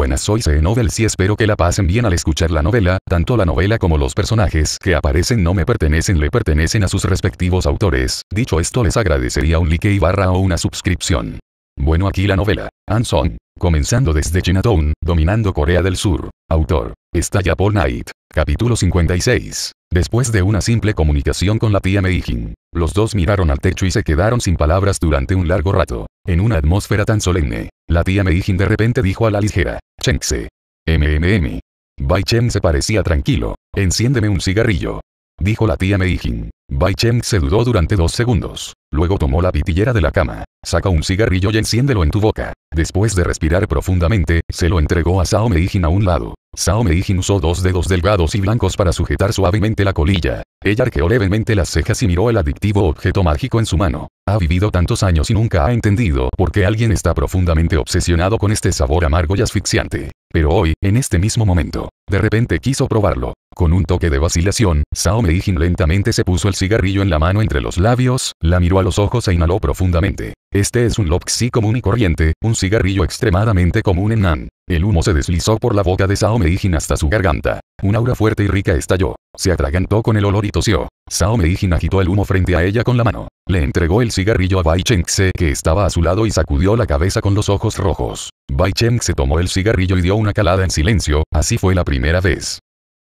buenas soy C. Novels y espero que la pasen bien al escuchar la novela, tanto la novela como los personajes que aparecen no me pertenecen le pertenecen a sus respectivos autores, dicho esto les agradecería un like y barra o una suscripción. Bueno aquí la novela, Anson, comenzando desde Chinatown, dominando Corea del Sur, autor, está Paul Knight, capítulo 56, Después de una simple comunicación con la tía Meijin, los dos miraron al techo y se quedaron sin palabras durante un largo rato. En una atmósfera tan solemne, la tía Meijin de repente dijo a la ligera, Chengse. MMM. Bai Cheng se parecía tranquilo. Enciéndeme un cigarrillo. Dijo la tía Meijin. Bai Cheng se dudó durante dos segundos. Luego tomó la pitillera de la cama. Saca un cigarrillo y enciéndelo en tu boca. Después de respirar profundamente, se lo entregó a Sao Meijin a un lado. Sao Meijin usó dos dedos delgados y blancos para sujetar suavemente la colilla. Ella arqueó levemente las cejas y miró el adictivo objeto mágico en su mano. Ha vivido tantos años y nunca ha entendido por qué alguien está profundamente obsesionado con este sabor amargo y asfixiante. Pero hoy, en este mismo momento, de repente quiso probarlo. Con un toque de vacilación, Sao Meijin lentamente se puso el cigarrillo en la mano entre los labios, la miró a los ojos e inhaló profundamente. Este es un Loxi común y corriente, un cigarrillo extremadamente común en Nan. El humo se deslizó por la boca de Sao Meijin hasta su garganta. Un aura fuerte y rica estalló. Se atragantó con el olor y tosió. Sao Meijin agitó el humo frente a ella con la mano. Le entregó el cigarrillo a Bai Chengse que estaba a su lado y sacudió la cabeza con los ojos rojos. Bai se tomó el cigarrillo y dio una calada en silencio, así fue la primera vez.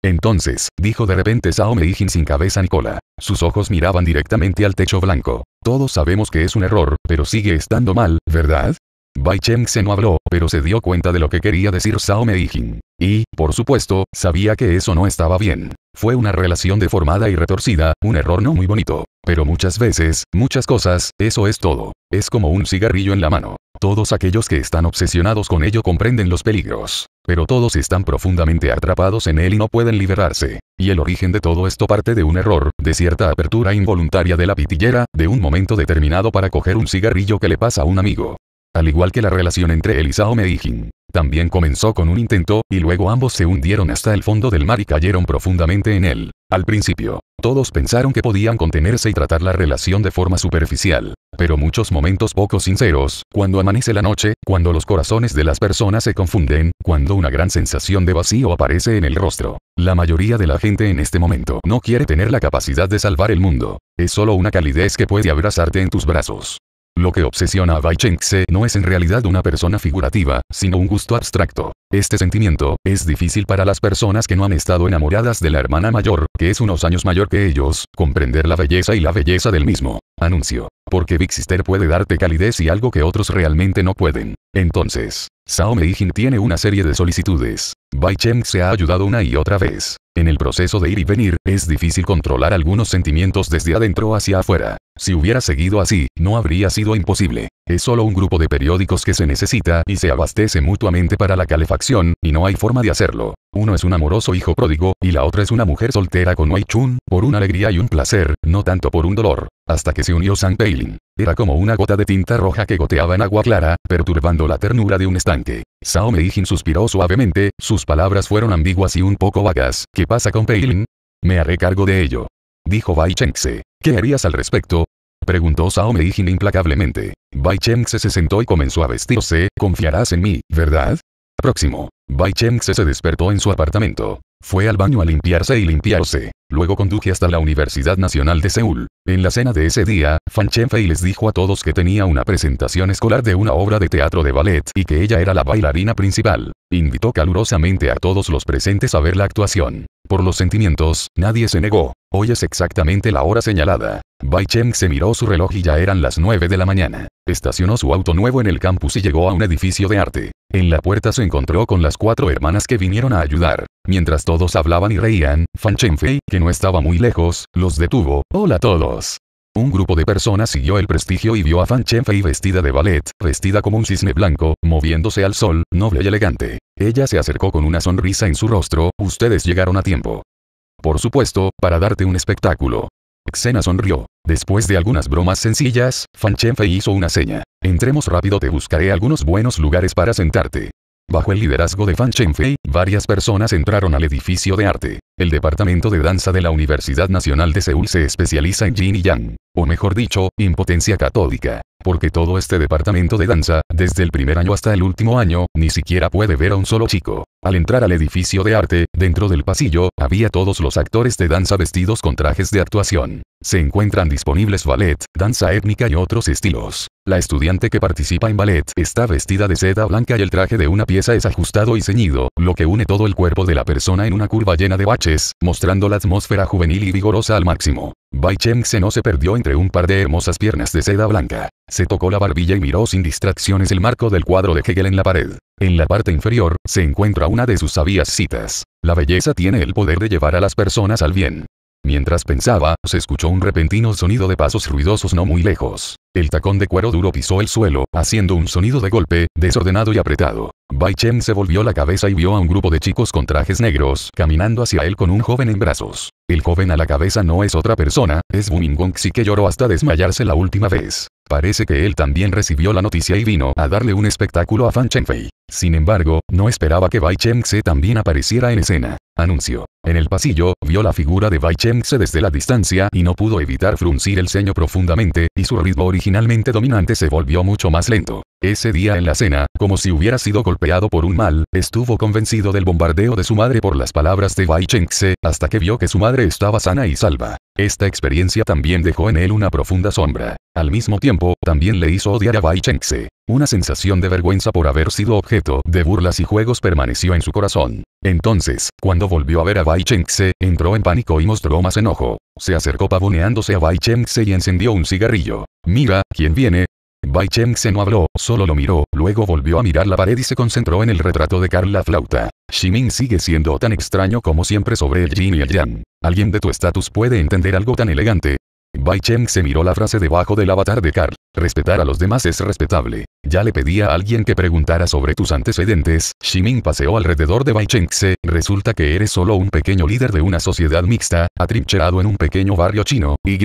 Entonces, dijo de repente Sao Meijin sin cabeza ni cola. Sus ojos miraban directamente al techo blanco. Todos sabemos que es un error, pero sigue estando mal, ¿verdad? Bai Cheng-se no habló, pero se dio cuenta de lo que quería decir Sao Meijin. Y, por supuesto, sabía que eso no estaba bien. Fue una relación deformada y retorcida, un error no muy bonito. Pero muchas veces, muchas cosas, eso es todo. Es como un cigarrillo en la mano. Todos aquellos que están obsesionados con ello comprenden los peligros. Pero todos están profundamente atrapados en él y no pueden liberarse. Y el origen de todo esto parte de un error, de cierta apertura involuntaria de la pitillera, de un momento determinado para coger un cigarrillo que le pasa a un amigo. Al igual que la relación entre él y Sao Meijin. También comenzó con un intento, y luego ambos se hundieron hasta el fondo del mar y cayeron profundamente en él. Al principio, todos pensaron que podían contenerse y tratar la relación de forma superficial. Pero muchos momentos poco sinceros, cuando amanece la noche, cuando los corazones de las personas se confunden, cuando una gran sensación de vacío aparece en el rostro. La mayoría de la gente en este momento no quiere tener la capacidad de salvar el mundo. Es solo una calidez que puede abrazarte en tus brazos. Lo que obsesiona a Bai se no es en realidad una persona figurativa, sino un gusto abstracto. Este sentimiento, es difícil para las personas que no han estado enamoradas de la hermana mayor, que es unos años mayor que ellos, comprender la belleza y la belleza del mismo. Anuncio. Porque Big puede darte calidez y algo que otros realmente no pueden. Entonces, Sao Meijin tiene una serie de solicitudes. Bai Cheng se ha ayudado una y otra vez. En el proceso de ir y venir, es difícil controlar algunos sentimientos desde adentro hacia afuera. Si hubiera seguido así, no habría sido imposible. Es solo un grupo de periódicos que se necesita y se abastece mutuamente para la calefacción, y no hay forma de hacerlo. Uno es un amoroso hijo pródigo, y la otra es una mujer soltera con Wei Chun, por una alegría y un placer, no tanto por un dolor. Hasta que se unió San Peilin. Era como una gota de tinta roja que goteaba en agua clara, perturbando la ternura de un estanque. Sao Meijin suspiró suavemente, sus palabras fueron ambiguas y un poco vagas. ¿Qué pasa con Peilin? Me haré cargo de ello dijo Bai Chengse. ¿Qué harías al respecto? Preguntó Sao Meijin implacablemente. Bai Chengse se sentó y comenzó a vestirse, confiarás en mí, ¿verdad? Próximo. Bai Chengse se despertó en su apartamento. Fue al baño a limpiarse y limpiarse. Luego conduje hasta la Universidad Nacional de Seúl. En la cena de ese día, Fan Chenfei les dijo a todos que tenía una presentación escolar de una obra de teatro de ballet y que ella era la bailarina principal. Invitó calurosamente a todos los presentes a ver la actuación. Por los sentimientos, nadie se negó. Hoy es exactamente la hora señalada. Bai Cheng se miró su reloj y ya eran las 9 de la mañana. Estacionó su auto nuevo en el campus y llegó a un edificio de arte. En la puerta se encontró con las cuatro hermanas que vinieron a ayudar. Mientras todos hablaban y reían, Fan Chenfei, que no estaba muy lejos, los detuvo. Hola a todos. Un grupo de personas siguió el prestigio y vio a Fan Chenfei vestida de ballet, vestida como un cisne blanco, moviéndose al sol, noble y elegante. Ella se acercó con una sonrisa en su rostro, ustedes llegaron a tiempo. Por supuesto, para darte un espectáculo. Xena sonrió. Después de algunas bromas sencillas, Fan Chenfei hizo una seña. Entremos rápido te buscaré algunos buenos lugares para sentarte. Bajo el liderazgo de Fan Chenfei, varias personas entraron al edificio de arte. El departamento de danza de la Universidad Nacional de Seúl se especializa en Jin y yang, o mejor dicho, impotencia católica porque todo este departamento de danza, desde el primer año hasta el último año, ni siquiera puede ver a un solo chico. Al entrar al edificio de arte, dentro del pasillo, había todos los actores de danza vestidos con trajes de actuación. Se encuentran disponibles ballet, danza étnica y otros estilos. La estudiante que participa en ballet está vestida de seda blanca y el traje de una pieza es ajustado y ceñido, lo que une todo el cuerpo de la persona en una curva llena de baches, mostrando la atmósfera juvenil y vigorosa al máximo. Bai se no se perdió entre un par de hermosas piernas de seda blanca. Se tocó la barbilla y miró sin distracciones el marco del cuadro de Hegel en la pared. En la parte inferior, se encuentra una de sus sabias citas. La belleza tiene el poder de llevar a las personas al bien. Mientras pensaba, se escuchó un repentino sonido de pasos ruidosos no muy lejos. El tacón de cuero duro pisó el suelo, haciendo un sonido de golpe, desordenado y apretado. Bai Chen se volvió la cabeza y vio a un grupo de chicos con trajes negros caminando hacia él con un joven en brazos. El joven a la cabeza no es otra persona, es sí que lloró hasta desmayarse la última vez. Parece que él también recibió la noticia y vino a darle un espectáculo a Fan Chenfei. Sin embargo, no esperaba que Bai cheng también apareciera en escena. Anuncio. En el pasillo, vio la figura de Bai Chengse desde la distancia y no pudo evitar fruncir el ceño profundamente, y su ritmo originalmente dominante se volvió mucho más lento. Ese día en la cena, como si hubiera sido golpeado por un mal, estuvo convencido del bombardeo de su madre por las palabras de Bai Chengse, hasta que vio que su madre estaba sana y salva. Esta experiencia también dejó en él una profunda sombra. Al mismo tiempo, también le hizo odiar a Bai Chengse. Una sensación de vergüenza por haber sido objeto de burlas y juegos permaneció en su corazón. Entonces, cuando volvió a ver a Bai se entró en pánico y mostró más enojo. Se acercó pavoneándose a Bai se y encendió un cigarrillo. Mira, ¿quién viene? Bai se no habló, solo lo miró, luego volvió a mirar la pared y se concentró en el retrato de Carla Flauta. Ximing sigue siendo tan extraño como siempre sobre el Jin y el yang. Alguien de tu estatus puede entender algo tan elegante, Bai Cheng se miró la frase debajo del avatar de Carl. Respetar a los demás es respetable. Ya le pedía a alguien que preguntara sobre tus antecedentes. Ximing paseó alrededor de Bai se, Resulta que eres solo un pequeño líder de una sociedad mixta, atrincherado en un pequeño barrio chino, Y.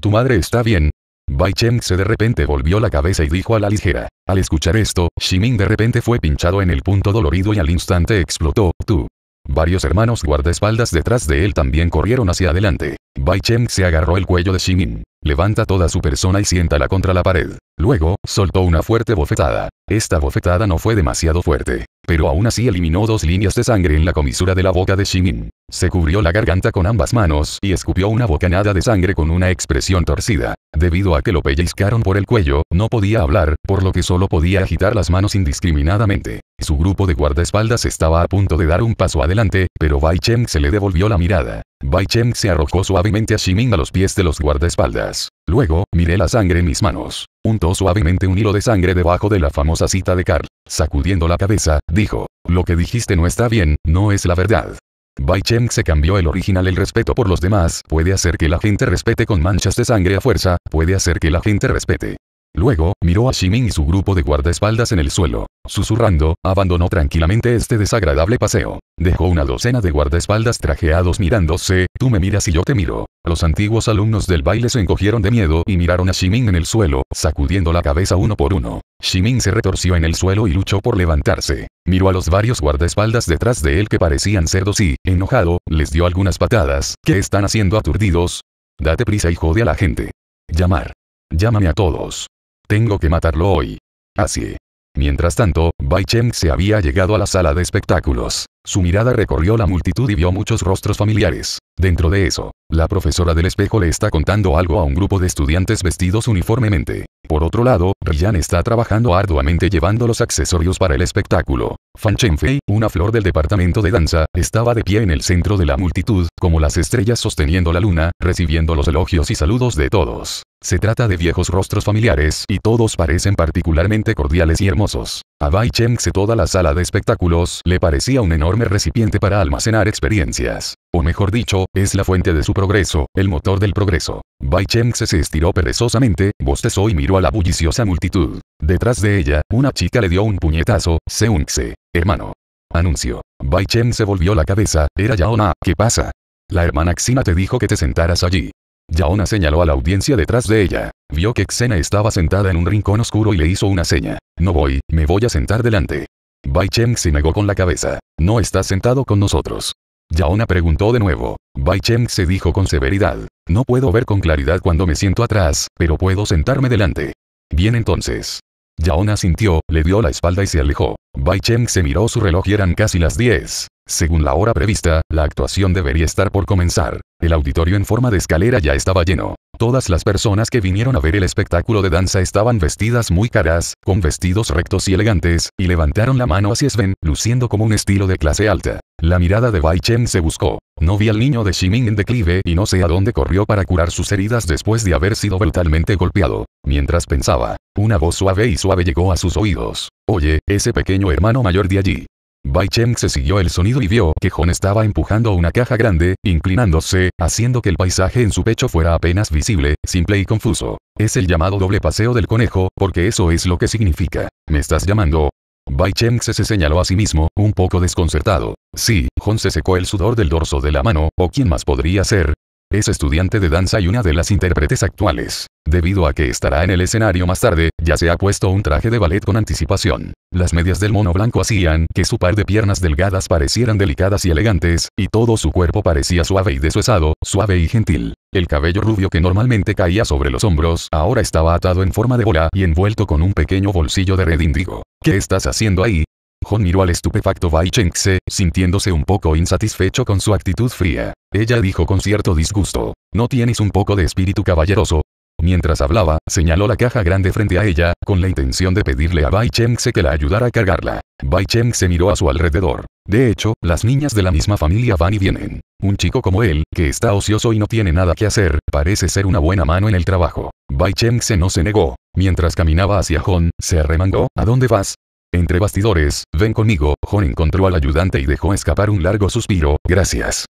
Tu madre está bien, Bai se de repente volvió la cabeza y dijo a la ligera. Al escuchar esto, Ximing de repente fue pinchado en el punto dolorido y al instante explotó. Tú, Varios hermanos guardaespaldas detrás de él también corrieron hacia adelante. Bai Cheng se agarró el cuello de Shimin Levanta toda su persona y siéntala contra la pared. Luego, soltó una fuerte bofetada. Esta bofetada no fue demasiado fuerte. Pero aún así eliminó dos líneas de sangre en la comisura de la boca de Ximin. Se cubrió la garganta con ambas manos y escupió una bocanada de sangre con una expresión torcida. Debido a que lo pellizcaron por el cuello, no podía hablar, por lo que solo podía agitar las manos indiscriminadamente. Su grupo de guardaespaldas estaba a punto de dar un paso adelante, pero Bai Cheng se le devolvió la mirada. Bai Cheng se arrojó suavemente a Shiming a los pies de los guardaespaldas. Luego, miré la sangre en mis manos. Untó suavemente un hilo de sangre debajo de la famosa cita de Carl. Sacudiendo la cabeza, dijo, lo que dijiste no está bien, no es la verdad. Bai Cheng se cambió el original el respeto por los demás, puede hacer que la gente respete con manchas de sangre a fuerza, puede hacer que la gente respete. Luego, miró a Shiming y su grupo de guardaespaldas en el suelo. Susurrando, abandonó tranquilamente este desagradable paseo. Dejó una docena de guardaespaldas trajeados mirándose, tú me miras y yo te miro. Los antiguos alumnos del baile se encogieron de miedo y miraron a Shimin en el suelo, sacudiendo la cabeza uno por uno. Shimin se retorció en el suelo y luchó por levantarse. Miró a los varios guardaespaldas detrás de él que parecían cerdos y, enojado, les dio algunas patadas. ¿Qué están haciendo aturdidos? Date prisa y jode a la gente. Llamar. Llámame a todos. Tengo que matarlo hoy. Así. Mientras tanto, Bai Cheng se había llegado a la sala de espectáculos. Su mirada recorrió la multitud y vio muchos rostros familiares. Dentro de eso, la profesora del espejo le está contando algo a un grupo de estudiantes vestidos uniformemente. Por otro lado, Ryan está trabajando arduamente llevando los accesorios para el espectáculo. Fan Chenfei, una flor del departamento de danza, estaba de pie en el centro de la multitud, como las estrellas sosteniendo la luna, recibiendo los elogios y saludos de todos. Se trata de viejos rostros familiares y todos parecen particularmente cordiales y hermosos. A Bai se toda la sala de espectáculos le parecía un enorme recipiente para almacenar experiencias. O mejor dicho, es la fuente de su progreso, el motor del progreso. Bai se estiró perezosamente, bostezó y miró a la bulliciosa multitud. Detrás de ella, una chica le dio un puñetazo, Seungse. Hermano. Anuncio. Bai se volvió la cabeza, era Yaona, ¿qué pasa? La hermana Xina te dijo que te sentaras allí. Yaona señaló a la audiencia detrás de ella. Vio que Xena estaba sentada en un rincón oscuro y le hizo una seña. No voy, me voy a sentar delante. Bai Cheng se negó con la cabeza. No estás sentado con nosotros. Yaona preguntó de nuevo. Bai Cheng se dijo con severidad. No puedo ver con claridad cuando me siento atrás, pero puedo sentarme delante. Bien entonces. Yaona sintió, le dio la espalda y se alejó. Bai Cheng se miró su reloj y eran casi las 10. Según la hora prevista, la actuación debería estar por comenzar. El auditorio en forma de escalera ya estaba lleno. Todas las personas que vinieron a ver el espectáculo de danza estaban vestidas muy caras, con vestidos rectos y elegantes, y levantaron la mano hacia Sven, luciendo como un estilo de clase alta. La mirada de Bai Chen se buscó. No vi al niño de Ximing en declive y no sé a dónde corrió para curar sus heridas después de haber sido brutalmente golpeado. Mientras pensaba, una voz suave y suave llegó a sus oídos. Oye, ese pequeño hermano mayor de allí. Bai se siguió el sonido y vio que Jon estaba empujando una caja grande, inclinándose, haciendo que el paisaje en su pecho fuera apenas visible, simple y confuso. Es el llamado doble paseo del conejo, porque eso es lo que significa. ¿Me estás llamando? Bai se señaló a sí mismo, un poco desconcertado. Sí, Jon se secó el sudor del dorso de la mano, o quién más podría ser, es estudiante de danza y una de las intérpretes actuales. Debido a que estará en el escenario más tarde, ya se ha puesto un traje de ballet con anticipación. Las medias del mono blanco hacían que su par de piernas delgadas parecieran delicadas y elegantes, y todo su cuerpo parecía suave y deshuesado, suave y gentil. El cabello rubio que normalmente caía sobre los hombros ahora estaba atado en forma de bola y envuelto con un pequeño bolsillo de red índigo. ¿Qué estás haciendo ahí? Hon miró al estupefacto Bai se sintiéndose un poco insatisfecho con su actitud fría. Ella dijo con cierto disgusto, ¿no tienes un poco de espíritu caballeroso? Mientras hablaba, señaló la caja grande frente a ella, con la intención de pedirle a Bai Chengse que la ayudara a cargarla. Bai se miró a su alrededor. De hecho, las niñas de la misma familia van y vienen. Un chico como él, que está ocioso y no tiene nada que hacer, parece ser una buena mano en el trabajo. Bai se no se negó. Mientras caminaba hacia Hon, se arremangó. ¿A dónde vas? Entre bastidores, ven conmigo, Hon encontró al ayudante y dejó escapar un largo suspiro, gracias.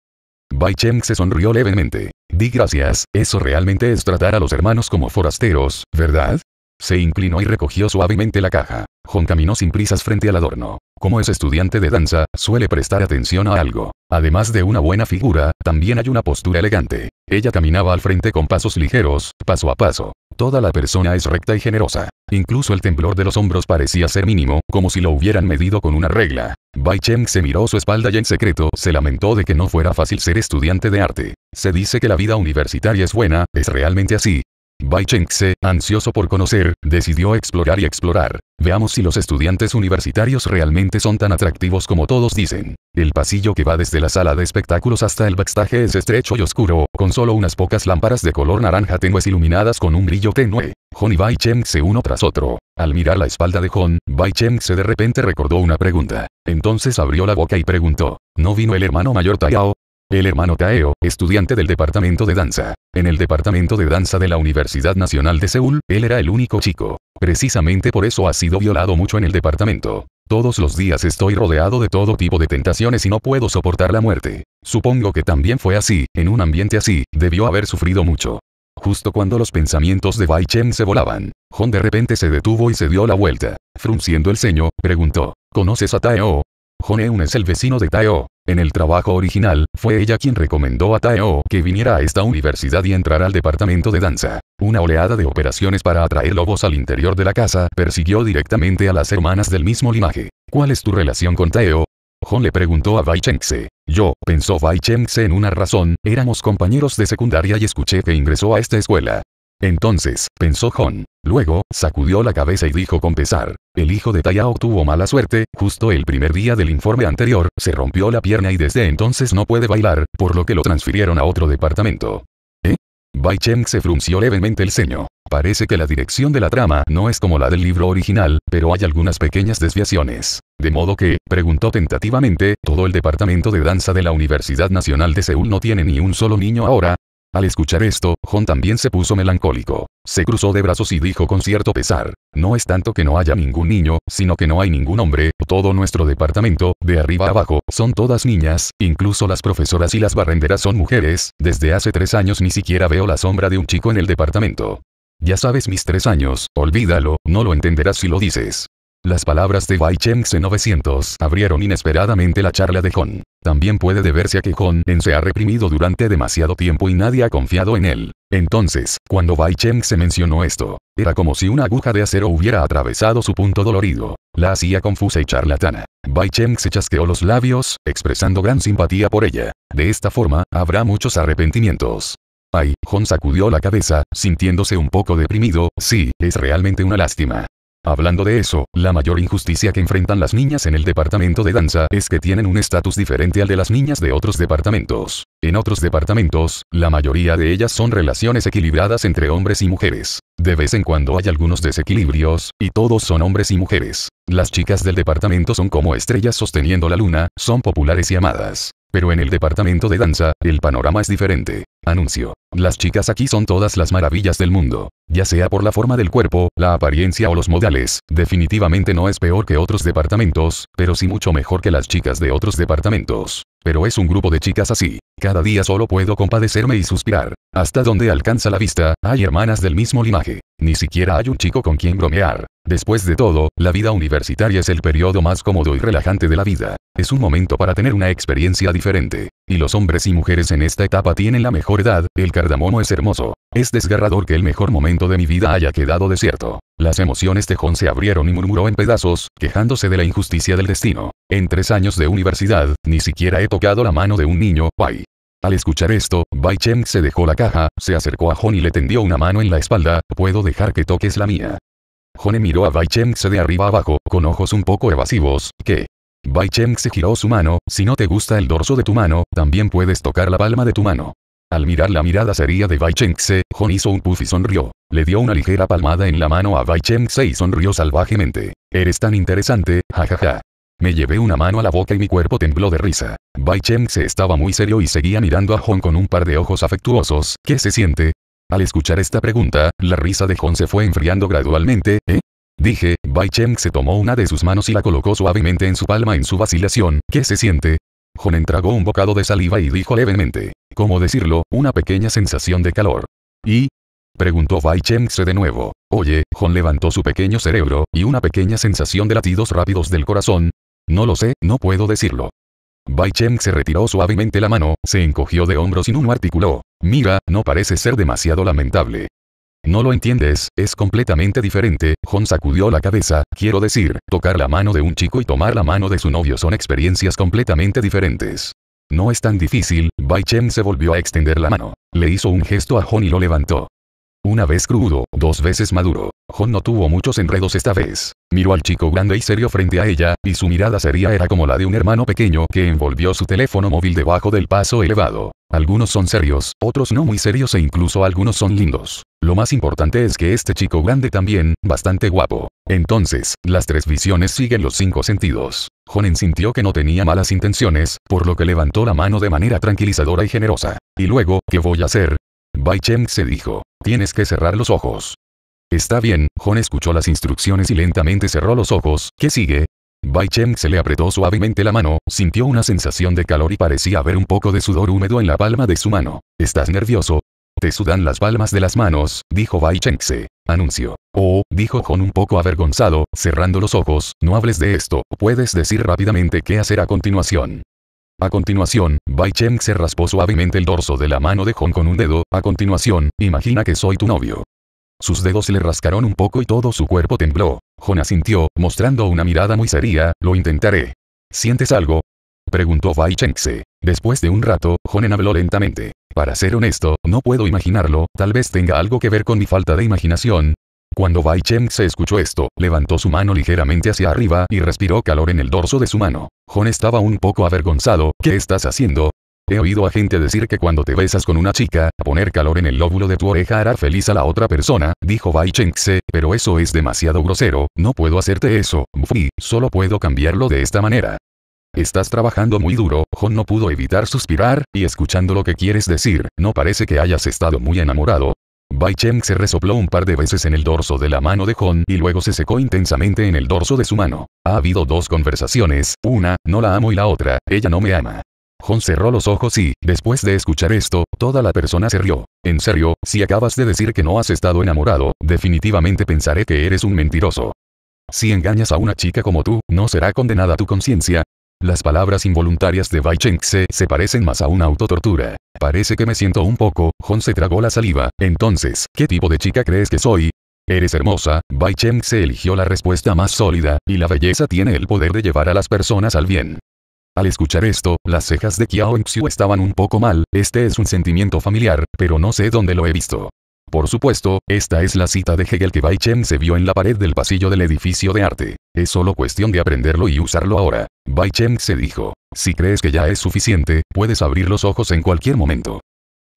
Bai Cheng se sonrió levemente. Di gracias, eso realmente es tratar a los hermanos como forasteros, ¿verdad? Se inclinó y recogió suavemente la caja. Hon caminó sin prisas frente al adorno. Como es estudiante de danza, suele prestar atención a algo. Además de una buena figura, también hay una postura elegante. Ella caminaba al frente con pasos ligeros, paso a paso. Toda la persona es recta y generosa. Incluso el temblor de los hombros parecía ser mínimo, como si lo hubieran medido con una regla. Bai Cheng se miró su espalda y en secreto se lamentó de que no fuera fácil ser estudiante de arte. Se dice que la vida universitaria es buena, ¿es realmente así? Bai se ansioso por conocer, decidió explorar y explorar. Veamos si los estudiantes universitarios realmente son tan atractivos como todos dicen. El pasillo que va desde la sala de espectáculos hasta el backstage es estrecho y oscuro, con solo unas pocas lámparas de color naranja tenues iluminadas con un brillo tenue. Hon y Bai se uno tras otro. Al mirar la espalda de Hon, Bai se de repente recordó una pregunta. Entonces abrió la boca y preguntó, ¿no vino el hermano mayor Taiyao? El hermano Taeo, estudiante del departamento de danza. En el departamento de danza de la Universidad Nacional de Seúl, él era el único chico. Precisamente por eso ha sido violado mucho en el departamento. Todos los días estoy rodeado de todo tipo de tentaciones y no puedo soportar la muerte. Supongo que también fue así, en un ambiente así, debió haber sufrido mucho. Justo cuando los pensamientos de Bai se volaban, Hon de repente se detuvo y se dio la vuelta. Frunciendo el ceño, preguntó, ¿conoces a Taeo? Eun es el vecino de Taeo. En el trabajo original, fue ella quien recomendó a Taeo que viniera a esta universidad y entrara al departamento de danza. Una oleada de operaciones para atraer lobos al interior de la casa persiguió directamente a las hermanas del mismo linaje. ¿Cuál es tu relación con Taeo? Hon le preguntó a Bai Chengse. Yo, pensó Bai en una razón, éramos compañeros de secundaria y escuché que ingresó a esta escuela. Entonces, pensó Hon. Luego, sacudió la cabeza y dijo con pesar, el hijo de Tayao tuvo mala suerte, justo el primer día del informe anterior, se rompió la pierna y desde entonces no puede bailar, por lo que lo transfirieron a otro departamento. ¿Eh? Bai se frunció levemente el ceño. Parece que la dirección de la trama no es como la del libro original, pero hay algunas pequeñas desviaciones. De modo que, preguntó tentativamente, ¿todo el departamento de danza de la Universidad Nacional de Seúl no tiene ni un solo niño ahora? Al escuchar esto, Hon también se puso melancólico. Se cruzó de brazos y dijo con cierto pesar, no es tanto que no haya ningún niño, sino que no hay ningún hombre, todo nuestro departamento, de arriba abajo, son todas niñas, incluso las profesoras y las barrenderas son mujeres, desde hace tres años ni siquiera veo la sombra de un chico en el departamento. Ya sabes mis tres años, olvídalo, no lo entenderás si lo dices. Las palabras de Wai Cheng 900 abrieron inesperadamente la charla de Hon. También puede deberse a que Hon-en se ha reprimido durante demasiado tiempo y nadie ha confiado en él. Entonces, cuando Bai Cheng se mencionó esto, era como si una aguja de acero hubiera atravesado su punto dolorido. La hacía confusa y charlatana. Bai Cheng se chasqueó los labios, expresando gran simpatía por ella. De esta forma, habrá muchos arrepentimientos. Ay, Hon sacudió la cabeza, sintiéndose un poco deprimido, sí, es realmente una lástima. Hablando de eso, la mayor injusticia que enfrentan las niñas en el departamento de danza es que tienen un estatus diferente al de las niñas de otros departamentos. En otros departamentos, la mayoría de ellas son relaciones equilibradas entre hombres y mujeres. De vez en cuando hay algunos desequilibrios, y todos son hombres y mujeres. Las chicas del departamento son como estrellas sosteniendo la luna, son populares y amadas. Pero en el departamento de danza, el panorama es diferente. Anuncio. Las chicas aquí son todas las maravillas del mundo. Ya sea por la forma del cuerpo, la apariencia o los modales, definitivamente no es peor que otros departamentos, pero sí mucho mejor que las chicas de otros departamentos. Pero es un grupo de chicas así. Cada día solo puedo compadecerme y suspirar. Hasta donde alcanza la vista, hay hermanas del mismo linaje. Ni siquiera hay un chico con quien bromear. Después de todo, la vida universitaria es el periodo más cómodo y relajante de la vida. Es un momento para tener una experiencia diferente. Y los hombres y mujeres en esta etapa tienen la mejor edad, el cardamomo es hermoso. Es desgarrador que el mejor momento de mi vida haya quedado desierto. Las emociones de John se abrieron y murmuró en pedazos, quejándose de la injusticia del destino. En tres años de universidad, ni siquiera he tocado la mano de un niño, Pai. Al escuchar esto, Bai se dejó la caja, se acercó a Hon y le tendió una mano en la espalda, puedo dejar que toques la mía. Jon miró a Bai Cheng de arriba abajo, con ojos un poco evasivos, ¿qué? Bai Cheng se giró su mano, si no te gusta el dorso de tu mano, también puedes tocar la palma de tu mano. Al mirar la mirada seria de Bai Se Hon hizo un puff y sonrió. Le dio una ligera palmada en la mano a Bai Se y sonrió salvajemente. Eres tan interesante, jajaja. Me llevé una mano a la boca y mi cuerpo tembló de risa. Bai se estaba muy serio y seguía mirando a Hon con un par de ojos afectuosos. ¿Qué se siente? Al escuchar esta pregunta, la risa de Hon se fue enfriando gradualmente, ¿eh? Dije, Bai Cheng se tomó una de sus manos y la colocó suavemente en su palma en su vacilación, ¿qué se siente? John tragó un bocado de saliva y dijo levemente, ¿cómo decirlo? Una pequeña sensación de calor. ¿Y? Preguntó Bai se de nuevo. Oye, Jon levantó su pequeño cerebro, y una pequeña sensación de latidos rápidos del corazón. No lo sé, no puedo decirlo. Bai Cheng se retiró suavemente la mano, se encogió de hombros y un articuló. Mira, no parece ser demasiado lamentable. No lo entiendes, es completamente diferente. Hon sacudió la cabeza, quiero decir, tocar la mano de un chico y tomar la mano de su novio son experiencias completamente diferentes. No es tan difícil, Bai Chen se volvió a extender la mano. Le hizo un gesto a Hon y lo levantó. Una vez crudo, dos veces maduro. Hon no tuvo muchos enredos esta vez. Miró al chico grande y serio frente a ella, y su mirada seria era como la de un hermano pequeño que envolvió su teléfono móvil debajo del paso elevado. Algunos son serios, otros no muy serios e incluso algunos son lindos. Lo más importante es que este chico grande también, bastante guapo. Entonces, las tres visiones siguen los cinco sentidos. Honen sintió que no tenía malas intenciones, por lo que levantó la mano de manera tranquilizadora y generosa. Y luego, ¿qué voy a hacer? Bai Cheng se dijo. Tienes que cerrar los ojos. Está bien, Jon escuchó las instrucciones y lentamente cerró los ojos, ¿qué sigue? Bai Cheng se le apretó suavemente la mano, sintió una sensación de calor y parecía haber un poco de sudor húmedo en la palma de su mano. ¿Estás nervioso? Te sudan las palmas de las manos, dijo Bai se. Anuncio. Oh, dijo Hon un poco avergonzado, cerrando los ojos, no hables de esto, puedes decir rápidamente qué hacer a continuación. A continuación, Bai Cheng se raspó suavemente el dorso de la mano de Hon con un dedo, a continuación, imagina que soy tu novio. Sus dedos le rascaron un poco y todo su cuerpo tembló. Jon asintió, mostrando una mirada muy seria, lo intentaré. ¿Sientes algo? Preguntó Bai Chengse. Después de un rato, Jonen habló lentamente. Para ser honesto, no puedo imaginarlo, tal vez tenga algo que ver con mi falta de imaginación. Cuando Bai se escuchó esto, levantó su mano ligeramente hacia arriba y respiró calor en el dorso de su mano. Jon estaba un poco avergonzado. ¿Qué estás haciendo? He oído a gente decir que cuando te besas con una chica, poner calor en el lóbulo de tu oreja hará feliz a la otra persona, dijo Bai Chengse, pero eso es demasiado grosero, no puedo hacerte eso, fui solo puedo cambiarlo de esta manera. Estás trabajando muy duro, Hon no pudo evitar suspirar, y escuchando lo que quieres decir, no parece que hayas estado muy enamorado. Bai Cheng se resopló un par de veces en el dorso de la mano de Hon y luego se secó intensamente en el dorso de su mano. Ha habido dos conversaciones, una, no la amo y la otra, ella no me ama. John cerró los ojos y, después de escuchar esto, toda la persona se rió. En serio, si acabas de decir que no has estado enamorado, definitivamente pensaré que eres un mentiroso. Si engañas a una chica como tú, ¿no será condenada tu conciencia? Las palabras involuntarias de Bai Cheng se parecen más a una autotortura. Parece que me siento un poco, Jon se tragó la saliva. Entonces, ¿qué tipo de chica crees que soy? Eres hermosa, Bai se eligió la respuesta más sólida, y la belleza tiene el poder de llevar a las personas al bien. Al escuchar esto, las cejas de Qiao Xiu estaban un poco mal, este es un sentimiento familiar, pero no sé dónde lo he visto. Por supuesto, esta es la cita de Hegel que Bai Chen se vio en la pared del pasillo del edificio de arte. Es solo cuestión de aprenderlo y usarlo ahora. Bai Chen se dijo, si crees que ya es suficiente, puedes abrir los ojos en cualquier momento.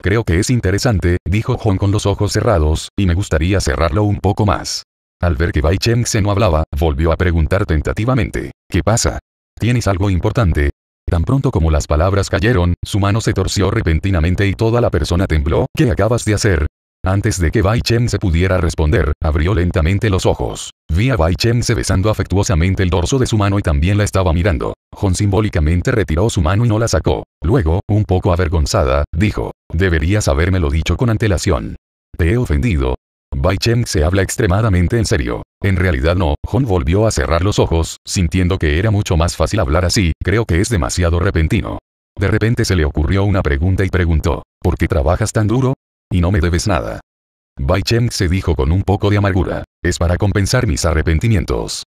Creo que es interesante, dijo Hong con los ojos cerrados, y me gustaría cerrarlo un poco más. Al ver que Bai Chen se no hablaba, volvió a preguntar tentativamente, ¿qué pasa? Tienes algo importante. Tan pronto como las palabras cayeron, su mano se torció repentinamente y toda la persona tembló. ¿Qué acabas de hacer? Antes de que Bai Chen se pudiera responder, abrió lentamente los ojos. Vi a Bai Chen se besando afectuosamente el dorso de su mano y también la estaba mirando. Hon simbólicamente retiró su mano y no la sacó. Luego, un poco avergonzada, dijo, deberías lo dicho con antelación. Te he ofendido, Bai se habla extremadamente en serio. En realidad no, Hon volvió a cerrar los ojos, sintiendo que era mucho más fácil hablar así, creo que es demasiado repentino. De repente se le ocurrió una pregunta y preguntó, ¿por qué trabajas tan duro? Y no me debes nada. Bai se dijo con un poco de amargura, es para compensar mis arrepentimientos.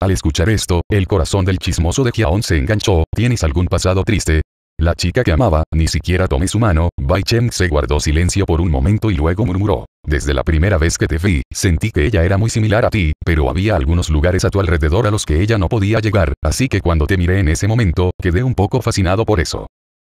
Al escuchar esto, el corazón del chismoso de Kiaon se enganchó, ¿tienes algún pasado triste? La chica que amaba, ni siquiera tomé su mano, Bai Cheng se guardó silencio por un momento y luego murmuró. Desde la primera vez que te vi, sentí que ella era muy similar a ti, pero había algunos lugares a tu alrededor a los que ella no podía llegar, así que cuando te miré en ese momento, quedé un poco fascinado por eso.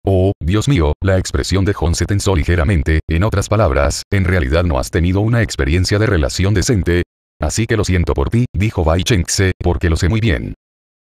Oh, Dios mío, la expresión de Hon se tensó ligeramente, en otras palabras, en realidad no has tenido una experiencia de relación decente. Así que lo siento por ti, dijo Bai se, porque lo sé muy bien.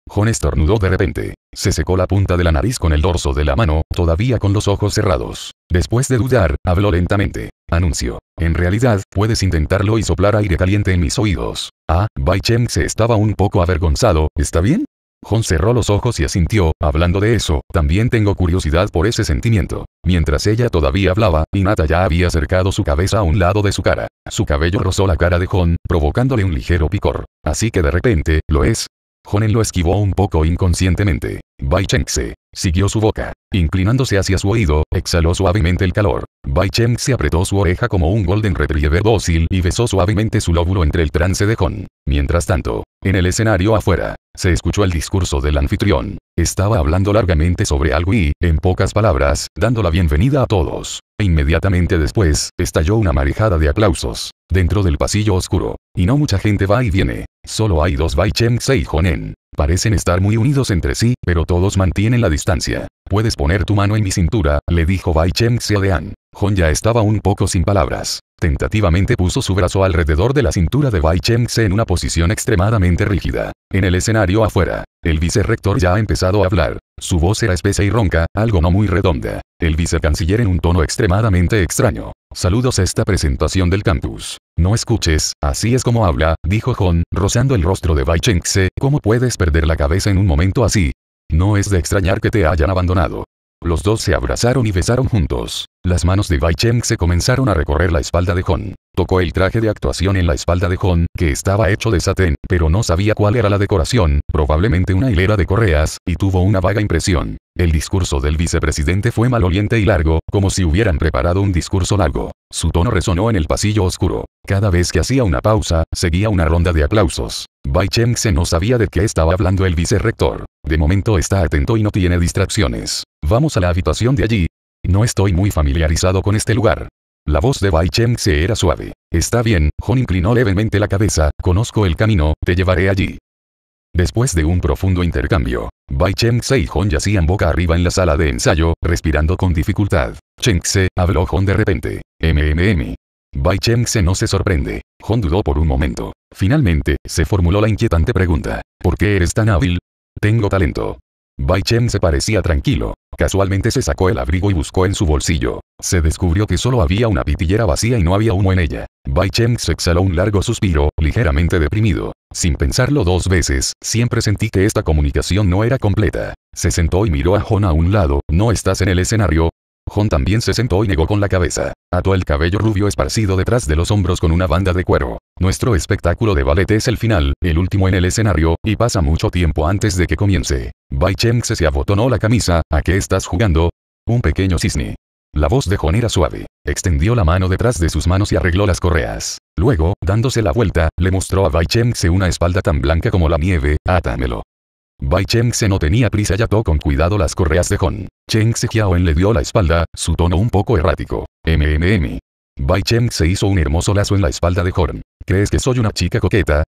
Jon estornudó de repente. Se secó la punta de la nariz con el dorso de la mano, todavía con los ojos cerrados. Después de dudar, habló lentamente. Anunció: En realidad, puedes intentarlo y soplar aire caliente en mis oídos. Ah, Bai se estaba un poco avergonzado, ¿está bien? Jon cerró los ojos y asintió, hablando de eso, también tengo curiosidad por ese sentimiento. Mientras ella todavía hablaba, Inata ya había acercado su cabeza a un lado de su cara. Su cabello rozó la cara de Jon, provocándole un ligero picor. Así que de repente, lo es, Honen lo esquivó un poco inconscientemente. Bai se siguió su boca, inclinándose hacia su oído, exhaló suavemente el calor. Bai se apretó su oreja como un golden retriever dócil y besó suavemente su lóbulo entre el trance de Hon. Mientras tanto, en el escenario afuera, se escuchó el discurso del anfitrión. Estaba hablando largamente sobre algo y, en pocas palabras, dando la bienvenida a todos. E inmediatamente después, estalló una marejada de aplausos, dentro del pasillo oscuro. Y no mucha gente va y viene. Solo hay dos Baichen y En. Parecen estar muy unidos entre sí, pero todos mantienen la distancia. Puedes poner tu mano en mi cintura, le dijo Bai a Dean. Hon ya estaba un poco sin palabras. Tentativamente puso su brazo alrededor de la cintura de Bai en una posición extremadamente rígida. En el escenario afuera, el vicerrector ya ha empezado a hablar. Su voz era espesa y ronca, algo no muy redonda. El vicecanciller en un tono extremadamente extraño. Saludos a esta presentación del campus. No escuches, así es como habla, dijo Hon, rozando el rostro de Bai Chengse, ¿cómo puedes perder la cabeza en un momento así? No es de extrañar que te hayan abandonado. Los dos se abrazaron y besaron juntos. Las manos de Bai Cheng se comenzaron a recorrer la espalda de Hon. Tocó el traje de actuación en la espalda de Hon, que estaba hecho de satén, pero no sabía cuál era la decoración, probablemente una hilera de correas, y tuvo una vaga impresión. El discurso del vicepresidente fue maloliente y largo, como si hubieran preparado un discurso largo. Su tono resonó en el pasillo oscuro. Cada vez que hacía una pausa, seguía una ronda de aplausos. Bai Cheng se no sabía de qué estaba hablando el vicerrector. De momento está atento y no tiene distracciones. Vamos a la habitación de allí. No estoy muy familiarizado con este lugar. La voz de Bai Cheng se era suave. Está bien, Hon inclinó levemente la cabeza, conozco el camino, te llevaré allí. Después de un profundo intercambio, Bai se y Hon yacían boca arriba en la sala de ensayo, respirando con dificultad. se habló Hon de repente. MMM. Bai se no se sorprende. Hon dudó por un momento. Finalmente, se formuló la inquietante pregunta. ¿Por qué eres tan hábil? Tengo talento. Bai Chen se parecía tranquilo. Casualmente se sacó el abrigo y buscó en su bolsillo. Se descubrió que solo había una pitillera vacía y no había humo en ella. Bai Chen se exhaló un largo suspiro, ligeramente deprimido. Sin pensarlo dos veces, siempre sentí que esta comunicación no era completa. Se sentó y miró a Hon a un lado, ¿no estás en el escenario? Hon también se sentó y negó con la cabeza. Ató el cabello rubio esparcido detrás de los hombros con una banda de cuero. Nuestro espectáculo de ballet es el final, el último en el escenario, y pasa mucho tiempo antes de que comience. Bai se abotonó la camisa, ¿a qué estás jugando? Un pequeño cisne. La voz de Hon era suave. Extendió la mano detrás de sus manos y arregló las correas. Luego, dándose la vuelta, le mostró a Bai se una espalda tan blanca como la nieve, átamelo. Bai se no tenía prisa y ató con cuidado las correas de Hon. Chengse en le dio la espalda, su tono un poco errático. MMM. Bai Cheng se hizo un hermoso lazo en la espalda de Horn. ¿Crees que soy una chica coqueta?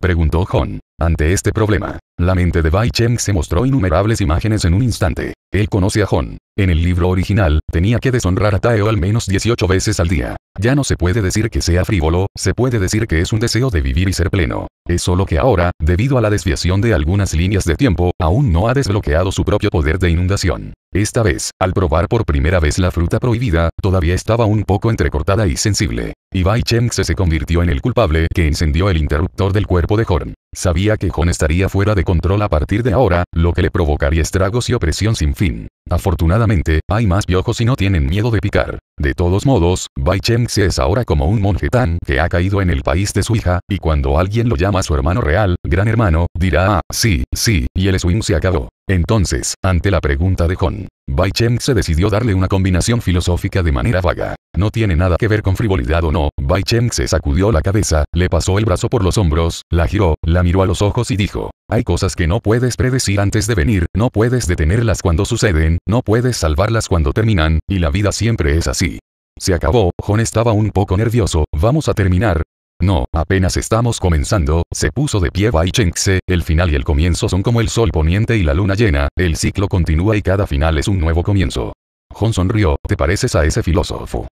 Preguntó Hon. Ante este problema, la mente de Bai Cheng se mostró innumerables imágenes en un instante. Él conoce a Hon. En el libro original, tenía que deshonrar a Tao al menos 18 veces al día. Ya no se puede decir que sea frívolo, se puede decir que es un deseo de vivir y ser pleno. Es solo que ahora, debido a la desviación de algunas líneas de tiempo, aún no ha desbloqueado su propio poder de inundación. Esta vez, al probar por primera vez la fruta prohibida, todavía estaba un poco entrecortada y sensible. Ibai Cheng se convirtió en el culpable que encendió el interruptor del cuerpo de Horn. Sabía que Hon estaría fuera de control a partir de ahora, lo que le provocaría estragos y opresión sin fin. Afortunadamente, hay más piojos y no tienen miedo de picar. De todos modos, Bai se es ahora como un monje tan que ha caído en el país de su hija, y cuando alguien lo llama su hermano real, gran hermano, dirá ah, sí, sí, y el swing se acabó. Entonces, ante la pregunta de Hon, Bai se decidió darle una combinación filosófica de manera vaga. No tiene nada que ver con frivolidad o no. Bai se sacudió la cabeza, le pasó el brazo por los hombros, la giró, la miró a los ojos y dijo, hay cosas que no puedes predecir antes de venir, no puedes detenerlas cuando suceden, no puedes salvarlas cuando terminan, y la vida siempre es así. Se acabó, John estaba un poco nervioso, vamos a terminar. No, apenas estamos comenzando, se puso de pie Bai Chengse, el final y el comienzo son como el sol poniente y la luna llena, el ciclo continúa y cada final es un nuevo comienzo. John sonrió, te pareces a ese filósofo.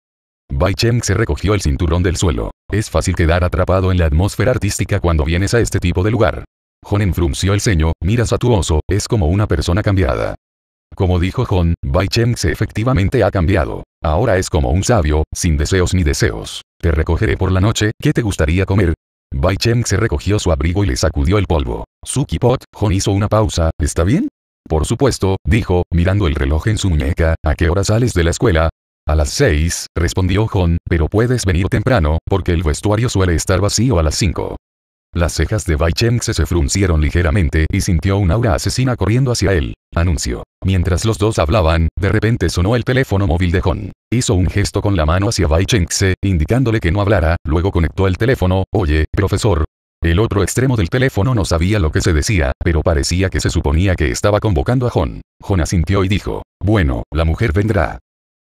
Bai se recogió el cinturón del suelo. Es fácil quedar atrapado en la atmósfera artística cuando vienes a este tipo de lugar. Jon enfrunció el ceño, miras a tu oso, es como una persona cambiada. Como dijo Hon, Bai se efectivamente ha cambiado. Ahora es como un sabio, sin deseos ni deseos. Te recogeré por la noche, ¿qué te gustaría comer? Bai se recogió su abrigo y le sacudió el polvo. Suki Pot, Jon hizo una pausa, ¿está bien? Por supuesto, dijo, mirando el reloj en su muñeca, ¿a qué hora sales de la escuela? A las seis, respondió John, pero puedes venir temprano, porque el vestuario suele estar vacío a las cinco. Las cejas de Bai se fruncieron ligeramente y sintió un aura asesina corriendo hacia él. Anuncio. Mientras los dos hablaban, de repente sonó el teléfono móvil de Hon. Hizo un gesto con la mano hacia Bai indicándole que no hablara, luego conectó el teléfono. Oye, profesor. El otro extremo del teléfono no sabía lo que se decía, pero parecía que se suponía que estaba convocando a Hon. Hon asintió y dijo, bueno, la mujer vendrá.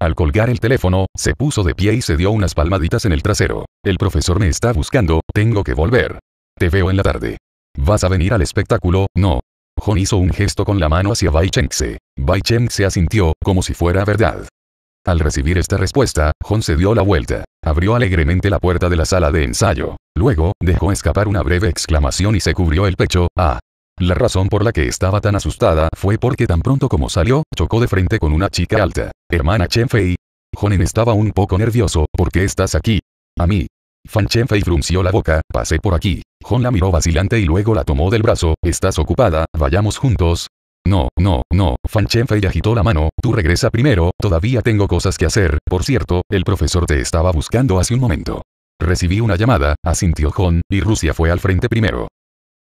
Al colgar el teléfono, se puso de pie y se dio unas palmaditas en el trasero. El profesor me está buscando, tengo que volver. Te veo en la tarde. ¿Vas a venir al espectáculo? No. Hon hizo un gesto con la mano hacia Bai Chengse. Bai Chengse asintió, como si fuera verdad. Al recibir esta respuesta, John se dio la vuelta. Abrió alegremente la puerta de la sala de ensayo. Luego, dejó escapar una breve exclamación y se cubrió el pecho. Ah, la razón por la que estaba tan asustada fue porque tan pronto como salió, chocó de frente con una chica alta. Hermana Chenfei. Honen estaba un poco nervioso, ¿por qué estás aquí? A mí. Fan Chenfei frunció la boca, pasé por aquí. Hon la miró vacilante y luego la tomó del brazo, ¿estás ocupada? Vayamos juntos. No, no, no, Fan Chenfei agitó la mano, tú regresa primero, todavía tengo cosas que hacer, por cierto, el profesor te estaba buscando hace un momento. Recibí una llamada, asintió Hon, y Rusia fue al frente primero.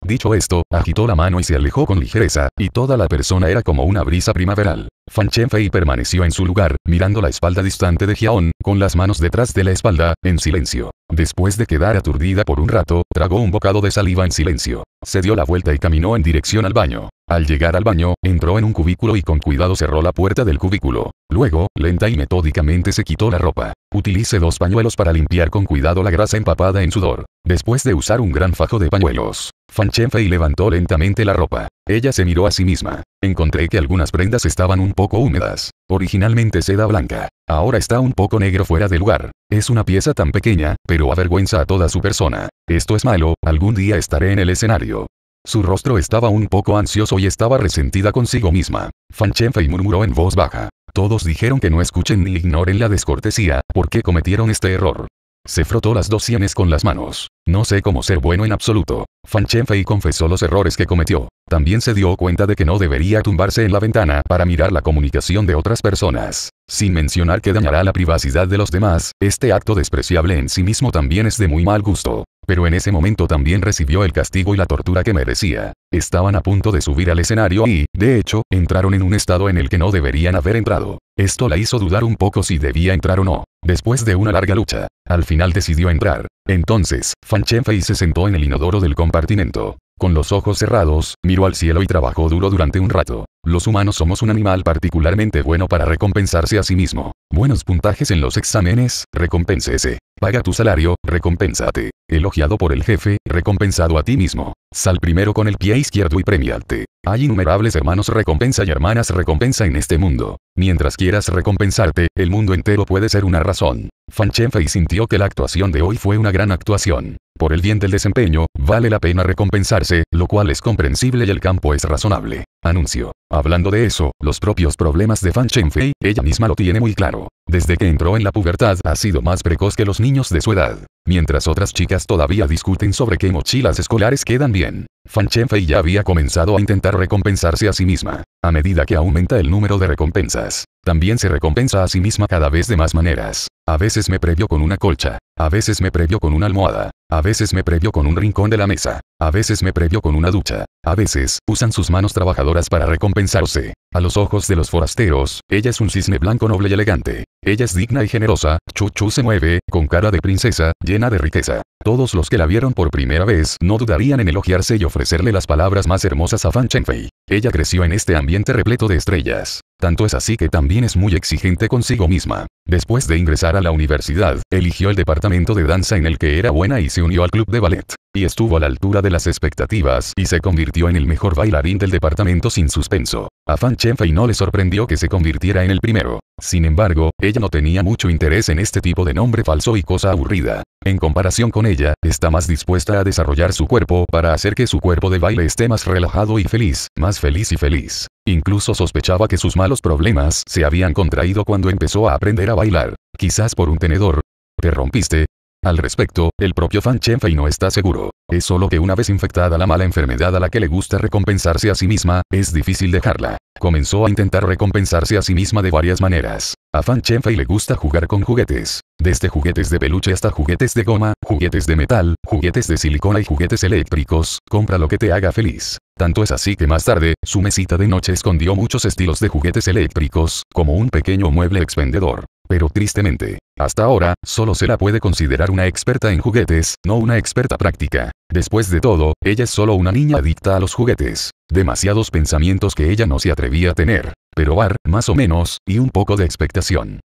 Dicho esto, agitó la mano y se alejó con ligereza, y toda la persona era como una brisa primaveral. Fan Chenfei permaneció en su lugar, mirando la espalda distante de Jiaon, con las manos detrás de la espalda, en silencio. Después de quedar aturdida por un rato, tragó un bocado de saliva en silencio. Se dio la vuelta y caminó en dirección al baño. Al llegar al baño, entró en un cubículo y con cuidado cerró la puerta del cubículo. Luego, lenta y metódicamente se quitó la ropa. Utilice dos pañuelos para limpiar con cuidado la grasa empapada en sudor. Después de usar un gran fajo de pañuelos, Fan Chenfei levantó lentamente la ropa. Ella se miró a sí misma. Encontré que algunas prendas estaban un poco húmedas. Originalmente seda blanca. Ahora está un poco negro fuera de lugar. Es una pieza tan pequeña, pero avergüenza a toda su persona. Esto es malo, algún día estaré en el escenario. Su rostro estaba un poco ansioso y estaba resentida consigo misma. Fan Chenfei murmuró en voz baja. Todos dijeron que no escuchen ni ignoren la descortesía, ¿por qué cometieron este error. Se frotó las dos sienes con las manos. No sé cómo ser bueno en absoluto. Fan Chenfei confesó los errores que cometió. También se dio cuenta de que no debería tumbarse en la ventana para mirar la comunicación de otras personas. Sin mencionar que dañará la privacidad de los demás, este acto despreciable en sí mismo también es de muy mal gusto. Pero en ese momento también recibió el castigo y la tortura que merecía. Estaban a punto de subir al escenario y, de hecho, entraron en un estado en el que no deberían haber entrado. Esto la hizo dudar un poco si debía entrar o no. Después de una larga lucha, al final decidió entrar. Entonces, Fan se sentó en el inodoro del compartimento. Con los ojos cerrados, miró al cielo y trabajó duro durante un rato. Los humanos somos un animal particularmente bueno para recompensarse a sí mismo. Buenos puntajes en los exámenes, recompénsese. Paga tu salario, recompénsate. Elogiado por el jefe, recompensado a ti mismo. Sal primero con el pie izquierdo y premiarte. Hay innumerables hermanos recompensa y hermanas recompensa en este mundo. Mientras quieras recompensarte, el mundo entero puede ser una razón. Fan sintió que la actuación de hoy fue una gran actuación. Por el bien del desempeño, vale la pena recompensarse, lo cual es comprensible y el campo es razonable. Anuncio. Hablando de eso, los propios problemas de Fan Chenfei, ella misma lo tiene muy claro. Desde que entró en la pubertad ha sido más precoz que los niños de su edad. Mientras otras chicas todavía discuten sobre qué mochilas escolares quedan bien, Fan ya había comenzado a intentar recompensarse a sí misma. A medida que aumenta el número de recompensas, también se recompensa a sí misma cada vez de más maneras. A veces me previo con una colcha, a veces me previo con una almohada, a veces me previo con un rincón de la mesa, a veces me previo con una ducha, a veces usan sus manos trabajadoras para recompensarse. A los ojos de los forasteros, ella es un cisne blanco noble y elegante. Ella es digna y generosa, Chuchu se mueve, con cara de princesa, llena de riqueza. Todos los que la vieron por primera vez no dudarían en elogiarse y ofrecerle las palabras más hermosas a Fan Chenfei. Ella creció en este ambiente repleto de estrellas. Tanto es así que también es muy exigente consigo misma. Después de ingresar a la universidad, eligió el departamento de danza en el que era buena y se unió al club de ballet. Y estuvo a la altura de las expectativas y se convirtió en el mejor bailarín del departamento sin suspenso. A Fan Chenfei no le sorprendió que se convirtiera en el primero. Sin embargo, ella no tenía mucho interés en este tipo de nombre falso y cosa aburrida. En comparación con ella, está más dispuesta a desarrollar su cuerpo para hacer que su cuerpo de baile esté más relajado y feliz, más feliz y feliz. Incluso sospechaba que sus los problemas se habían contraído cuando empezó a aprender a bailar. Quizás por un tenedor. Te rompiste, al respecto, el propio Fan Chenfei no está seguro. Es solo que una vez infectada la mala enfermedad a la que le gusta recompensarse a sí misma, es difícil dejarla. Comenzó a intentar recompensarse a sí misma de varias maneras. A Fan Chenfei le gusta jugar con juguetes. Desde juguetes de peluche hasta juguetes de goma, juguetes de metal, juguetes de silicona y juguetes eléctricos, compra lo que te haga feliz. Tanto es así que más tarde, su mesita de noche escondió muchos estilos de juguetes eléctricos, como un pequeño mueble expendedor. Pero tristemente, hasta ahora, solo se la puede considerar una experta en juguetes, no una experta práctica. Después de todo, ella es solo una niña adicta a los juguetes. Demasiados pensamientos que ella no se atrevía a tener. Pero bar, más o menos, y un poco de expectación.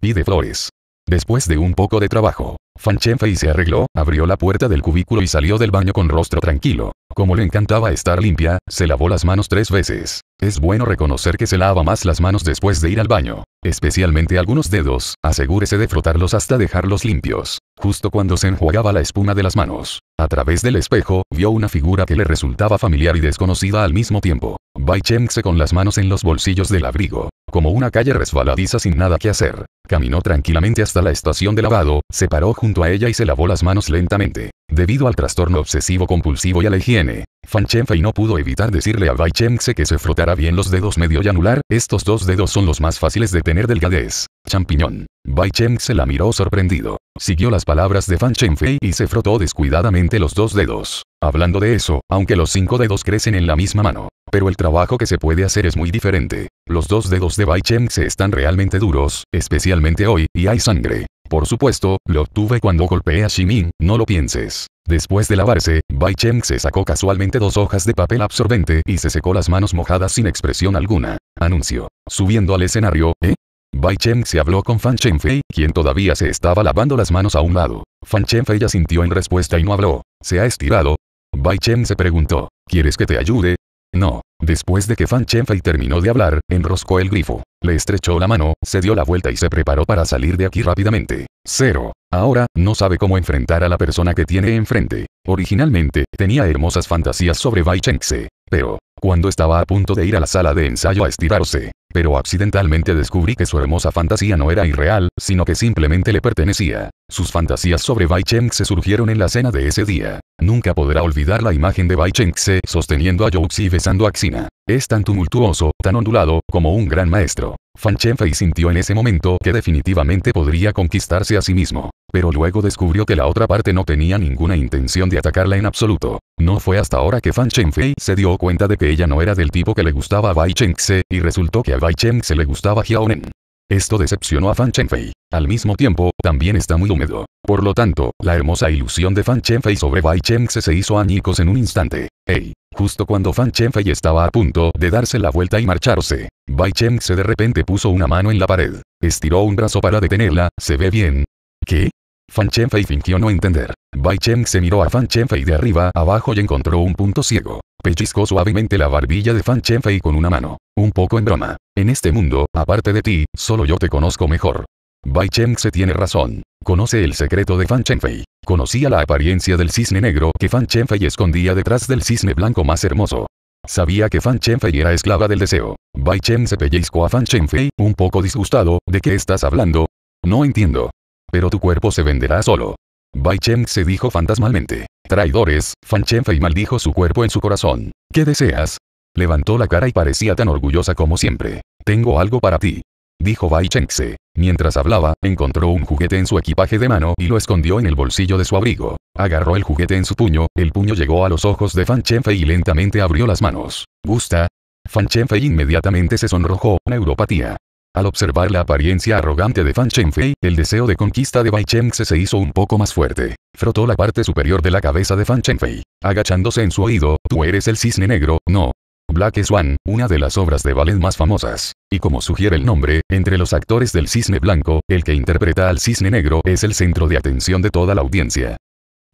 Pide flores. Después de un poco de trabajo, Fan se arregló, abrió la puerta del cubículo y salió del baño con rostro tranquilo. Como le encantaba estar limpia, se lavó las manos tres veces. Es bueno reconocer que se lava más las manos después de ir al baño, especialmente algunos dedos, asegúrese de frotarlos hasta dejarlos limpios. Justo cuando se enjuagaba la espuma de las manos, a través del espejo, vio una figura que le resultaba familiar y desconocida al mismo tiempo. Bai se con las manos en los bolsillos del abrigo, como una calle resbaladiza sin nada que hacer. Caminó tranquilamente hasta la estación de lavado, se paró junto a ella y se lavó las manos lentamente. Debido al trastorno obsesivo compulsivo y a la higiene, Fan Chenfei no pudo evitar decirle a Bai Chengse que se frotara bien los dedos medio y anular, estos dos dedos son los más fáciles de tener delgadez. Champiñón. Bai Chengse la miró sorprendido. Siguió las palabras de Fan Chenfei y se frotó descuidadamente los dos dedos. Hablando de eso, aunque los cinco dedos crecen en la misma mano, pero el trabajo que se puede hacer es muy diferente. Los dos dedos de Bai Chengse están realmente duros, especialmente hoy, y hay sangre. Por supuesto, lo obtuve cuando golpeé a Shimin, no lo pienses. Después de lavarse, Bai Cheng se sacó casualmente dos hojas de papel absorbente y se secó las manos mojadas sin expresión alguna. Anunció, Subiendo al escenario, ¿eh? Bai Cheng se habló con Fan Chenfei, quien todavía se estaba lavando las manos a un lado. Fan ya sintió en respuesta y no habló. ¿Se ha estirado? Bai Cheng se preguntó. ¿Quieres que te ayude? No. Después de que Fan Chenfei terminó de hablar, enroscó el grifo. Le estrechó la mano, se dio la vuelta y se preparó para salir de aquí rápidamente. Cero. Ahora, no sabe cómo enfrentar a la persona que tiene enfrente. Originalmente, tenía hermosas fantasías sobre Bai Chengse. Pero, cuando estaba a punto de ir a la sala de ensayo a estirarse. Pero accidentalmente descubrí que su hermosa fantasía no era irreal, sino que simplemente le pertenecía. Sus fantasías sobre Bai se surgieron en la cena de ese día. Nunca podrá olvidar la imagen de Bai se sosteniendo a Youxi y besando a Xina. Es tan tumultuoso, tan ondulado, como un gran maestro. Fan Chenfei sintió en ese momento que definitivamente podría conquistarse a sí mismo. Pero luego descubrió que la otra parte no tenía ninguna intención de atacarla en absoluto. No fue hasta ahora que Fan Chenfei se dio cuenta de que ella no era del tipo que le gustaba a Bai Chengse, y resultó que a Bai Chengse le gustaba Xiaonen. Esto decepcionó a Fan Chenfei. Al mismo tiempo, también está muy húmedo. Por lo tanto, la hermosa ilusión de Fan Chenfei sobre Bai Chengse se hizo añicos en un instante. ¡Ey! Justo cuando Fan Chenfei estaba a punto de darse la vuelta y marcharse, Bai Chengse de repente puso una mano en la pared. Estiró un brazo para detenerla, se ve bien. ¿Qué? Fan Chenfei fingió no entender. Bai Cheng se miró a Fan Chenfei de arriba abajo y encontró un punto ciego. Pellizcó suavemente la barbilla de Fan Chenfei con una mano. Un poco en broma. En este mundo, aparte de ti, solo yo te conozco mejor. Bai Cheng se tiene razón. Conoce el secreto de Fan Chenfei. Conocía la apariencia del cisne negro que Fan Chenfei escondía detrás del cisne blanco más hermoso. Sabía que Fan Chenfei era esclava del deseo. Bai Cheng se pellizcó a Fan Chenfei, un poco disgustado, ¿de qué estás hablando? No entiendo. Pero tu cuerpo se venderá solo. Bai Cheng se dijo fantasmalmente. Traidores, Fan Fei maldijo su cuerpo en su corazón. ¿Qué deseas? Levantó la cara y parecía tan orgullosa como siempre. Tengo algo para ti. Dijo Bai se, Mientras hablaba, encontró un juguete en su equipaje de mano y lo escondió en el bolsillo de su abrigo. Agarró el juguete en su puño, el puño llegó a los ojos de Fan Chenfei y lentamente abrió las manos. ¿Gusta? Fan Chenfei inmediatamente se sonrojó, neuropatía. Al observar la apariencia arrogante de Fan Fei, el deseo de conquista de Bai Cheng se hizo un poco más fuerte. Frotó la parte superior de la cabeza de Fan Fei, agachándose en su oído, tú eres el cisne negro, no, Black Swan, una de las obras de ballet más famosas. Y como sugiere el nombre, entre los actores del cisne blanco, el que interpreta al cisne negro es el centro de atención de toda la audiencia.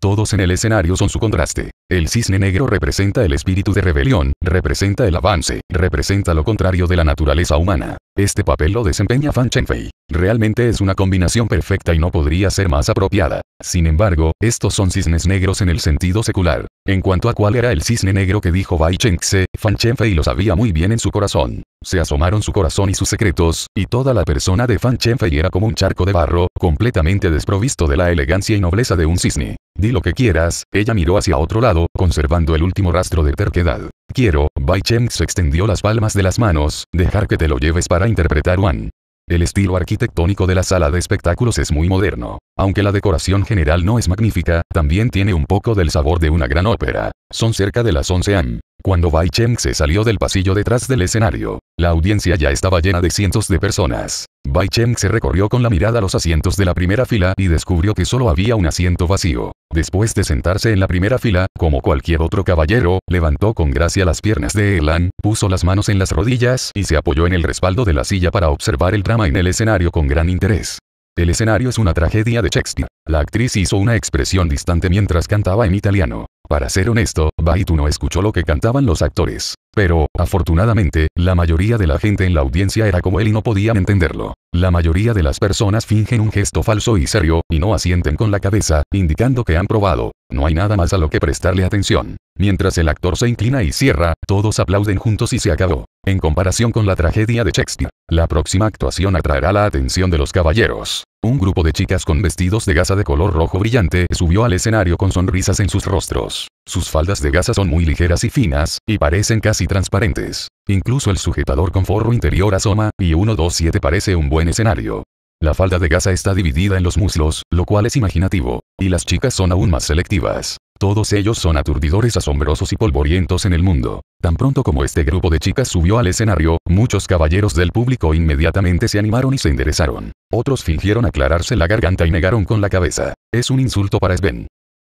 Todos en el escenario son su contraste. El cisne negro representa el espíritu de rebelión, representa el avance, representa lo contrario de la naturaleza humana. Este papel lo desempeña Fan Chenfei. Realmente es una combinación perfecta y no podría ser más apropiada. Sin embargo, estos son cisnes negros en el sentido secular. En cuanto a cuál era el cisne negro que dijo Bai Chengse, Fan Chenfei lo sabía muy bien en su corazón. Se asomaron su corazón y sus secretos, y toda la persona de Fan Chenfei era como un charco de barro, completamente desprovisto de la elegancia y nobleza de un cisne. Di lo que quieras, ella miró hacia otro lado, conservando el último rastro de terquedad. Quiero, Bai Cheng se extendió las palmas de las manos, dejar que te lo lleves para interpretar Wan. El estilo arquitectónico de la sala de espectáculos es muy moderno. Aunque la decoración general no es magnífica, también tiene un poco del sabor de una gran ópera. Son cerca de las 11 am. Cuando Bai se salió del pasillo detrás del escenario, la audiencia ya estaba llena de cientos de personas. Bai se recorrió con la mirada los asientos de la primera fila y descubrió que solo había un asiento vacío. Después de sentarse en la primera fila, como cualquier otro caballero, levantó con gracia las piernas de Elan, puso las manos en las rodillas y se apoyó en el respaldo de la silla para observar el drama en el escenario con gran interés. El escenario es una tragedia de Shakespeare. La actriz hizo una expresión distante mientras cantaba en italiano. Para ser honesto, Baitu no escuchó lo que cantaban los actores. Pero, afortunadamente, la mayoría de la gente en la audiencia era como él y no podían entenderlo. La mayoría de las personas fingen un gesto falso y serio, y no asienten con la cabeza, indicando que han probado. No hay nada más a lo que prestarle atención. Mientras el actor se inclina y cierra, todos aplauden juntos y se acabó. En comparación con la tragedia de Shakespeare, la próxima actuación atraerá la atención de los caballeros. Un grupo de chicas con vestidos de gasa de color rojo brillante subió al escenario con sonrisas en sus rostros. Sus faldas de gasa son muy ligeras y finas, y parecen casi transparentes. Incluso el sujetador con forro interior asoma, y 127 parece un buen escenario. La falda de gasa está dividida en los muslos, lo cual es imaginativo, y las chicas son aún más selectivas. Todos ellos son aturdidores asombrosos y polvorientos en el mundo. Tan pronto como este grupo de chicas subió al escenario, muchos caballeros del público inmediatamente se animaron y se enderezaron. Otros fingieron aclararse la garganta y negaron con la cabeza. Es un insulto para Sven.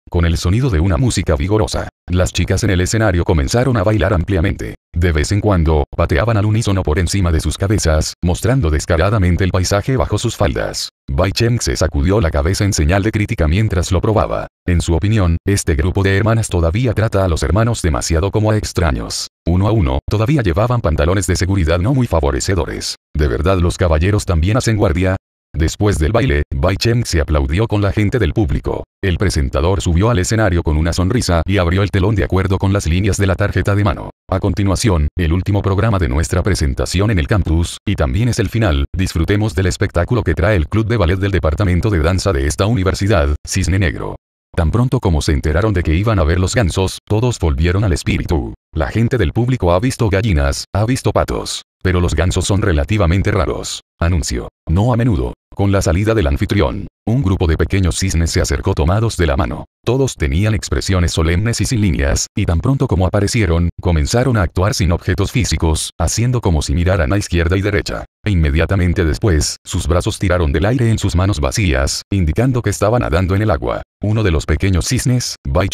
Con el sonido de una música vigorosa, las chicas en el escenario comenzaron a bailar ampliamente. De vez en cuando, pateaban al unísono por encima de sus cabezas, mostrando descaradamente el paisaje bajo sus faldas. Bai Cheng se sacudió la cabeza en señal de crítica mientras lo probaba. En su opinión, este grupo de hermanas todavía trata a los hermanos demasiado como a extraños. Uno a uno, todavía llevaban pantalones de seguridad no muy favorecedores. ¿De verdad los caballeros también hacen guardia? Después del baile, Bai se aplaudió con la gente del público. El presentador subió al escenario con una sonrisa y abrió el telón de acuerdo con las líneas de la tarjeta de mano. A continuación, el último programa de nuestra presentación en el campus, y también es el final, disfrutemos del espectáculo que trae el Club de Ballet del Departamento de Danza de esta universidad, Cisne Negro. Tan pronto como se enteraron de que iban a ver los gansos, todos volvieron al espíritu. La gente del público ha visto gallinas, ha visto patos. Pero los gansos son relativamente raros. Anuncio. No a menudo. Con la salida del anfitrión, un grupo de pequeños cisnes se acercó tomados de la mano. Todos tenían expresiones solemnes y sin líneas, y tan pronto como aparecieron, comenzaron a actuar sin objetos físicos, haciendo como si miraran a izquierda y derecha. E inmediatamente después, sus brazos tiraron del aire en sus manos vacías, indicando que estaban nadando en el agua. Uno de los pequeños cisnes, Bai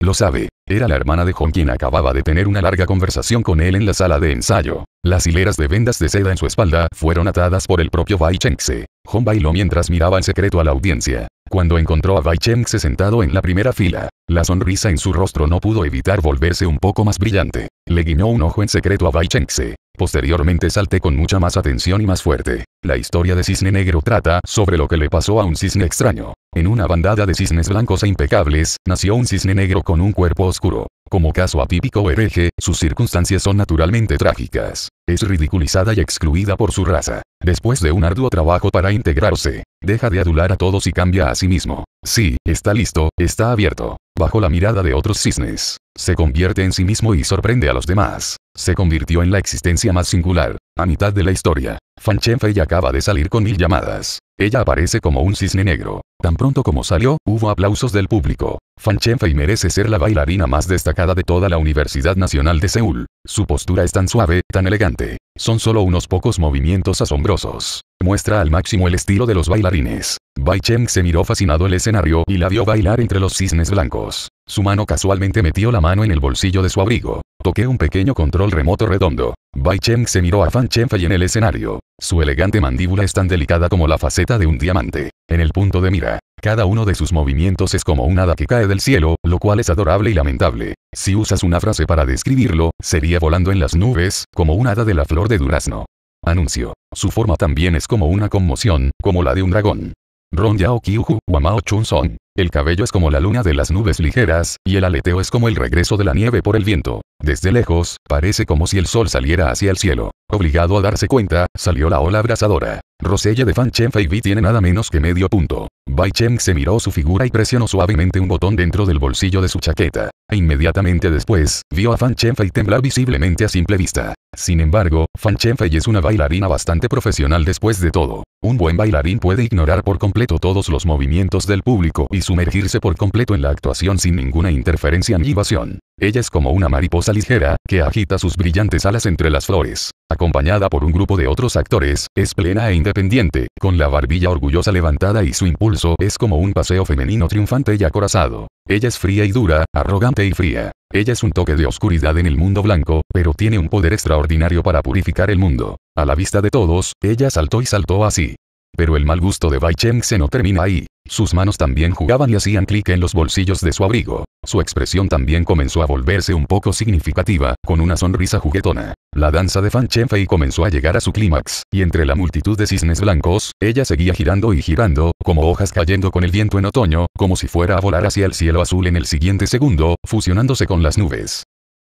lo sabe. Era la hermana de Hong quien acababa de tener una larga conversación con él en la sala de ensayo. Las hileras de vendas de seda en su espalda fueron atadas por el propio Bai Chengse. Hong bailó mientras miraba en secreto a la audiencia. Cuando encontró a Bai Chengse sentado en la primera fila, la sonrisa en su rostro no pudo evitar volverse un poco más brillante. Le guiñó un ojo en secreto a Bai Chengse. Posteriormente salté con mucha más atención y más fuerte. La historia de Cisne Negro trata sobre lo que le pasó a un cisne extraño. En una bandada de cisnes blancos e impecables, nació un cisne negro con un cuerpo oscuro. Como caso atípico o hereje, sus circunstancias son naturalmente trágicas. Es ridiculizada y excluida por su raza. Después de un arduo trabajo para integrarse, deja de adular a todos y cambia a sí mismo. Sí, está listo, está abierto bajo la mirada de otros cisnes. Se convierte en sí mismo y sorprende a los demás. Se convirtió en la existencia más singular, a mitad de la historia. Fan Chenfei acaba de salir con mil llamadas. Ella aparece como un cisne negro. Tan pronto como salió, hubo aplausos del público. Fan Chenfei merece ser la bailarina más destacada de toda la Universidad Nacional de Seúl. Su postura es tan suave, tan elegante. Son solo unos pocos movimientos asombrosos. Muestra al máximo el estilo de los bailarines. Bai Cheng se miró fascinado el escenario y la vio bailar entre los cisnes blancos. Su mano casualmente metió la mano en el bolsillo de su abrigo. Toqué un pequeño control remoto redondo. Bai Cheng se miró a Fan Chenfei en el escenario. Su elegante mandíbula es tan delicada como la faceta de un diamante. En el punto de mira, cada uno de sus movimientos es como un hada que cae del cielo, lo cual es adorable y lamentable. Si usas una frase para describirlo, sería volando en las nubes, como un hada de la flor de durazno. Anuncio. Su forma también es como una conmoción, como la de un dragón. Ron Yao Kyuhu, Wamao Chun Son. El cabello es como la luna de las nubes ligeras, y el aleteo es como el regreso de la nieve por el viento. Desde lejos, parece como si el sol saliera hacia el cielo. Obligado a darse cuenta, salió la ola abrasadora. Rosella de Fan Chen Feibi tiene nada menos que medio punto. Bai Cheng se miró su figura y presionó suavemente un botón dentro del bolsillo de su chaqueta. E inmediatamente después, vio a Fan Chenfei temblar visiblemente a simple vista. Sin embargo, Fan Chenfei es una bailarina bastante profesional después de todo. Un buen bailarín puede ignorar por completo todos los movimientos del público y sumergirse por completo en la actuación sin ninguna interferencia ni evasión. Ella es como una mariposa ligera, que agita sus brillantes alas entre las flores. Acompañada por un grupo de otros actores, es plena e independiente, con la barbilla orgullosa levantada y su impulso es como un paseo femenino triunfante y acorazado. Ella es fría y dura, arrogante y fría. Ella es un toque de oscuridad en el mundo blanco, pero tiene un poder extraordinario para purificar el mundo. A la vista de todos, ella saltó y saltó así. Pero el mal gusto de Bai Cheng se no termina ahí. Sus manos también jugaban y hacían clic en los bolsillos de su abrigo. Su expresión también comenzó a volverse un poco significativa, con una sonrisa juguetona. La danza de Fan Chenfei comenzó a llegar a su clímax, y entre la multitud de cisnes blancos, ella seguía girando y girando, como hojas cayendo con el viento en otoño, como si fuera a volar hacia el cielo azul en el siguiente segundo, fusionándose con las nubes.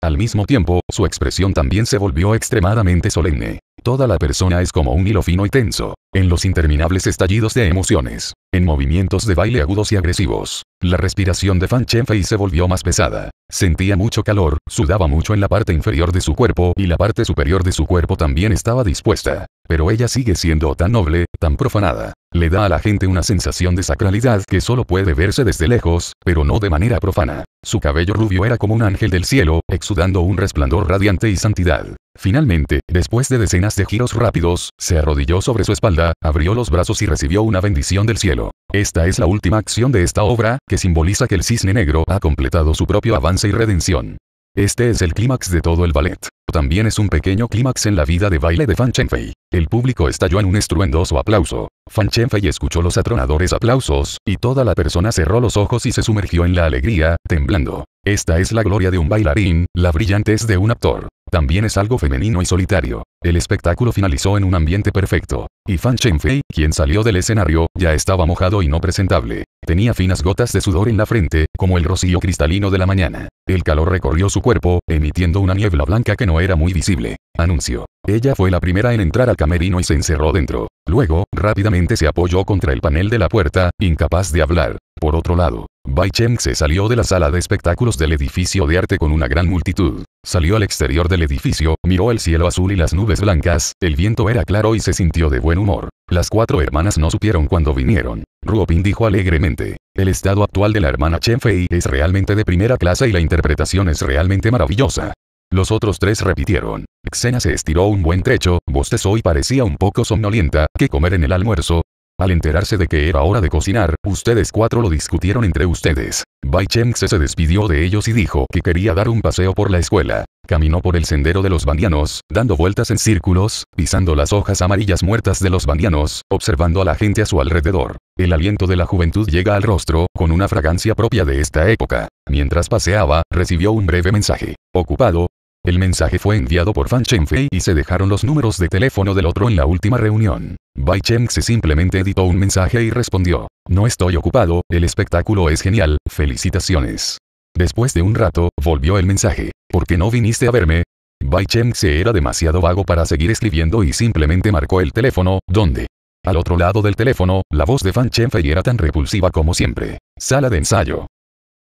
Al mismo tiempo, su expresión también se volvió extremadamente solemne. Toda la persona es como un hilo fino y tenso, en los interminables estallidos de emociones, en movimientos de baile agudos y agresivos. La respiración de Fan Chenfei se volvió más pesada. Sentía mucho calor, sudaba mucho en la parte inferior de su cuerpo y la parte superior de su cuerpo también estaba dispuesta pero ella sigue siendo tan noble, tan profanada. Le da a la gente una sensación de sacralidad que solo puede verse desde lejos, pero no de manera profana. Su cabello rubio era como un ángel del cielo, exudando un resplandor radiante y santidad. Finalmente, después de decenas de giros rápidos, se arrodilló sobre su espalda, abrió los brazos y recibió una bendición del cielo. Esta es la última acción de esta obra, que simboliza que el cisne negro ha completado su propio avance y redención. Este es el clímax de todo el ballet también es un pequeño clímax en la vida de baile de Fan Chenfei. El público estalló en un estruendoso aplauso. Fan Chenfei escuchó los atronadores aplausos, y toda la persona cerró los ojos y se sumergió en la alegría, temblando. Esta es la gloria de un bailarín, la brillantez de un actor. También es algo femenino y solitario. El espectáculo finalizó en un ambiente perfecto. Y Fan Chenfei, quien salió del escenario, ya estaba mojado y no presentable. Tenía finas gotas de sudor en la frente, como el rocío cristalino de la mañana. El calor recorrió su cuerpo, emitiendo una niebla blanca que no era muy visible. Anuncio. Ella fue la primera en entrar al camerino y se encerró dentro. Luego, rápidamente se apoyó contra el panel de la puerta, incapaz de hablar. Por otro lado, Bai Cheng se salió de la sala de espectáculos del edificio de arte con una gran multitud. Salió al exterior del edificio, miró el cielo azul y las nubes blancas, el viento era claro y se sintió de buen humor. Las cuatro hermanas no supieron cuándo vinieron. Ruopin dijo alegremente. El estado actual de la hermana Chen Fei es realmente de primera clase y la interpretación es realmente maravillosa. Los otros tres repitieron. Xena se estiró un buen trecho, bostezó y parecía un poco somnolienta, que comer en el almuerzo? Al enterarse de que era hora de cocinar, ustedes cuatro lo discutieron entre ustedes. Bai se se despidió de ellos y dijo que quería dar un paseo por la escuela. Caminó por el sendero de los bandianos, dando vueltas en círculos, pisando las hojas amarillas muertas de los bandianos, observando a la gente a su alrededor. El aliento de la juventud llega al rostro, con una fragancia propia de esta época. Mientras paseaba, recibió un breve mensaje. Ocupado, el mensaje fue enviado por Fan Chenfei y se dejaron los números de teléfono del otro en la última reunión. Bai se simplemente editó un mensaje y respondió, no estoy ocupado, el espectáculo es genial, felicitaciones. Después de un rato, volvió el mensaje, ¿por qué no viniste a verme? Bai se era demasiado vago para seguir escribiendo y simplemente marcó el teléfono, ¿dónde? Al otro lado del teléfono, la voz de Fan Chenfei era tan repulsiva como siempre. Sala de ensayo.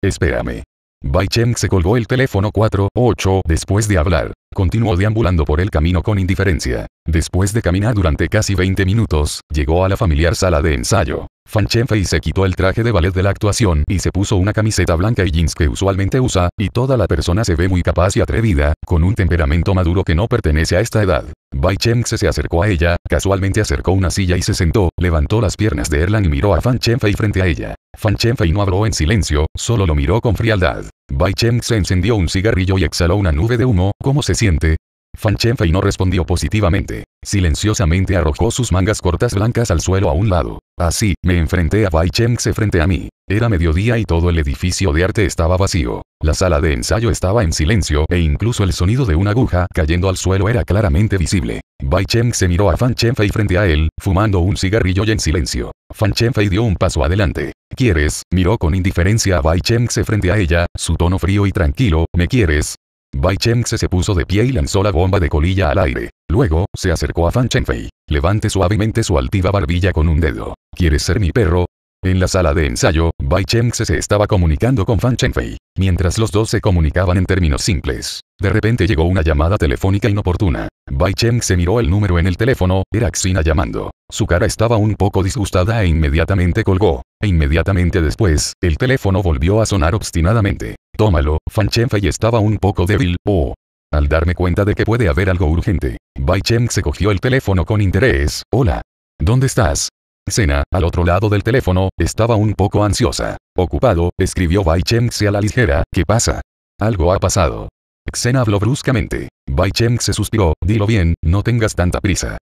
Espérame. Bai se colgó el teléfono 4-8 después de hablar. Continuó deambulando por el camino con indiferencia. Después de caminar durante casi 20 minutos, llegó a la familiar sala de ensayo. Fan Chenfei se quitó el traje de ballet de la actuación y se puso una camiseta blanca y jeans que usualmente usa, y toda la persona se ve muy capaz y atrevida, con un temperamento maduro que no pertenece a esta edad. Bai Cheng se acercó a ella, casualmente acercó una silla y se sentó, levantó las piernas de Erlang y miró a Fan Chenfei frente a ella. Fan Chenfei no habló en silencio, solo lo miró con frialdad. Bai Cheng se encendió un cigarrillo y exhaló una nube de humo, ¿cómo se siente? Fan Chenfei no respondió positivamente. Silenciosamente arrojó sus mangas cortas blancas al suelo a un lado. Así, me enfrenté a Bai Chengse frente a mí. Era mediodía y todo el edificio de arte estaba vacío. La sala de ensayo estaba en silencio e incluso el sonido de una aguja cayendo al suelo era claramente visible. Bai se miró a Fan Chenfei frente a él, fumando un cigarrillo y en silencio. Fan Chenfei dio un paso adelante. ¿Quieres? Miró con indiferencia a Bai Chengse frente a ella, su tono frío y tranquilo, ¿me quieres? Bai cheng se puso de pie y lanzó la bomba de colilla al aire. Luego, se acercó a Fan Chengfei, Levante suavemente su altiva barbilla con un dedo. ¿Quieres ser mi perro? En la sala de ensayo, Bai cheng se estaba comunicando con Fan Chengfei, mientras los dos se comunicaban en términos simples. De repente llegó una llamada telefónica inoportuna. Bai se miró el número en el teléfono, era Xina llamando. Su cara estaba un poco disgustada e inmediatamente colgó. E inmediatamente después, el teléfono volvió a sonar obstinadamente. Tómalo, Fan Chenfei estaba un poco débil, oh. Al darme cuenta de que puede haber algo urgente, Bai se cogió el teléfono con interés, hola. ¿Dónde estás? Xena, al otro lado del teléfono, estaba un poco ansiosa. Ocupado, escribió Bai se a la ligera, ¿qué pasa? Algo ha pasado. Xena habló bruscamente. Bai se suspiró, dilo bien, no tengas tanta prisa.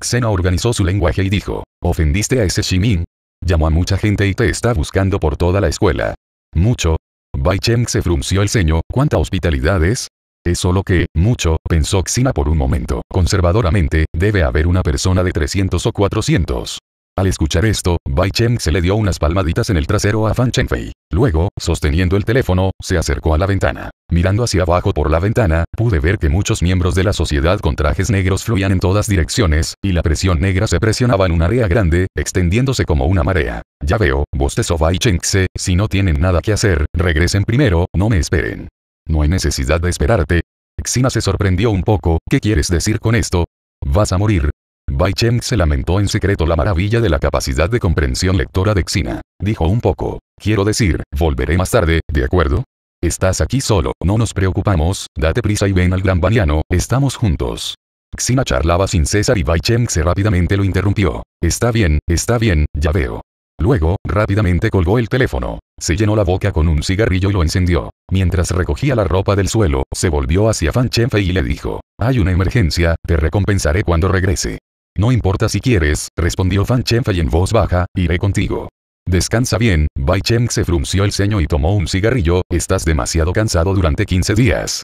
Xena organizó su lenguaje y dijo, ¿ofendiste a ese Ximing? Llamó a mucha gente y te está buscando por toda la escuela. Mucho, Bai Cheng se frunció el ceño, ¿cuánta hospitalidad es? Es solo que, mucho, pensó Xina por un momento. Conservadoramente, debe haber una persona de 300 o 400. Al escuchar esto, Bai Cheng se le dio unas palmaditas en el trasero a Fan Chengfei. Luego, sosteniendo el teléfono, se acercó a la ventana. Mirando hacia abajo por la ventana, pude ver que muchos miembros de la sociedad con trajes negros fluían en todas direcciones, y la presión negra se presionaba en un área grande, extendiéndose como una marea. Ya veo, bostezó Bai Chengse, si no tienen nada que hacer, regresen primero, no me esperen. No hay necesidad de esperarte. Xina se sorprendió un poco, ¿qué quieres decir con esto? Vas a morir, Cheng se lamentó en secreto la maravilla de la capacidad de comprensión lectora de Xina. Dijo un poco, quiero decir, volveré más tarde, ¿de acuerdo? Estás aquí solo, no nos preocupamos, date prisa y ven al gran baniano, estamos juntos. Xina charlaba sin cesar y se rápidamente lo interrumpió. Está bien, está bien, ya veo. Luego, rápidamente colgó el teléfono. Se llenó la boca con un cigarrillo y lo encendió. Mientras recogía la ropa del suelo, se volvió hacia Fan Chenfei y le dijo, hay una emergencia, te recompensaré cuando regrese. No importa si quieres, respondió Fan Chenfei en voz baja, iré contigo. Descansa bien, Bai Cheng se frunció el ceño y tomó un cigarrillo, estás demasiado cansado durante 15 días.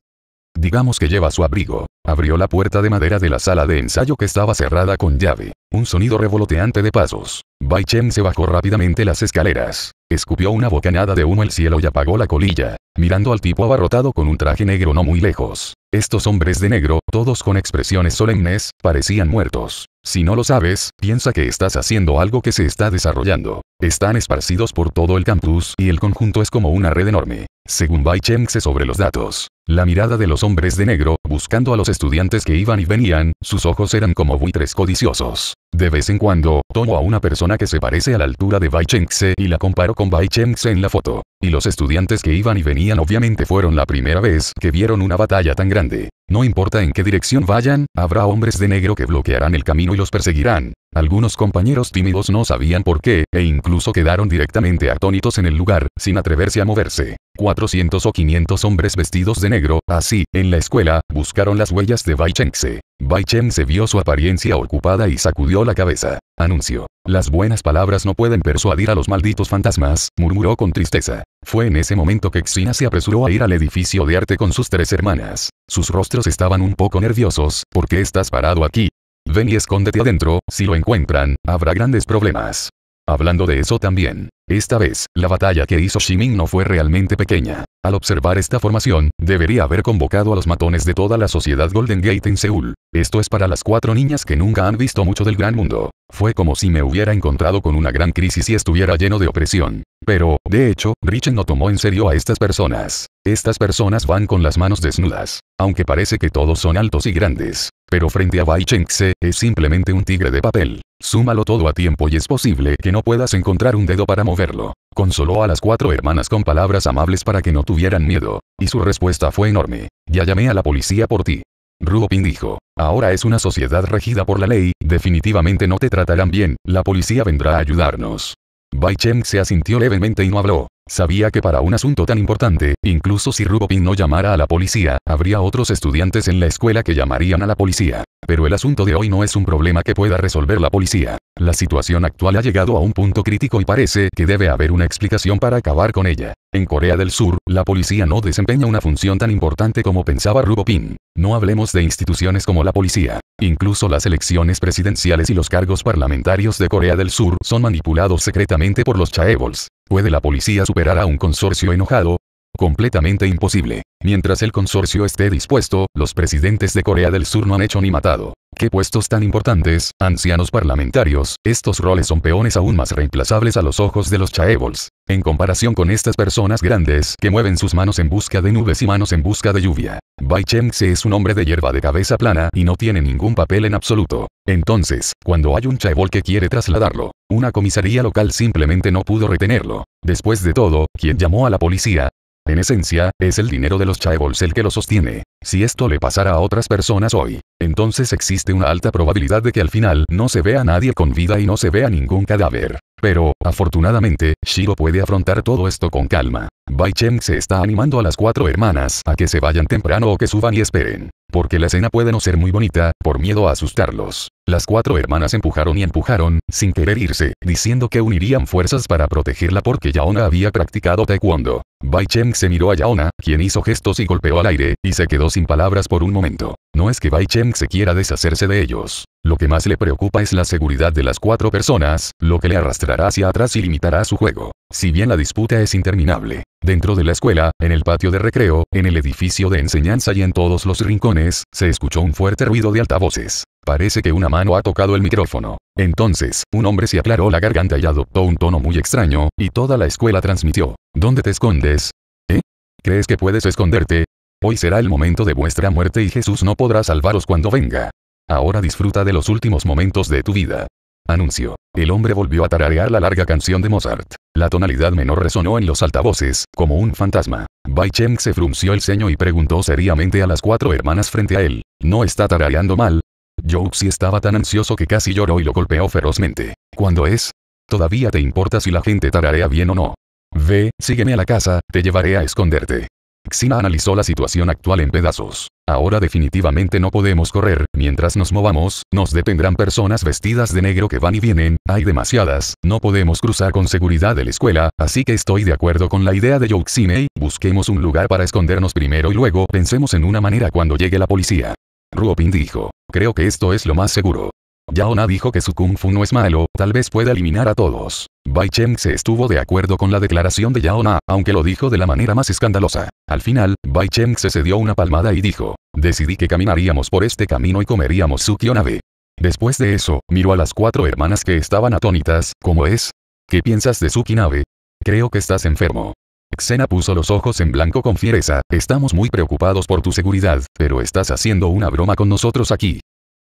Digamos que lleva su abrigo. Abrió la puerta de madera de la sala de ensayo que estaba cerrada con llave. Un sonido revoloteante de pasos. Bai Cheng se bajó rápidamente las escaleras. Escupió una bocanada de humo al cielo y apagó la colilla, mirando al tipo abarrotado con un traje negro no muy lejos. Estos hombres de negro, todos con expresiones solemnes, parecían muertos. Si no lo sabes, piensa que estás haciendo algo que se está desarrollando. Están esparcidos por todo el campus y el conjunto es como una red enorme. Según Bai se sobre los datos, la mirada de los hombres de negro, buscando a los estudiantes que iban y venían, sus ojos eran como buitres codiciosos. De vez en cuando, tomo a una persona que se parece a la altura de Bai Chengse y la comparo con Bai Chengse en la foto. Y los estudiantes que iban y venían obviamente fueron la primera vez que vieron una batalla tan grande. No importa en qué dirección vayan, habrá hombres de negro que bloquearán el camino y los perseguirán. Algunos compañeros tímidos no sabían por qué, e incluso quedaron directamente atónitos en el lugar, sin atreverse a moverse. 400 o 500 hombres vestidos de negro, así, en la escuela, buscaron las huellas de Bai Chengse. Bai Chengse vio su apariencia ocupada y sacudió la cabeza. Anuncio. Las buenas palabras no pueden persuadir a los malditos fantasmas, murmuró con tristeza. Fue en ese momento que Xina se apresuró a ir al edificio de arte con sus tres hermanas. Sus rostros estaban un poco nerviosos, ¿por qué estás parado aquí? Ven y escóndete adentro, si lo encuentran, habrá grandes problemas. Hablando de eso también. Esta vez, la batalla que hizo Shimin no fue realmente pequeña. Al observar esta formación, debería haber convocado a los matones de toda la sociedad Golden Gate en Seúl. Esto es para las cuatro niñas que nunca han visto mucho del gran mundo. Fue como si me hubiera encontrado con una gran crisis y estuviera lleno de opresión. Pero, de hecho, Richen no tomó en serio a estas personas. Estas personas van con las manos desnudas. Aunque parece que todos son altos y grandes. Pero frente a Bai se es simplemente un tigre de papel. Súmalo todo a tiempo y es posible que no puedas encontrar un dedo para moverlo. Consoló a las cuatro hermanas con palabras amables para que no tuvieran miedo. Y su respuesta fue enorme. Ya llamé a la policía por ti. Ruopin dijo. Ahora es una sociedad regida por la ley, definitivamente no te tratarán bien, la policía vendrá a ayudarnos. Bai Cheng se asintió levemente y no habló. Sabía que para un asunto tan importante, incluso si Rubopin no llamara a la policía, habría otros estudiantes en la escuela que llamarían a la policía. Pero el asunto de hoy no es un problema que pueda resolver la policía. La situación actual ha llegado a un punto crítico y parece que debe haber una explicación para acabar con ella. En Corea del Sur, la policía no desempeña una función tan importante como pensaba Pin. No hablemos de instituciones como la policía. Incluso las elecciones presidenciales y los cargos parlamentarios de Corea del Sur son manipulados secretamente por los chaebols. ¿Puede la policía superar a un consorcio enojado? completamente imposible. Mientras el consorcio esté dispuesto, los presidentes de Corea del Sur no han hecho ni matado. ¿Qué puestos tan importantes, ancianos parlamentarios? Estos roles son peones aún más reemplazables a los ojos de los chaebols. En comparación con estas personas grandes que mueven sus manos en busca de nubes y manos en busca de lluvia. Bai Chengse se es un hombre de hierba de cabeza plana y no tiene ningún papel en absoluto. Entonces, cuando hay un chaebol que quiere trasladarlo, una comisaría local simplemente no pudo retenerlo. Después de todo, quien llamó a la policía, en esencia, es el dinero de los chaebols el que lo sostiene. Si esto le pasara a otras personas hoy, entonces existe una alta probabilidad de que al final no se vea a nadie con vida y no se vea ningún cadáver. Pero, afortunadamente, Shiro puede afrontar todo esto con calma. Bai se está animando a las cuatro hermanas a que se vayan temprano o que suban y esperen porque la escena puede no ser muy bonita, por miedo a asustarlos. Las cuatro hermanas empujaron y empujaron, sin querer irse, diciendo que unirían fuerzas para protegerla porque Yaona había practicado taekwondo. Bai Cheng se miró a Yaona, quien hizo gestos y golpeó al aire, y se quedó sin palabras por un momento. No es que Bai Cheng se quiera deshacerse de ellos, lo que más le preocupa es la seguridad de las cuatro personas, lo que le arrastrará hacia atrás y limitará su juego. Si bien la disputa es interminable, dentro de la escuela, en el patio de recreo, en el edificio de enseñanza y en todos los rincones, se escuchó un fuerte ruido de altavoces. Parece que una mano ha tocado el micrófono. Entonces, un hombre se aclaró la garganta y adoptó un tono muy extraño, y toda la escuela transmitió. ¿Dónde te escondes? ¿Eh? ¿Crees que puedes esconderte? Hoy será el momento de vuestra muerte y Jesús no podrá salvaros cuando venga. Ahora disfruta de los últimos momentos de tu vida. Anuncio. El hombre volvió a tararear la larga canción de Mozart. La tonalidad menor resonó en los altavoces, como un fantasma. Baicheng se frunció el ceño y preguntó seriamente a las cuatro hermanas frente a él. ¿No está tarareando mal? Jouxi estaba tan ansioso que casi lloró y lo golpeó ferozmente. ¿Cuándo es? Todavía te importa si la gente tararea bien o no. Ve, sígueme a la casa, te llevaré a esconderte. Xina analizó la situación actual en pedazos. Ahora definitivamente no podemos correr, mientras nos movamos, nos detendrán personas vestidas de negro que van y vienen, hay demasiadas, no podemos cruzar con seguridad de la escuela, así que estoy de acuerdo con la idea de Yoxinei, busquemos un lugar para escondernos primero y luego pensemos en una manera cuando llegue la policía. Ruopin dijo, creo que esto es lo más seguro. Yaona dijo que su kung fu no es malo, tal vez pueda eliminar a todos. Bai Cheng se estuvo de acuerdo con la declaración de Yaona, aunque lo dijo de la manera más escandalosa. Al final, Bai Cheng se cedió una palmada y dijo, decidí que caminaríamos por este camino y comeríamos su kionabe. Después de eso, miró a las cuatro hermanas que estaban atónitas, ¿cómo es? ¿Qué piensas de su Kinabe? Creo que estás enfermo. Xena puso los ojos en blanco con fiereza, estamos muy preocupados por tu seguridad, pero estás haciendo una broma con nosotros aquí.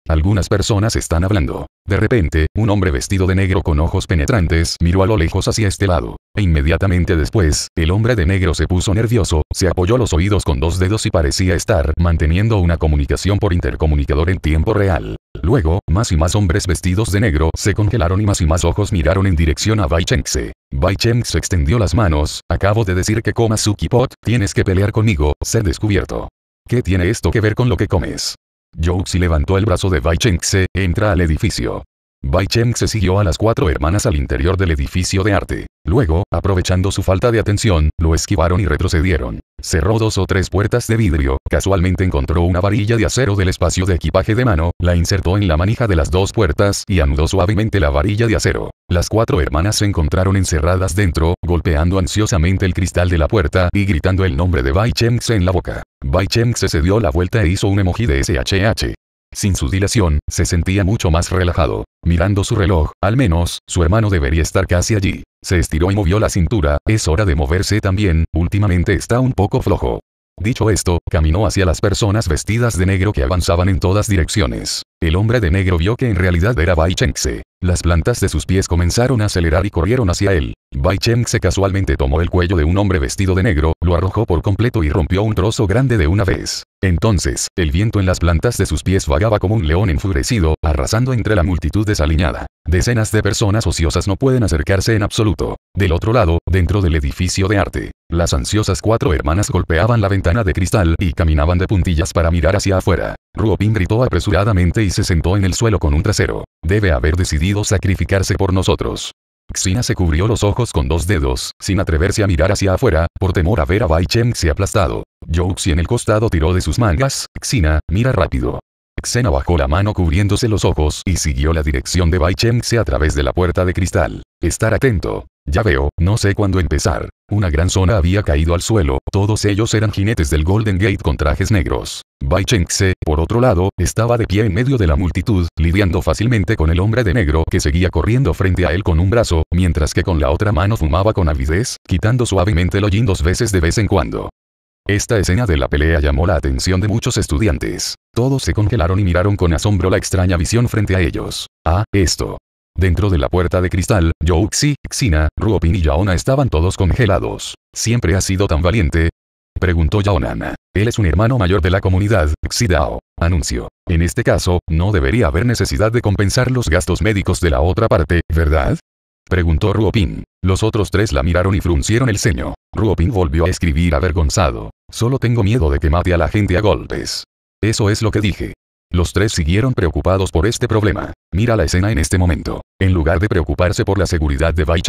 Algunas personas están hablando. De repente, un hombre vestido de negro con ojos penetrantes miró a lo lejos hacia este lado. E inmediatamente después, el hombre de negro se puso nervioso, se apoyó los oídos con dos dedos y parecía estar manteniendo una comunicación por intercomunicador en tiempo real. Luego, más y más hombres vestidos de negro se congelaron y más y más ojos miraron en dirección a Bai Chengse. Bai extendió las manos, acabo de decir que comas su pot, tienes que pelear conmigo, ser descubierto. ¿Qué tiene esto que ver con lo que comes? Jouxi levantó el brazo de Bai entra al edificio. Bai Cheng se siguió a las cuatro hermanas al interior del edificio de arte. Luego, aprovechando su falta de atención, lo esquivaron y retrocedieron. Cerró dos o tres puertas de vidrio, casualmente encontró una varilla de acero del espacio de equipaje de mano, la insertó en la manija de las dos puertas y anudó suavemente la varilla de acero. Las cuatro hermanas se encontraron encerradas dentro, golpeando ansiosamente el cristal de la puerta y gritando el nombre de Bai Cheng en la boca. Bai se dio la vuelta e hizo un emoji de SHH sin su dilación, se sentía mucho más relajado. Mirando su reloj, al menos, su hermano debería estar casi allí. Se estiró y movió la cintura, es hora de moverse también, últimamente está un poco flojo. Dicho esto, caminó hacia las personas vestidas de negro que avanzaban en todas direcciones. El hombre de negro vio que en realidad era Bai las plantas de sus pies comenzaron a acelerar y corrieron hacia él. Bai Cheng se casualmente tomó el cuello de un hombre vestido de negro, lo arrojó por completo y rompió un trozo grande de una vez. Entonces, el viento en las plantas de sus pies vagaba como un león enfurecido, arrasando entre la multitud desaliñada. Decenas de personas ociosas no pueden acercarse en absoluto. Del otro lado, dentro del edificio de arte, las ansiosas cuatro hermanas golpeaban la ventana de cristal y caminaban de puntillas para mirar hacia afuera. Ruopin gritó apresuradamente y se sentó en el suelo con un trasero. Debe haber decidido sacrificarse por nosotros. Xena se cubrió los ojos con dos dedos, sin atreverse a mirar hacia afuera, por temor a ver a Bai Cheng se aplastado. Youxi en el costado tiró de sus mangas, Xina, mira rápido. Xena bajó la mano cubriéndose los ojos y siguió la dirección de Bai Cheng a través de la puerta de cristal. Estar atento. Ya veo, no sé cuándo empezar. Una gran zona había caído al suelo, todos ellos eran jinetes del Golden Gate con trajes negros. Bai por otro lado, estaba de pie en medio de la multitud, lidiando fácilmente con el hombre de negro que seguía corriendo frente a él con un brazo, mientras que con la otra mano fumaba con avidez, quitando suavemente el hollín dos veces de vez en cuando. Esta escena de la pelea llamó la atención de muchos estudiantes. Todos se congelaron y miraron con asombro la extraña visión frente a ellos. Ah, esto. Dentro de la puerta de cristal, Youxi, Xina, Ruopin y Yaona estaban todos congelados. ¿Siempre ha sido tan valiente? Preguntó Yaonana. Él es un hermano mayor de la comunidad, Xidao. anunció. En este caso, no debería haber necesidad de compensar los gastos médicos de la otra parte, ¿verdad? Preguntó Ruopin. Los otros tres la miraron y fruncieron el ceño. Ruopin volvió a escribir avergonzado. Solo tengo miedo de que mate a la gente a golpes. Eso es lo que dije. Los tres siguieron preocupados por este problema. Mira la escena en este momento. En lugar de preocuparse por la seguridad de Bai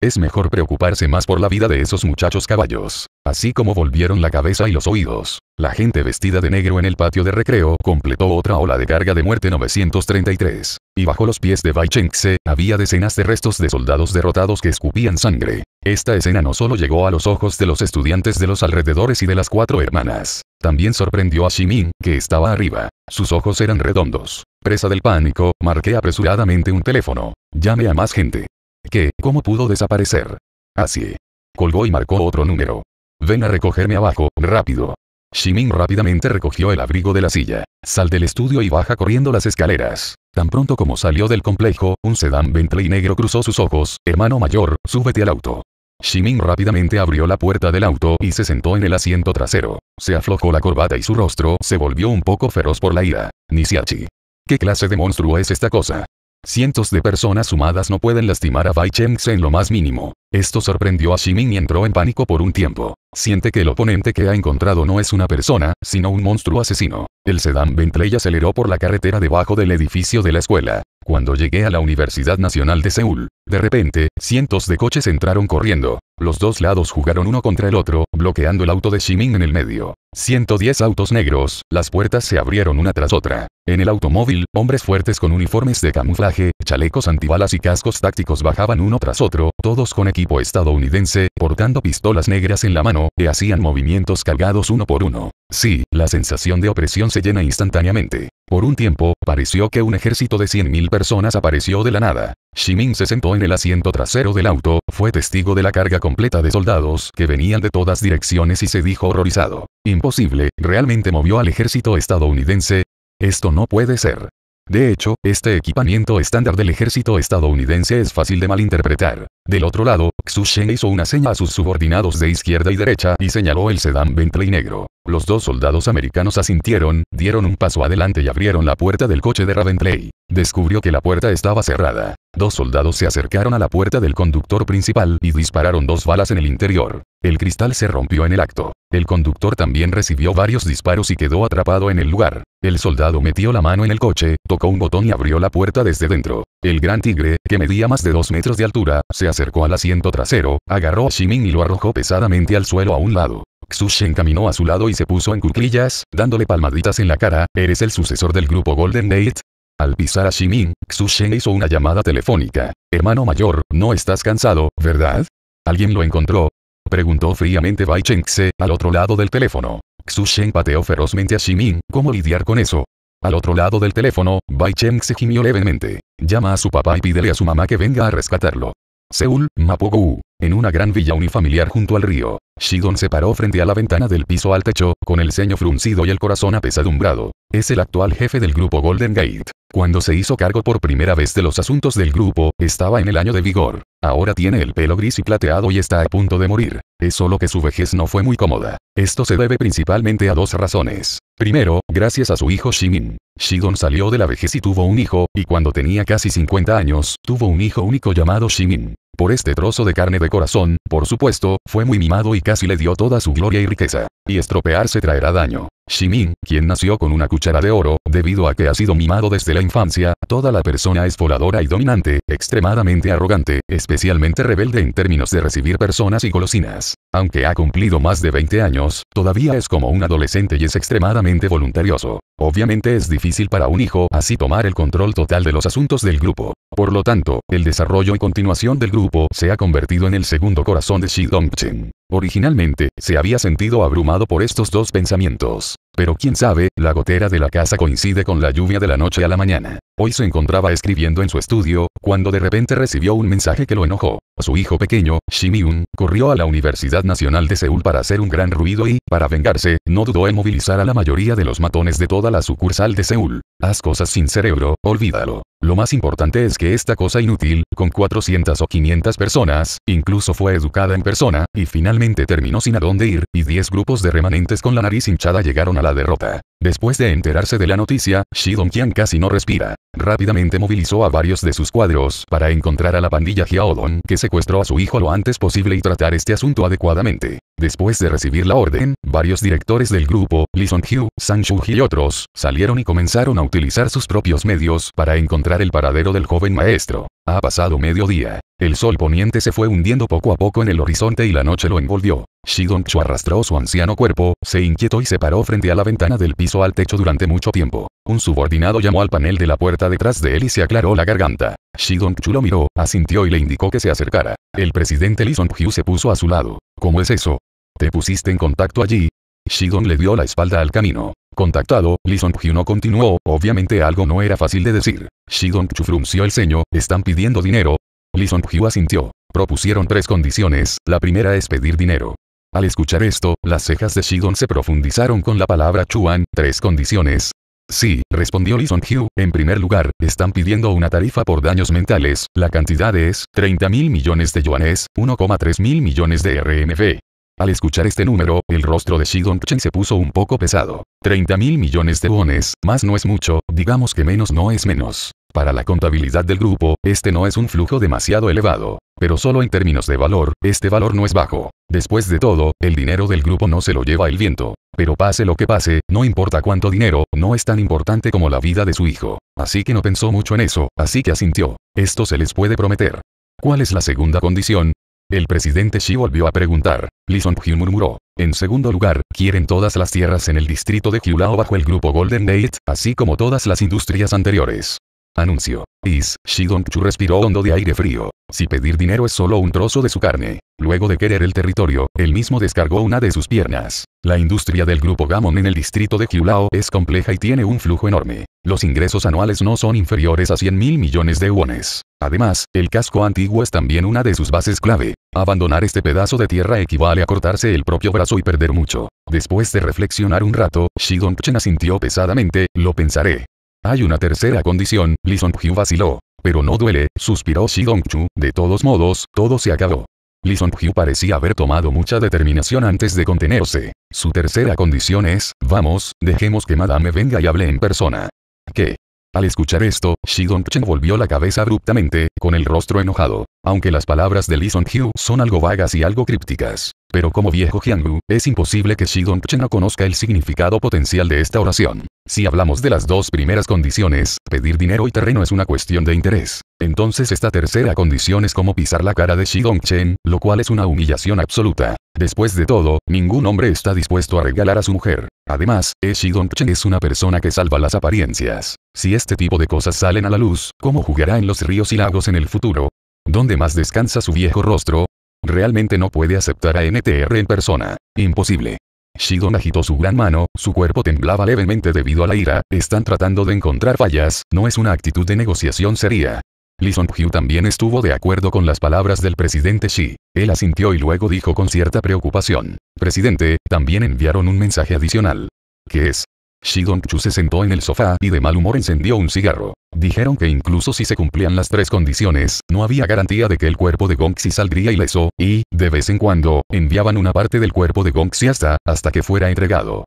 es mejor preocuparse más por la vida de esos muchachos caballos. Así como volvieron la cabeza y los oídos. La gente vestida de negro en el patio de recreo completó otra ola de carga de muerte 933 y bajo los pies de Bai se había decenas de restos de soldados derrotados que escupían sangre. Esta escena no solo llegó a los ojos de los estudiantes de los alrededores y de las cuatro hermanas, también sorprendió a Ximin, que estaba arriba. Sus ojos eran redondos. Presa del pánico, marqué apresuradamente un teléfono. Llame a más gente. ¿Qué? ¿Cómo pudo desaparecer? Así. Colgó y marcó otro número. Ven a recogerme abajo, rápido. Ximin rápidamente recogió el abrigo de la silla. Sal del estudio y baja corriendo las escaleras. Tan pronto como salió del complejo, un sedán Bentley negro cruzó sus ojos, hermano mayor, súbete al auto. Shimin rápidamente abrió la puerta del auto y se sentó en el asiento trasero. Se aflojó la corbata y su rostro se volvió un poco feroz por la ira. Nisiachi. ¿Qué clase de monstruo es esta cosa? Cientos de personas sumadas no pueden lastimar a Bai Chengse en lo más mínimo. Esto sorprendió a Ximing y entró en pánico por un tiempo. Siente que el oponente que ha encontrado no es una persona, sino un monstruo asesino. El sedán Bentley aceleró por la carretera debajo del edificio de la escuela. Cuando llegué a la Universidad Nacional de Seúl, de repente, cientos de coches entraron corriendo. Los dos lados jugaron uno contra el otro, bloqueando el auto de Shiming en el medio. 110 autos negros, las puertas se abrieron una tras otra. En el automóvil, hombres fuertes con uniformes de camuflaje, chalecos antibalas y cascos tácticos bajaban uno tras otro, todos con equipo estadounidense, portando pistolas negras en la mano, que hacían movimientos cargados uno por uno. Sí, la sensación de opresión se llena instantáneamente. Por un tiempo, pareció que un ejército de 100.000 personas apareció de la nada. Shimin se sentó en el asiento trasero del auto, fue testigo de la carga completa de soldados que venían de todas direcciones y se dijo horrorizado. Imposible, realmente movió al ejército estadounidense. Esto no puede ser. De hecho, este equipamiento estándar del ejército estadounidense es fácil de malinterpretar. Del otro lado, Xu Sheng hizo una seña a sus subordinados de izquierda y derecha y señaló el sedán Bentley negro. Los dos soldados americanos asintieron, dieron un paso adelante y abrieron la puerta del coche de Raventley. Descubrió que la puerta estaba cerrada. Dos soldados se acercaron a la puerta del conductor principal y dispararon dos balas en el interior. El cristal se rompió en el acto. El conductor también recibió varios disparos y quedó atrapado en el lugar. El soldado metió la mano en el coche, tocó un botón y abrió la puerta desde dentro. El gran tigre, que medía más de dos metros de altura, se acercó al asiento trasero, agarró a Shimin y lo arrojó pesadamente al suelo a un lado. Xushen caminó a su lado y se puso en cuclillas, dándole palmaditas en la cara, ¿eres el sucesor del grupo Golden Gate? Al pisar a Shimin, Xushen hizo una llamada telefónica. Hermano mayor, no estás cansado, ¿verdad? ¿Alguien lo encontró? Preguntó fríamente Bai Chengse, al otro lado del teléfono. Xusheng pateó ferozmente a Shimin, ¿cómo lidiar con eso? Al otro lado del teléfono, Bai se gimió levemente. Llama a su papá y pídele a su mamá que venga a rescatarlo. Seúl, Mapugu. En una gran villa unifamiliar junto al río, Shidon se paró frente a la ventana del piso al techo, con el ceño fruncido y el corazón apesadumbrado. Es el actual jefe del grupo Golden Gate. Cuando se hizo cargo por primera vez de los asuntos del grupo, estaba en el año de vigor. Ahora tiene el pelo gris y plateado y está a punto de morir. Es solo que su vejez no fue muy cómoda. Esto se debe principalmente a dos razones. Primero, gracias a su hijo Shimin. Shidon salió de la vejez y tuvo un hijo, y cuando tenía casi 50 años, tuvo un hijo único llamado Shimin. Por este trozo de carne de corazón, por supuesto, fue muy mimado y casi le dio toda su gloria y riqueza. Y estropearse traerá daño. Shimin, quien nació con una cuchara de oro, debido a que ha sido mimado desde la infancia, toda la persona es voladora y dominante, extremadamente arrogante, especialmente rebelde en términos de recibir personas y golosinas. Aunque ha cumplido más de 20 años, todavía es como un adolescente y es extremadamente voluntarioso. Obviamente es difícil para un hijo así tomar el control total de los asuntos del grupo. Por lo tanto, el desarrollo y continuación del grupo se ha convertido en el segundo corazón de Shi Dongchen. Originalmente, se había sentido abrumado por estos dos pensamientos pero quién sabe, la gotera de la casa coincide con la lluvia de la noche a la mañana. Hoy se encontraba escribiendo en su estudio, cuando de repente recibió un mensaje que lo enojó. Su hijo pequeño, Shimiun, corrió a la Universidad Nacional de Seúl para hacer un gran ruido y, para vengarse, no dudó en movilizar a la mayoría de los matones de toda la sucursal de Seúl. Haz cosas sin cerebro, olvídalo. Lo más importante es que esta cosa inútil, con 400 o 500 personas, incluso fue educada en persona, y finalmente terminó sin a dónde ir, y 10 grupos de remanentes con la nariz hinchada llegaron a la derrota. Después de enterarse de la noticia, Shi Dongqian casi no respira. Rápidamente movilizó a varios de sus cuadros para encontrar a la pandilla Hiaodong que secuestró a su hijo lo antes posible y tratar este asunto adecuadamente. Después de recibir la orden, varios directores del grupo, Li Song-hyu, Sang y otros, salieron y comenzaron a utilizar sus propios medios para encontrar el paradero del joven maestro. Ha pasado mediodía. El sol poniente se fue hundiendo poco a poco en el horizonte y la noche lo envolvió. Chu arrastró su anciano cuerpo, se inquietó y se paró frente a la ventana del piso al techo durante mucho tiempo. Un subordinado llamó al panel de la puerta detrás de él y se aclaró la garganta. Chu lo miró, asintió y le indicó que se acercara. El presidente Lee Song se puso a su lado. ¿Cómo es eso? ¿Te pusiste en contacto allí? Shidong le dio la espalda al camino. Contactado, Lee song no continuó, obviamente algo no era fácil de decir. Shidong Chu frunció el ceño, ¿están pidiendo dinero? Lee sung asintió. Propusieron tres condiciones, la primera es pedir dinero. Al escuchar esto, las cejas de Shidon se profundizaron con la palabra Chuan, tres condiciones. Sí, respondió Lee Song-hyu, en primer lugar, están pidiendo una tarifa por daños mentales, la cantidad es, 30 mil millones de yuanes, 1,3 mil millones de RMB. Al escuchar este número, el rostro de Shidon Chen se puso un poco pesado. 30 mil millones de yuanes, más no es mucho, digamos que menos no es menos. Para la contabilidad del grupo, este no es un flujo demasiado elevado. Pero solo en términos de valor, este valor no es bajo. Después de todo, el dinero del grupo no se lo lleva el viento. Pero pase lo que pase, no importa cuánto dinero, no es tan importante como la vida de su hijo. Así que no pensó mucho en eso, así que asintió. Esto se les puede prometer. ¿Cuál es la segunda condición? El presidente Xi volvió a preguntar. Lee song murmuró. En segundo lugar, quieren todas las tierras en el distrito de Hulao bajo el grupo Golden Gate, así como todas las industrias anteriores. Anuncio. Is, Chu respiró hondo de aire frío. Si pedir dinero es solo un trozo de su carne. Luego de querer el territorio, él mismo descargó una de sus piernas. La industria del grupo Gamon en el distrito de Jiulao es compleja y tiene un flujo enorme. Los ingresos anuales no son inferiores a 100 mil millones de wones. Además, el casco antiguo es también una de sus bases clave. Abandonar este pedazo de tierra equivale a cortarse el propio brazo y perder mucho. Después de reflexionar un rato, Shidong Chen asintió pesadamente, lo pensaré. Hay una tercera condición, Lison Pugh vaciló. Pero no duele, suspiró Shidong-chu, de todos modos, todo se acabó. Lison Pugh parecía haber tomado mucha determinación antes de contenerse. Su tercera condición es, vamos, dejemos que Madame venga y hable en persona. ¿Qué? Al escuchar esto, Shidong-chen volvió la cabeza abruptamente, con el rostro enojado. Aunque las palabras de Lee Song-hyu son algo vagas y algo crípticas. Pero como viejo Jiang Wu, es imposible que dong Dong-chen no conozca el significado potencial de esta oración. Si hablamos de las dos primeras condiciones, pedir dinero y terreno es una cuestión de interés. Entonces esta tercera condición es como pisar la cara de dong Chen, lo cual es una humillación absoluta. Después de todo, ningún hombre está dispuesto a regalar a su mujer. Además, eh, dong Chen es una persona que salva las apariencias. Si este tipo de cosas salen a la luz, ¿cómo jugará en los ríos y lagos en el futuro? ¿Dónde más descansa su viejo rostro? Realmente no puede aceptar a NTR en persona. Imposible. Shidon agitó su gran mano, su cuerpo temblaba levemente debido a la ira, están tratando de encontrar fallas, no es una actitud de negociación seria. Li song también estuvo de acuerdo con las palabras del presidente Xi. Él asintió y luego dijo con cierta preocupación. Presidente, también enviaron un mensaje adicional. ¿Qué es? Chu se sentó en el sofá y de mal humor encendió un cigarro. Dijeron que incluso si se cumplían las tres condiciones, no había garantía de que el cuerpo de Gongxi saldría ileso, y, de vez en cuando, enviaban una parte del cuerpo de Gongxi hasta, hasta que fuera entregado.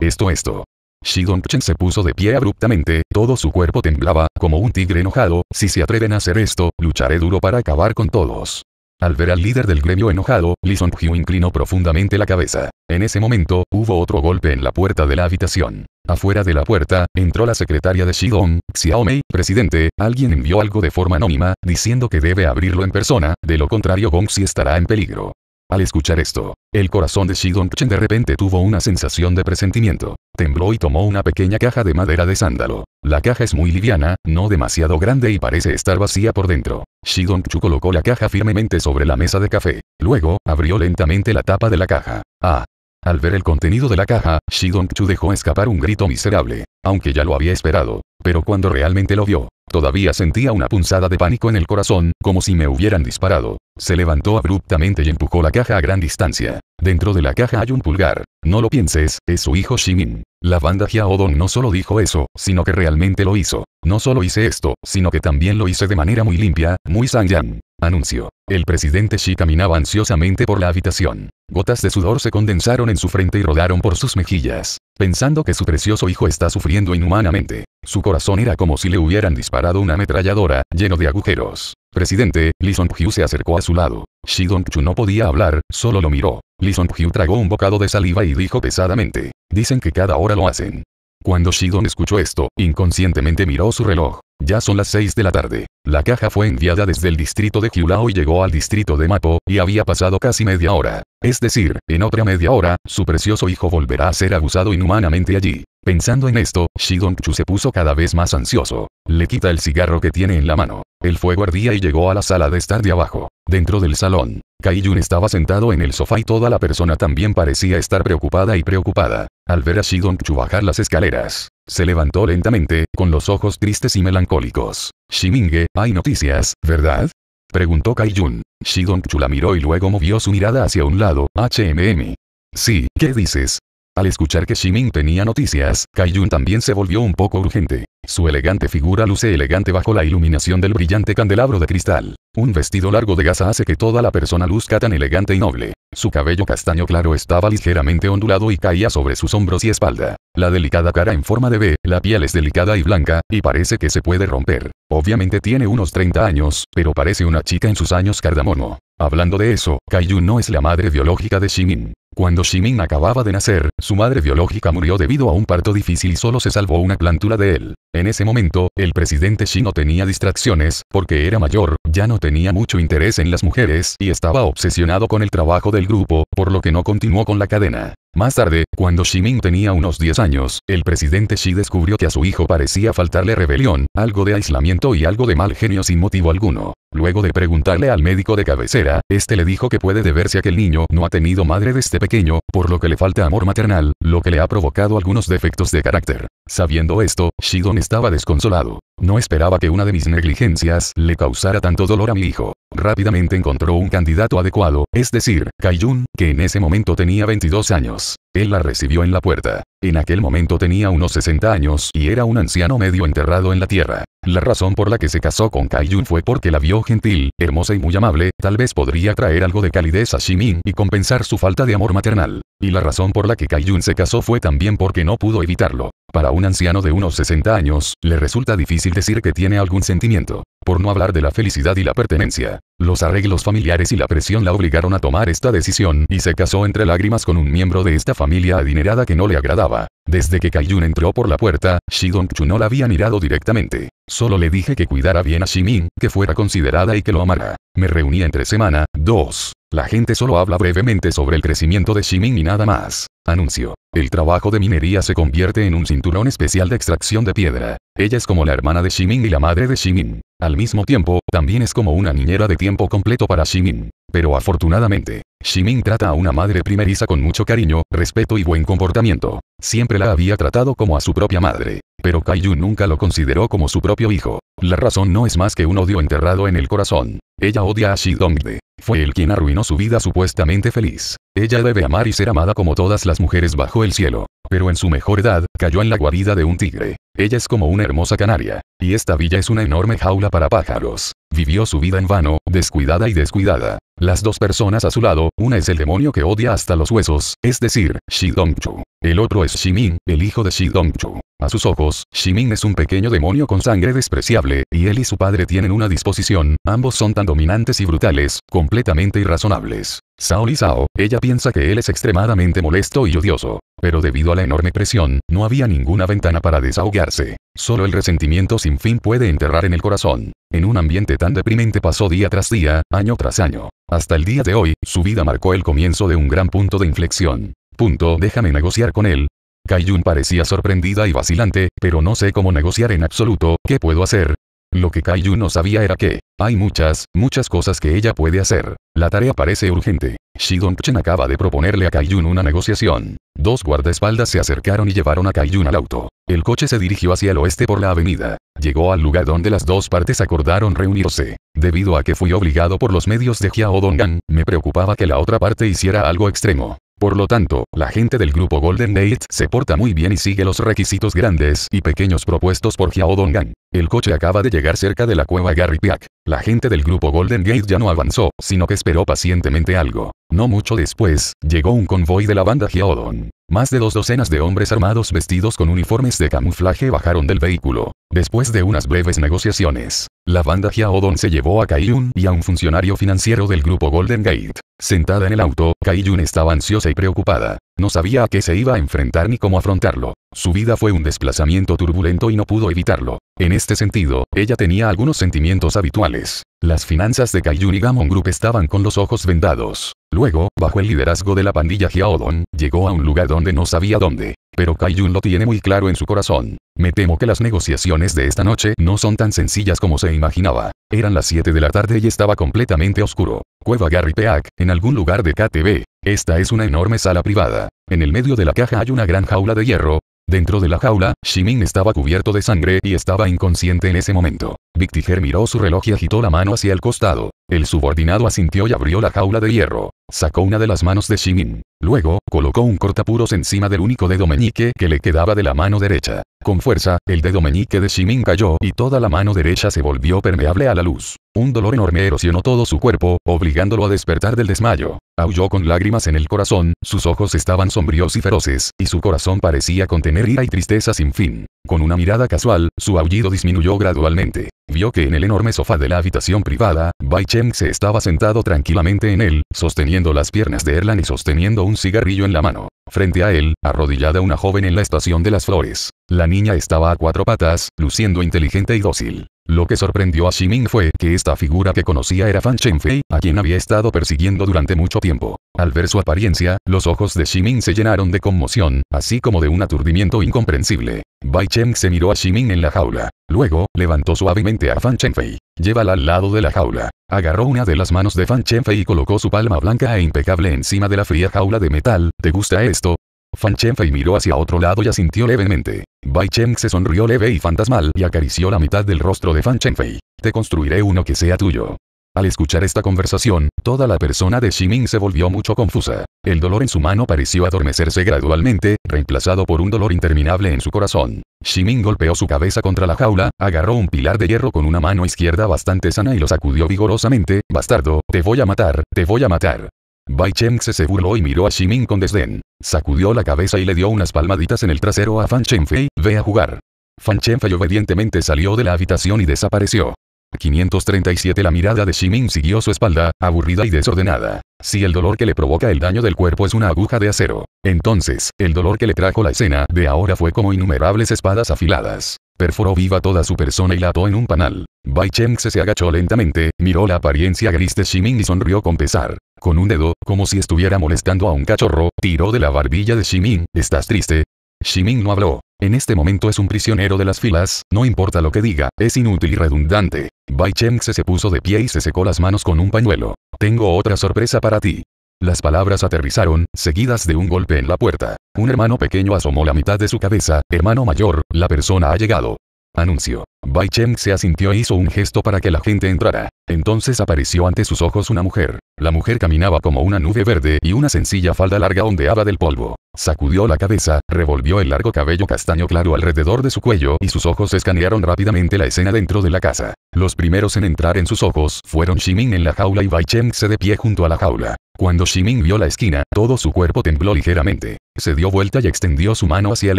Esto esto. Chen se puso de pie abruptamente, todo su cuerpo temblaba, como un tigre enojado, si se atreven a hacer esto, lucharé duro para acabar con todos. Al ver al líder del gremio enojado, Lee Songhyu inclinó profundamente la cabeza. En ese momento, hubo otro golpe en la puerta de la habitación. Afuera de la puerta, entró la secretaria de Shidong, Xiaomei, presidente, alguien envió algo de forma anónima, diciendo que debe abrirlo en persona, de lo contrario Gongxi estará en peligro. Al escuchar esto, el corazón de Shidong Chen de repente tuvo una sensación de presentimiento. Tembló y tomó una pequeña caja de madera de sándalo. La caja es muy liviana, no demasiado grande y parece estar vacía por dentro. Shidong Chu colocó la caja firmemente sobre la mesa de café. Luego, abrió lentamente la tapa de la caja. Ah, al ver el contenido de la caja, Shidong Chu dejó escapar un grito miserable, aunque ya lo había esperado. Pero cuando realmente lo vio, Todavía sentía una punzada de pánico en el corazón, como si me hubieran disparado. Se levantó abruptamente y empujó la caja a gran distancia. Dentro de la caja hay un pulgar. No lo pienses, es su hijo Shimin. La banda Odon no solo dijo eso, sino que realmente lo hizo. No solo hice esto, sino que también lo hice de manera muy limpia, muy sangyan. Anuncio. El presidente Shi caminaba ansiosamente por la habitación. Gotas de sudor se condensaron en su frente y rodaron por sus mejillas, pensando que su precioso hijo está sufriendo inhumanamente. Su corazón era como si le hubieran disparado una ametralladora, lleno de agujeros. Presidente, Lee Song-hyu se acercó a su lado. Shidong chu no podía hablar, solo lo miró. Lee Song-hyu tragó un bocado de saliva y dijo pesadamente. Dicen que cada hora lo hacen. Cuando Dong escuchó esto, inconscientemente miró su reloj. Ya son las seis de la tarde. La caja fue enviada desde el distrito de Hyulao y llegó al distrito de Mapo, y había pasado casi media hora. Es decir, en otra media hora, su precioso hijo volverá a ser abusado inhumanamente allí. Pensando en esto, Shidonchu se puso cada vez más ansioso. Le quita el cigarro que tiene en la mano. El fuego ardía y llegó a la sala de estar de abajo. Dentro del salón, Kaiyun estaba sentado en el sofá y toda la persona también parecía estar preocupada y preocupada. Al ver a Shidonchu bajar las escaleras, se levantó lentamente, con los ojos tristes y melancólicos. Shiminge, hay noticias, ¿verdad? Preguntó Kaiyun. Shidonchu la miró y luego movió su mirada hacia un lado. HMM. Sí, ¿qué dices? Al escuchar que Shimin tenía noticias, Kaiyun también se volvió un poco urgente. Su elegante figura luce elegante bajo la iluminación del brillante candelabro de cristal. Un vestido largo de gasa hace que toda la persona luzca tan elegante y noble. Su cabello castaño claro estaba ligeramente ondulado y caía sobre sus hombros y espalda. La delicada cara en forma de B, la piel es delicada y blanca, y parece que se puede romper. Obviamente tiene unos 30 años, pero parece una chica en sus años cardamomo. Hablando de eso, Kaiyun no es la madre biológica de Shimin. Cuando Ming acababa de nacer, su madre biológica murió debido a un parto difícil y solo se salvó una plantula de él. En ese momento, el presidente Xi no tenía distracciones, porque era mayor, ya no tenía mucho interés en las mujeres y estaba obsesionado con el trabajo del grupo, por lo que no continuó con la cadena. Más tarde, cuando Ming tenía unos 10 años, el presidente Xi descubrió que a su hijo parecía faltarle rebelión, algo de aislamiento y algo de mal genio sin motivo alguno. Luego de preguntarle al médico de cabecera, este le dijo que puede deberse a que el niño no ha tenido madre desde pequeño, por lo que le falta amor maternal, lo que le ha provocado algunos defectos de carácter. Sabiendo esto, Shidon estaba desconsolado. No esperaba que una de mis negligencias le causara tanto dolor a mi hijo. Rápidamente encontró un candidato adecuado, es decir, Kaiyun, que en ese momento tenía 22 años. Él la recibió en la puerta. En aquel momento tenía unos 60 años y era un anciano medio enterrado en la tierra. La razón por la que se casó con Kaiyun fue porque la vio gentil, hermosa y muy amable, tal vez podría traer algo de calidez a Shimin y compensar su falta de amor maternal. Y la razón por la que Kaiyun se casó fue también porque no pudo evitarlo. Para un anciano de unos 60 años, le resulta difícil decir que tiene algún sentimiento, por no hablar de la felicidad y la pertenencia. Los arreglos familiares y la presión la obligaron a tomar esta decisión y se casó entre lágrimas con un miembro de esta familia adinerada que no le agradaba. Desde que Kaiyun entró por la puerta, Shidong Chu no la había mirado directamente. Solo le dije que cuidara bien a Shimin, que fuera considerada y que lo amara. Me reuní entre semana, dos. La gente solo habla brevemente sobre el crecimiento de Shimin y nada más. Anuncio. El trabajo de minería se convierte en un cinturón especial de extracción de piedra. Ella es como la hermana de Shimin y la madre de Shimin. Al mismo tiempo, también es como una niñera de tiempo completo para Shimin. Pero afortunadamente, Shimin trata a una madre primeriza con mucho cariño, respeto y buen comportamiento. Siempre la había tratado como a su propia madre. Pero Kaiju nunca lo consideró como su propio hijo. La razón no es más que un odio enterrado en el corazón. Ella odia a Shidongde. Fue él quien arruinó su vida supuestamente feliz. Ella debe amar y ser amada como todas las mujeres bajo el cielo. Pero en su mejor edad, cayó en la guarida de un tigre. Ella es como una hermosa canaria. Y esta villa es una enorme jaula para pájaros. Vivió su vida en vano, descuidada y descuidada. Las dos personas a su lado, una es el demonio que odia hasta los huesos, es decir, Shidongchu. El otro es Shimin, el hijo de Dongchu. A sus ojos, Shimin es un pequeño demonio con sangre despreciable, y él y su padre tienen una disposición, ambos son tan dominantes y brutales, completamente irrazonables. Sao Li Sao, ella piensa que él es extremadamente molesto y odioso. Pero debido a la enorme presión, no había ninguna ventana para desahogarse. Solo el resentimiento sin fin puede enterrar en el corazón. En un ambiente tan deprimente pasó día tras día, año tras año. Hasta el día de hoy, su vida marcó el comienzo de un gran punto de inflexión. Punto, déjame negociar con él. Kaiyun parecía sorprendida y vacilante, pero no sé cómo negociar en absoluto, ¿qué puedo hacer? Lo que Kaiyun no sabía era que, hay muchas, muchas cosas que ella puede hacer. La tarea parece urgente. Shidong chen acaba de proponerle a Kaiyun una negociación. Dos guardaespaldas se acercaron y llevaron a Kaiyun al auto. El coche se dirigió hacia el oeste por la avenida. Llegó al lugar donde las dos partes acordaron reunirse. Debido a que fui obligado por los medios de Hyao me preocupaba que la otra parte hiciera algo extremo. Por lo tanto, la gente del grupo Golden Gate se porta muy bien y sigue los requisitos grandes y pequeños propuestos por Xiao gang el coche acaba de llegar cerca de la cueva Gary Piak. La gente del grupo Golden Gate ya no avanzó, sino que esperó pacientemente algo. No mucho después, llegó un convoy de la banda Geodon. Más de dos docenas de hombres armados vestidos con uniformes de camuflaje bajaron del vehículo. Después de unas breves negociaciones, la banda Geodon se llevó a Kaiyun y a un funcionario financiero del grupo Golden Gate. Sentada en el auto, Kaiyun estaba ansiosa y preocupada. No sabía a qué se iba a enfrentar ni cómo afrontarlo. Su vida fue un desplazamiento turbulento y no pudo evitarlo. En este sentido, ella tenía algunos sentimientos habituales. Las finanzas de y Gamon Group estaban con los ojos vendados. Luego, bajo el liderazgo de la pandilla Hiaodon, llegó a un lugar donde no sabía dónde pero Kai lo tiene muy claro en su corazón. Me temo que las negociaciones de esta noche no son tan sencillas como se imaginaba. Eran las 7 de la tarde y estaba completamente oscuro. Cueva Gary Peak, en algún lugar de KTV. Esta es una enorme sala privada. En el medio de la caja hay una gran jaula de hierro. Dentro de la jaula, Shimin estaba cubierto de sangre y estaba inconsciente en ese momento. Victiger miró su reloj y agitó la mano hacia el costado. El subordinado asintió y abrió la jaula de hierro. Sacó una de las manos de Shimin. Luego, colocó un cortapuros encima del único dedo meñique que le quedaba de la mano derecha. Con fuerza, el dedo meñique de Shimin cayó y toda la mano derecha se volvió permeable a la luz. Un dolor enorme erosionó todo su cuerpo, obligándolo a despertar del desmayo. Aulló con lágrimas en el corazón, sus ojos estaban sombríos y feroces, y su corazón parecía contener ira y tristeza sin fin. Con una mirada casual, su aullido disminuyó gradualmente. Vio que en el enorme sofá de la habitación privada, Bai Cheng se estaba sentado tranquilamente en él, sosteniendo las piernas de Erlan y sosteniendo un cigarrillo en la mano. Frente a él, arrodillada una joven en la estación de las flores. La niña estaba a cuatro patas, luciendo inteligente y dócil. Lo que sorprendió a Ximing fue que esta figura que conocía era Fan Chengfei, a quien había estado persiguiendo durante mucho tiempo. Al ver su apariencia, los ojos de Ximing se llenaron de conmoción, así como de un aturdimiento incomprensible. Bai Cheng se miró a Ximing en la jaula. Luego, levantó suavemente a Fan Chengfei. Llévala al lado de la jaula. Agarró una de las manos de Fan Chengfei y colocó su palma blanca e impecable encima de la fría jaula de metal. ¿Te gusta esto? Fan Chenfei miró hacia otro lado y asintió levemente. Bai Cheng se sonrió leve y fantasmal y acarició la mitad del rostro de Fan Chenfei. Te construiré uno que sea tuyo. Al escuchar esta conversación, toda la persona de Ximing se volvió mucho confusa. El dolor en su mano pareció adormecerse gradualmente, reemplazado por un dolor interminable en su corazón. Ximing golpeó su cabeza contra la jaula, agarró un pilar de hierro con una mano izquierda bastante sana y lo sacudió vigorosamente, bastardo, te voy a matar, te voy a matar. Bai Chen se burló y miró a Ximing con desdén. Sacudió la cabeza y le dio unas palmaditas en el trasero a Fan Chengfei, ve a jugar. Fan Chengfei obedientemente salió de la habitación y desapareció. 537 La mirada de Ximing siguió su espalda, aburrida y desordenada. Si el dolor que le provoca el daño del cuerpo es una aguja de acero, entonces, el dolor que le trajo la escena de ahora fue como innumerables espadas afiladas. Perforó viva toda su persona y la ató en un panal. Bai Cheng se agachó lentamente, miró la apariencia gris de Ximing y sonrió con pesar. Con un dedo, como si estuviera molestando a un cachorro, tiró de la barbilla de Shimin, ¿estás triste? Shimin no habló. En este momento es un prisionero de las filas, no importa lo que diga, es inútil y redundante. Bai se se puso de pie y se secó las manos con un pañuelo. Tengo otra sorpresa para ti. Las palabras aterrizaron, seguidas de un golpe en la puerta. Un hermano pequeño asomó la mitad de su cabeza, hermano mayor, la persona ha llegado. Anuncio. Bai Cheng se asintió e hizo un gesto para que la gente entrara. Entonces apareció ante sus ojos una mujer. La mujer caminaba como una nube verde y una sencilla falda larga ondeaba del polvo. Sacudió la cabeza, revolvió el largo cabello castaño claro alrededor de su cuello y sus ojos escanearon rápidamente la escena dentro de la casa. Los primeros en entrar en sus ojos fueron Shimin en la jaula y Bai Cheng se de pie junto a la jaula. Cuando Shimin vio la esquina, todo su cuerpo tembló ligeramente. Se dio vuelta y extendió su mano hacia el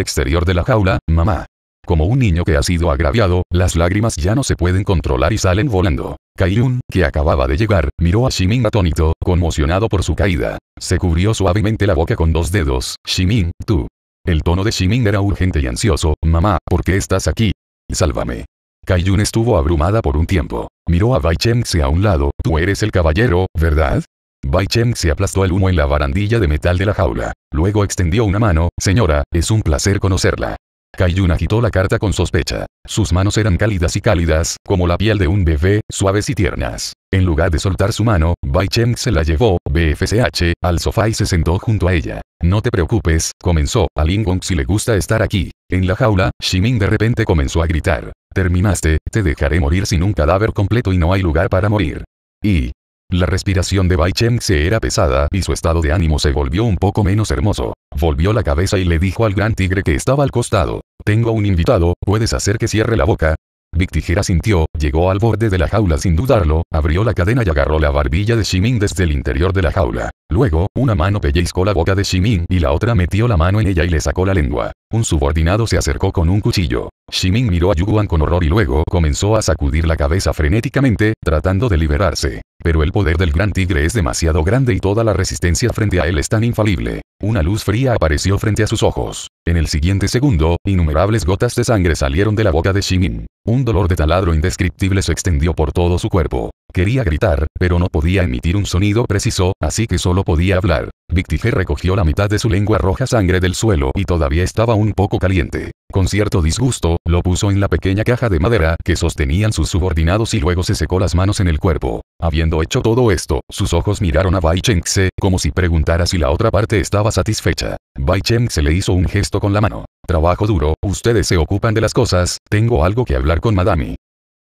exterior de la jaula, mamá. Como un niño que ha sido agraviado, las lágrimas ya no se pueden controlar y salen volando. Kaiyun, que acababa de llegar, miró a Shimin atónito, conmocionado por su caída. Se cubrió suavemente la boca con dos dedos. Shimin, tú. El tono de Shimin era urgente y ansioso. Mamá, ¿por qué estás aquí? Sálvame. Kaiyun estuvo abrumada por un tiempo. Miró a Bai Chengxi a un lado. Tú eres el caballero, ¿verdad? Bai se aplastó el humo en la barandilla de metal de la jaula. Luego extendió una mano. Señora, es un placer conocerla. Kaiyun agitó la carta con sospecha. Sus manos eran cálidas y cálidas, como la piel de un bebé, suaves y tiernas. En lugar de soltar su mano, Bai Cheng se la llevó, BFCH, al sofá y se sentó junto a ella. No te preocupes, comenzó, a Gong, si le gusta estar aquí. En la jaula, Ximing de repente comenzó a gritar. Terminaste, te dejaré morir sin un cadáver completo y no hay lugar para morir. Y, la respiración de Bai Cheng se era pesada y su estado de ánimo se volvió un poco menos hermoso. Volvió la cabeza y le dijo al gran tigre que estaba al costado. Tengo un invitado, ¿puedes hacer que cierre la boca? Big Tijera sintió, llegó al borde de la jaula sin dudarlo, abrió la cadena y agarró la barbilla de Shimin desde el interior de la jaula. Luego, una mano pellizcó la boca de Shimin y la otra metió la mano en ella y le sacó la lengua. Un subordinado se acercó con un cuchillo. Shimin miró a Yuguan con horror y luego comenzó a sacudir la cabeza frenéticamente, tratando de liberarse. Pero el poder del gran tigre es demasiado grande y toda la resistencia frente a él es tan infalible. Una luz fría apareció frente a sus ojos. En el siguiente segundo, innumerables gotas de sangre salieron de la boca de Shimin. Un dolor de taladro indescriptible se extendió por todo su cuerpo. Quería gritar, pero no podía emitir un sonido preciso, así que solo podía hablar. Victige recogió la mitad de su lengua roja sangre del suelo y todavía estaba un poco caliente. Con cierto disgusto, lo puso en la pequeña caja de madera que sostenían sus subordinados y luego se secó las manos en el cuerpo. Habiendo hecho todo esto, sus ojos miraron a Bai Chengse, como si preguntara si la otra parte estaba satisfecha. Bai se le hizo un gesto con la mano. Trabajo duro, ustedes se ocupan de las cosas, tengo algo que hablar con Madame.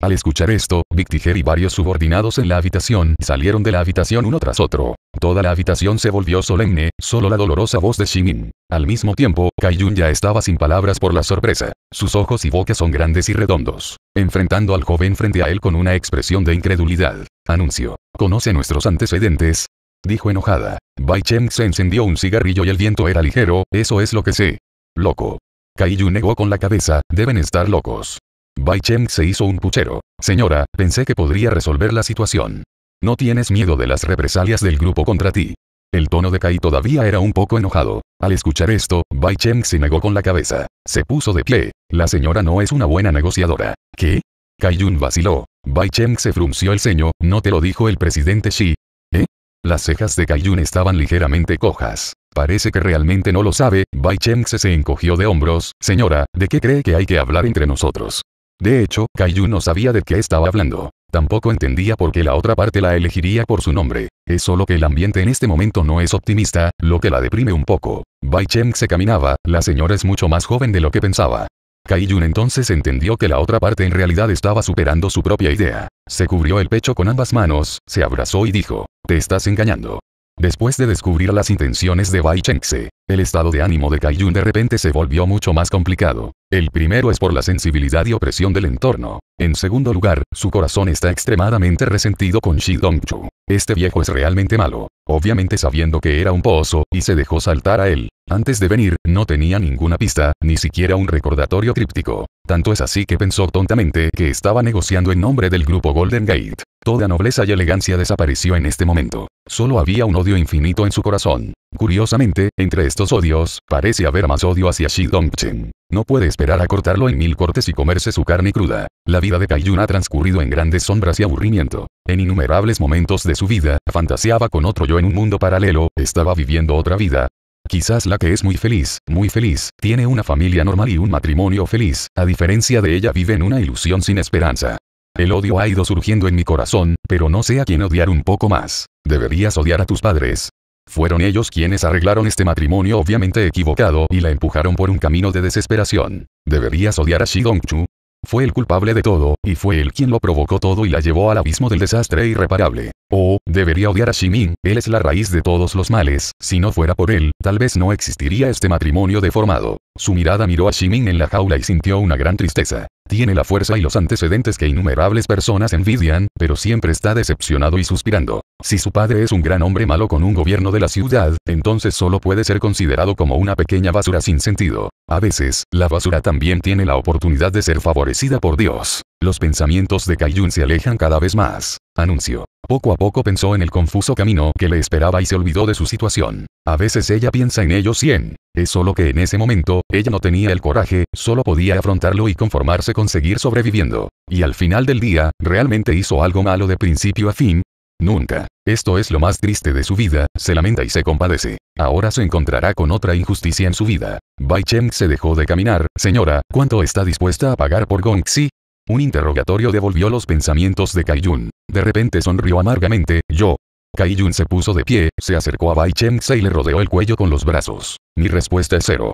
Al escuchar esto, Victiger y varios subordinados en la habitación salieron de la habitación uno tras otro. Toda la habitación se volvió solemne, solo la dolorosa voz de Shimin. Al mismo tiempo, Kaiyun ya estaba sin palabras por la sorpresa. Sus ojos y boca son grandes y redondos, enfrentando al joven frente a él con una expresión de incredulidad. Anuncio. ¿Conoce nuestros antecedentes? Dijo enojada. Bai Cheng se encendió un cigarrillo y el viento era ligero, eso es lo que sé. Loco. Kaiyun negó con la cabeza, deben estar locos. Bai Cheng se hizo un puchero. Señora, pensé que podría resolver la situación. No tienes miedo de las represalias del grupo contra ti. El tono de Kai todavía era un poco enojado. Al escuchar esto, Bai Cheng se negó con la cabeza. Se puso de pie. La señora no es una buena negociadora. ¿Qué? Kai Yun vaciló. Bai Cheng se frunció el ceño, ¿no te lo dijo el presidente Xi? ¿Eh? Las cejas de Kai Yun estaban ligeramente cojas. Parece que realmente no lo sabe, Bai Cheng se encogió de hombros, señora, ¿de qué cree que hay que hablar entre nosotros? De hecho, Kaiju no sabía de qué estaba hablando. Tampoco entendía por qué la otra parte la elegiría por su nombre. Es solo que el ambiente en este momento no es optimista, lo que la deprime un poco. Bai Cheng se caminaba, la señora es mucho más joven de lo que pensaba. Kaiyun entonces entendió que la otra parte en realidad estaba superando su propia idea. Se cubrió el pecho con ambas manos, se abrazó y dijo, te estás engañando. Después de descubrir las intenciones de Bai se el estado de ánimo de Kaiyun de repente se volvió mucho más complicado. El primero es por la sensibilidad y opresión del entorno. En segundo lugar, su corazón está extremadamente resentido con Dongchu. Este viejo es realmente malo. Obviamente sabiendo que era un pozo, y se dejó saltar a él. Antes de venir, no tenía ninguna pista, ni siquiera un recordatorio críptico. Tanto es así que pensó tontamente que estaba negociando en nombre del grupo Golden Gate. Toda nobleza y elegancia desapareció en este momento. Solo había un odio infinito en su corazón. Curiosamente, entre estos odios, parece haber más odio hacia Shi Dongchen. No puede esperar a cortarlo en mil cortes y comerse su carne cruda. La vida de Kaiyun ha transcurrido en grandes sombras y aburrimiento. En innumerables momentos de su vida, fantaseaba con otro yo en un mundo paralelo, estaba viviendo otra vida. Quizás la que es muy feliz, muy feliz, tiene una familia normal y un matrimonio feliz, a diferencia de ella vive en una ilusión sin esperanza. El odio ha ido surgiendo en mi corazón, pero no sé a quién odiar un poco más. Deberías odiar a tus padres, fueron ellos quienes arreglaron este matrimonio obviamente equivocado y la empujaron por un camino de desesperación. Deberías odiar a Shidongchu, fue el culpable de todo, y fue él quien lo provocó todo y la llevó al abismo del desastre irreparable. Oh, debería odiar a Shimin, él es la raíz de todos los males, si no fuera por él, tal vez no existiría este matrimonio deformado. Su mirada miró a Shimin en la jaula y sintió una gran tristeza. Tiene la fuerza y los antecedentes que innumerables personas envidian, pero siempre está decepcionado y suspirando. Si su padre es un gran hombre malo con un gobierno de la ciudad, entonces solo puede ser considerado como una pequeña basura sin sentido. A veces, la basura también tiene la oportunidad de ser favorable por Dios. Los pensamientos de Kaiyun se alejan cada vez más. Anuncio. Poco a poco pensó en el confuso camino que le esperaba y se olvidó de su situación. A veces ella piensa en ello cien. Es solo que en ese momento, ella no tenía el coraje, solo podía afrontarlo y conformarse con seguir sobreviviendo. Y al final del día, realmente hizo algo malo de principio a fin, Nunca. Esto es lo más triste de su vida, se lamenta y se compadece. Ahora se encontrará con otra injusticia en su vida. Bai Cheng se dejó de caminar. Señora, ¿cuánto está dispuesta a pagar por Gongxi? Un interrogatorio devolvió los pensamientos de Yun. De repente sonrió amargamente, yo. Kai Yun se puso de pie, se acercó a Bai Cheng y le rodeó el cuello con los brazos. Mi respuesta es cero.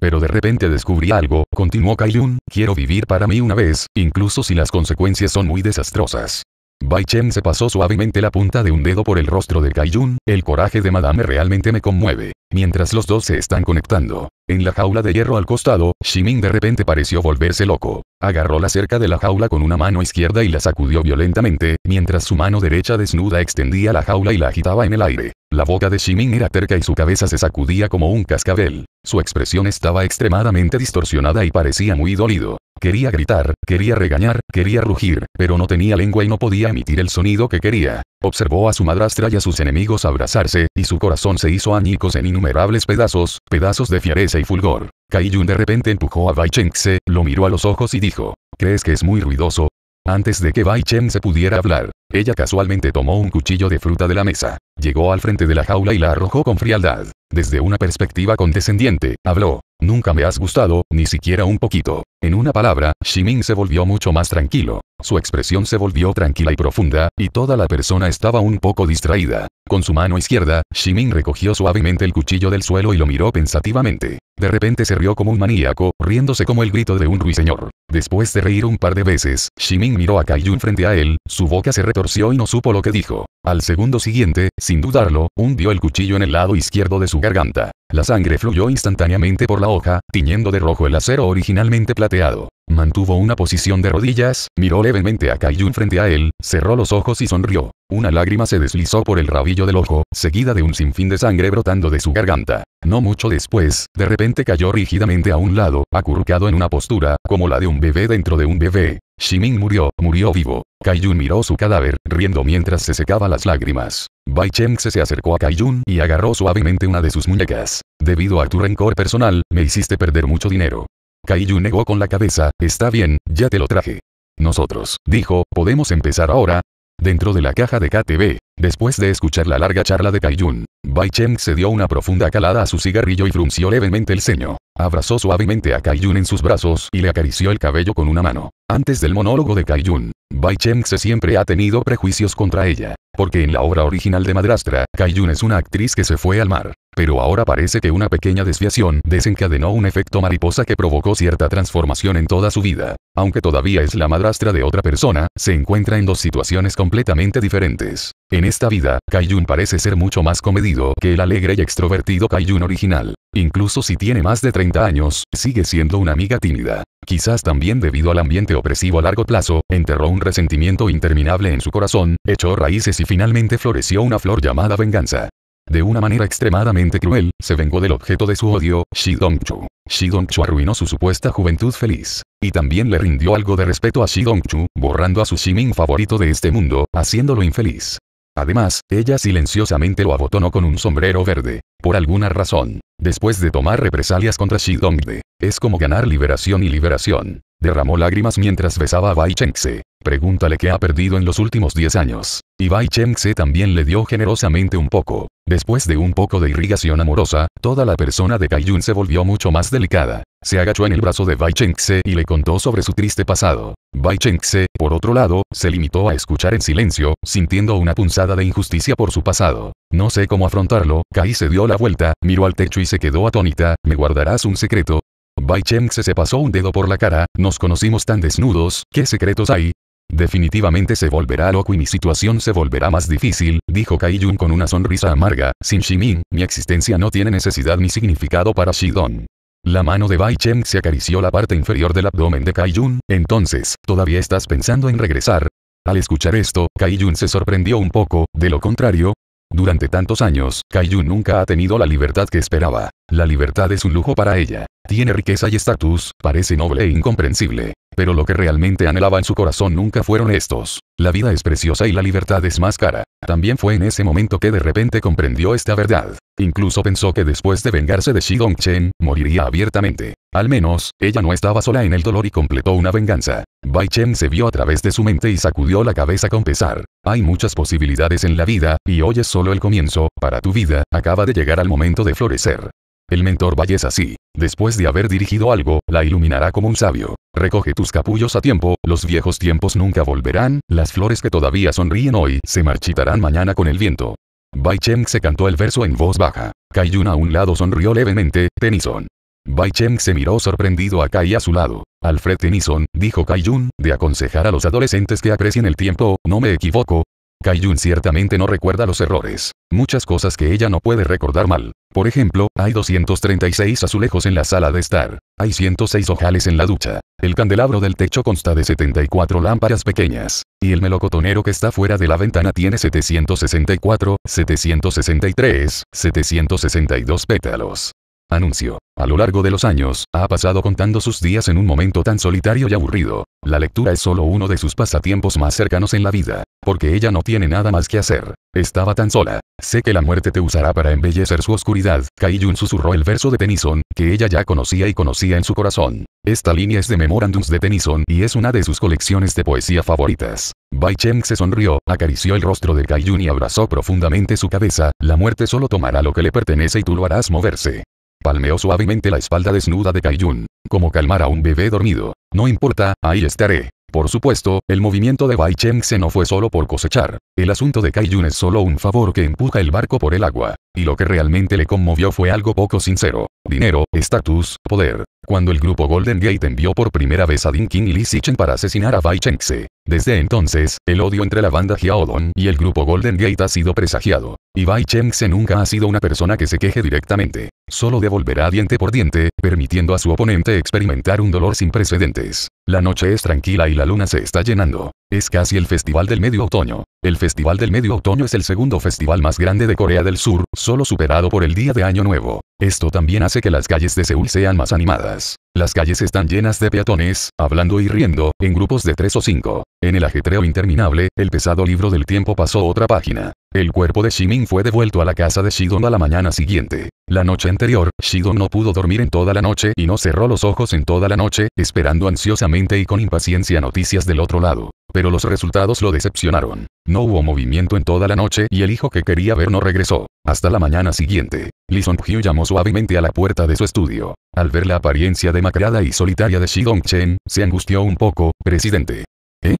Pero de repente descubrí algo, continuó Kai Yun, quiero vivir para mí una vez, incluso si las consecuencias son muy desastrosas. Bai Chen se pasó suavemente la punta de un dedo por el rostro de Kaiyun, el coraje de Madame realmente me conmueve. Mientras los dos se están conectando, en la jaula de hierro al costado, Shimin de repente pareció volverse loco. Agarró la cerca de la jaula con una mano izquierda y la sacudió violentamente, mientras su mano derecha desnuda extendía la jaula y la agitaba en el aire. La boca de Shimin era terca y su cabeza se sacudía como un cascabel. Su expresión estaba extremadamente distorsionada y parecía muy dolido. Quería gritar, quería regañar, quería rugir, pero no tenía lengua y no podía emitir el sonido que quería. Observó a su madrastra y a sus enemigos abrazarse, y su corazón se hizo añicos en innumerables pedazos, pedazos de fiereza y fulgor. Kai de repente empujó a Bai se lo miró a los ojos y dijo, ¿crees que es muy ruidoso? Antes de que Bai se pudiera hablar, ella casualmente tomó un cuchillo de fruta de la mesa, llegó al frente de la jaula y la arrojó con frialdad. Desde una perspectiva condescendiente, habló. Nunca me has gustado, ni siquiera un poquito. En una palabra, Shimin se volvió mucho más tranquilo. Su expresión se volvió tranquila y profunda, y toda la persona estaba un poco distraída. Con su mano izquierda, Shimin recogió suavemente el cuchillo del suelo y lo miró pensativamente. De repente se rió como un maníaco, riéndose como el grito de un ruiseñor. Después de reír un par de veces, Shimin miró a Kaiyun frente a él, su boca se torció y no supo lo que dijo. Al segundo siguiente, sin dudarlo, hundió el cuchillo en el lado izquierdo de su garganta. La sangre fluyó instantáneamente por la hoja, tiñendo de rojo el acero originalmente plateado. Mantuvo una posición de rodillas, miró levemente a Kaiyun frente a él, cerró los ojos y sonrió. Una lágrima se deslizó por el rabillo del ojo, seguida de un sinfín de sangre brotando de su garganta. No mucho después, de repente cayó rígidamente a un lado, acurrucado en una postura, como la de un bebé dentro de un bebé. Shimin murió, murió vivo. Kaiyun miró su cadáver, riendo mientras se secaba las lágrimas. Bai se acercó a Kaiyun y agarró suavemente una de sus muñecas. Debido a tu rencor personal, me hiciste perder mucho dinero. Kaiyun negó con la cabeza, está bien, ya te lo traje. Nosotros, dijo, podemos empezar ahora. Dentro de la caja de KTV. Después de escuchar la larga charla de Kaiyun, Bai Cheng se dio una profunda calada a su cigarrillo y frunció levemente el ceño. Abrazó suavemente a Kaiyun en sus brazos y le acarició el cabello con una mano. Antes del monólogo de Kaiyun, Bai Cheng se siempre ha tenido prejuicios contra ella, porque en la obra original de Madrastra, Kaiyun es una actriz que se fue al mar pero ahora parece que una pequeña desviación desencadenó un efecto mariposa que provocó cierta transformación en toda su vida. Aunque todavía es la madrastra de otra persona, se encuentra en dos situaciones completamente diferentes. En esta vida, Kaiyun parece ser mucho más comedido que el alegre y extrovertido Kaiyun original. Incluso si tiene más de 30 años, sigue siendo una amiga tímida. Quizás también debido al ambiente opresivo a largo plazo, enterró un resentimiento interminable en su corazón, echó raíces y finalmente floreció una flor llamada venganza. De una manera extremadamente cruel, se vengó del objeto de su odio, Shi Dongchu arruinó su supuesta juventud feliz. Y también le rindió algo de respeto a Dongchu, borrando a su Shimin favorito de este mundo, haciéndolo infeliz. Además, ella silenciosamente lo abotonó con un sombrero verde. Por alguna razón. Después de tomar represalias contra Dongde, es como ganar liberación y liberación. Derramó lágrimas mientras besaba a Bai Chengse. Pregúntale qué ha perdido en los últimos 10 años. Y Bai se también le dio generosamente un poco. Después de un poco de irrigación amorosa, toda la persona de Yun se volvió mucho más delicada. Se agachó en el brazo de Bai Se y le contó sobre su triste pasado. Bai Se, por otro lado, se limitó a escuchar en silencio, sintiendo una punzada de injusticia por su pasado. No sé cómo afrontarlo, Kai se dio la vuelta, miró al techo y se quedó atónita, ¿me guardarás un secreto? Bai Chengse se pasó un dedo por la cara, nos conocimos tan desnudos, ¿qué secretos hay? Definitivamente se volverá loco y mi situación se volverá más difícil, dijo Kaiyun con una sonrisa amarga, sin Shimin, mi existencia no tiene necesidad ni significado para Shidon. La mano de Bai Cheng se acarició la parte inferior del abdomen de Kaiyun, entonces, ¿todavía estás pensando en regresar? Al escuchar esto, Kaiyun se sorprendió un poco, de lo contrario, durante tantos años, Kaiju nunca ha tenido la libertad que esperaba. La libertad es un lujo para ella. Tiene riqueza y estatus, parece noble e incomprensible. Pero lo que realmente anhelaba en su corazón nunca fueron estos. La vida es preciosa y la libertad es más cara. También fue en ese momento que de repente comprendió esta verdad. Incluso pensó que después de vengarse de Shi Chen, moriría abiertamente. Al menos, ella no estaba sola en el dolor y completó una venganza. Bai Chen se vio a través de su mente y sacudió la cabeza con pesar. Hay muchas posibilidades en la vida, y hoy es solo el comienzo, para tu vida, acaba de llegar al momento de florecer. El mentor Bai es así. Después de haber dirigido algo, la iluminará como un sabio. Recoge tus capullos a tiempo, los viejos tiempos nunca volverán, las flores que todavía sonríen hoy se marchitarán mañana con el viento. Bai Cheng se cantó el verso en voz baja. Kaiyun a un lado sonrió levemente, Tennyson. Bai Cheng se miró sorprendido a Kai a su lado. Alfred Tennyson, dijo Kai de aconsejar a los adolescentes que aprecien el tiempo, no me equivoco. Kai ciertamente no recuerda los errores. Muchas cosas que ella no puede recordar mal. Por ejemplo, hay 236 azulejos en la sala de estar. Hay 106 ojales en la ducha. El candelabro del techo consta de 74 lámparas pequeñas. Y el melocotonero que está fuera de la ventana tiene 764, 763, 762 pétalos. Anuncio. A lo largo de los años, ha pasado contando sus días en un momento tan solitario y aburrido. La lectura es solo uno de sus pasatiempos más cercanos en la vida, porque ella no tiene nada más que hacer. Estaba tan sola. Sé que la muerte te usará para embellecer su oscuridad. Kaiyun susurró el verso de Tennyson, que ella ya conocía y conocía en su corazón. Esta línea es de Memorandums de Tennyson y es una de sus colecciones de poesía favoritas. Bai Cheng se sonrió, acarició el rostro de Kaiyun y abrazó profundamente su cabeza. La muerte solo tomará lo que le pertenece y tú lo harás moverse. Palmeó suavemente la espalda desnuda de Kaiyun. Como calmar a un bebé dormido. No importa, ahí estaré. Por supuesto, el movimiento de Bai se no fue solo por cosechar. El asunto de Kaiyun es solo un favor que empuja el barco por el agua. Y lo que realmente le conmovió fue algo poco sincero. Dinero, estatus, poder. Cuando el grupo Golden Gate envió por primera vez a Ding King y Li Sichen para asesinar a Bai se. Desde entonces, el odio entre la banda Hyaodon y el grupo Golden Gate ha sido presagiado. Y Bai Chengse nunca ha sido una persona que se queje directamente. Solo devolverá diente por diente, permitiendo a su oponente experimentar un dolor sin precedentes. La noche es tranquila y la luna se está llenando. Es casi el Festival del Medio Otoño. El Festival del Medio Otoño es el segundo festival más grande de Corea del Sur, solo superado por el Día de Año Nuevo. Esto también hace que las calles de Seúl sean más animadas. Las calles están llenas de peatones, hablando y riendo, en grupos de tres o cinco. En el ajetreo interminable, el pesado libro del tiempo pasó otra página. El cuerpo de Shimin fue devuelto a la casa de Shidon a la mañana siguiente. La noche anterior, Shidon no pudo dormir en toda la noche y no cerró los ojos en toda la noche, esperando ansiosamente y con impaciencia noticias del otro lado. Pero los resultados lo decepcionaron. No hubo movimiento en toda la noche y el hijo que quería ver no regresó. Hasta la mañana siguiente, Lee Song-hyu llamó suavemente a la puerta de su estudio. Al ver la apariencia demacrada y solitaria de Shidong Chen, se angustió un poco, presidente. ¿Eh?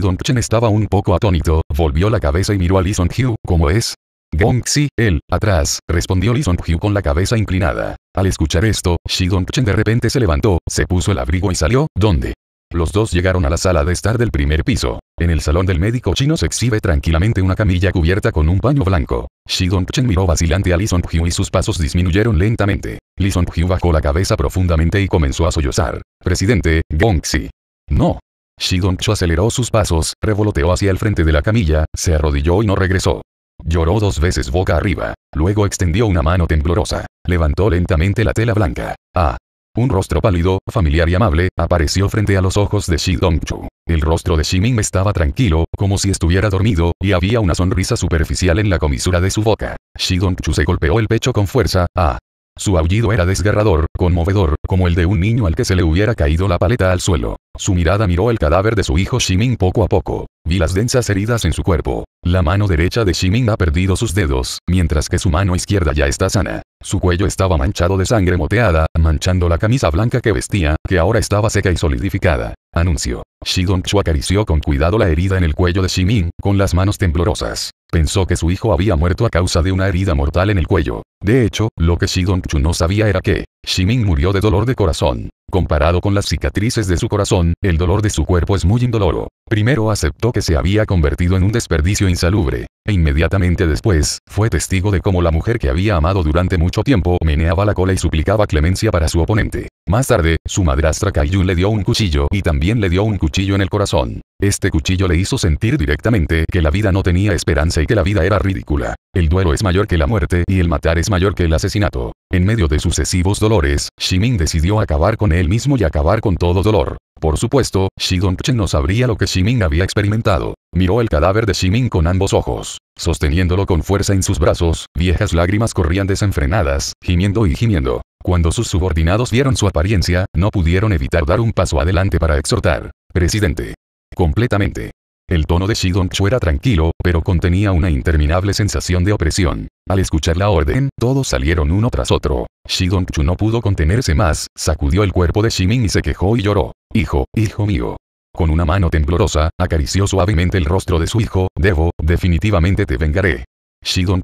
dong Chen estaba un poco atónito, volvió la cabeza y miró a Lee Song-hyu, ¿cómo es? Gongxi, él, atrás, respondió Lee Song-hyu con la cabeza inclinada. Al escuchar esto, dong Chen de repente se levantó, se puso el abrigo y salió, ¿dónde? Los dos llegaron a la sala de estar del primer piso. En el salón del médico chino se exhibe tranquilamente una camilla cubierta con un paño blanco. Shidong Chen miró vacilante a Li Song y sus pasos disminuyeron lentamente. Li Song bajó la cabeza profundamente y comenzó a sollozar. Presidente, Gongxi. No. Shidong Chen aceleró sus pasos, revoloteó hacia el frente de la camilla, se arrodilló y no regresó. Lloró dos veces boca arriba. Luego extendió una mano temblorosa. Levantó lentamente la tela blanca. Ah, un rostro pálido, familiar y amable, apareció frente a los ojos de Shi Dongchu. El rostro de Shi Ming estaba tranquilo, como si estuviera dormido, y había una sonrisa superficial en la comisura de su boca. Shi Dongchu se golpeó el pecho con fuerza, ah, su aullido era desgarrador, conmovedor, como el de un niño al que se le hubiera caído la paleta al suelo. Su mirada miró el cadáver de su hijo Shimin poco a poco. Vi las densas heridas en su cuerpo. La mano derecha de Shimin ha perdido sus dedos, mientras que su mano izquierda ya está sana. Su cuello estaba manchado de sangre moteada, manchando la camisa blanca que vestía, que ahora estaba seca y solidificada. Anuncio. Shidong Chu acarició con cuidado la herida en el cuello de Shimin, con las manos temblorosas. Pensó que su hijo había muerto a causa de una herida mortal en el cuello. De hecho, lo que Shidong Chu no sabía era que, Shimin murió de dolor de corazón. Comparado con las cicatrices de su corazón, el dolor de su cuerpo es muy indoloro. Primero aceptó que se había convertido en un desperdicio insalubre, e inmediatamente después, fue testigo de cómo la mujer que había amado durante mucho tiempo meneaba la cola y suplicaba clemencia para su oponente. Más tarde, su madrastra Kaiyun le dio un cuchillo y también le dio un cuchillo cuchillo en el corazón. Este cuchillo le hizo sentir directamente que la vida no tenía esperanza y que la vida era ridícula. El duelo es mayor que la muerte y el matar es mayor que el asesinato. En medio de sucesivos dolores, Shimin decidió acabar con él mismo y acabar con todo dolor. Por supuesto, Chen no sabría lo que Shimin había experimentado. Miró el cadáver de Shimin con ambos ojos. Sosteniéndolo con fuerza en sus brazos, viejas lágrimas corrían desenfrenadas, gimiendo y gimiendo. Cuando sus subordinados vieron su apariencia, no pudieron evitar dar un paso adelante para exhortar. Presidente. Completamente. El tono de Shidongchu Chu era tranquilo, pero contenía una interminable sensación de opresión. Al escuchar la orden, todos salieron uno tras otro. Shidongchu Chu no pudo contenerse más, sacudió el cuerpo de Shimin y se quejó y lloró. Hijo, hijo mío. Con una mano temblorosa, acarició suavemente el rostro de su hijo, Debo, definitivamente te vengaré.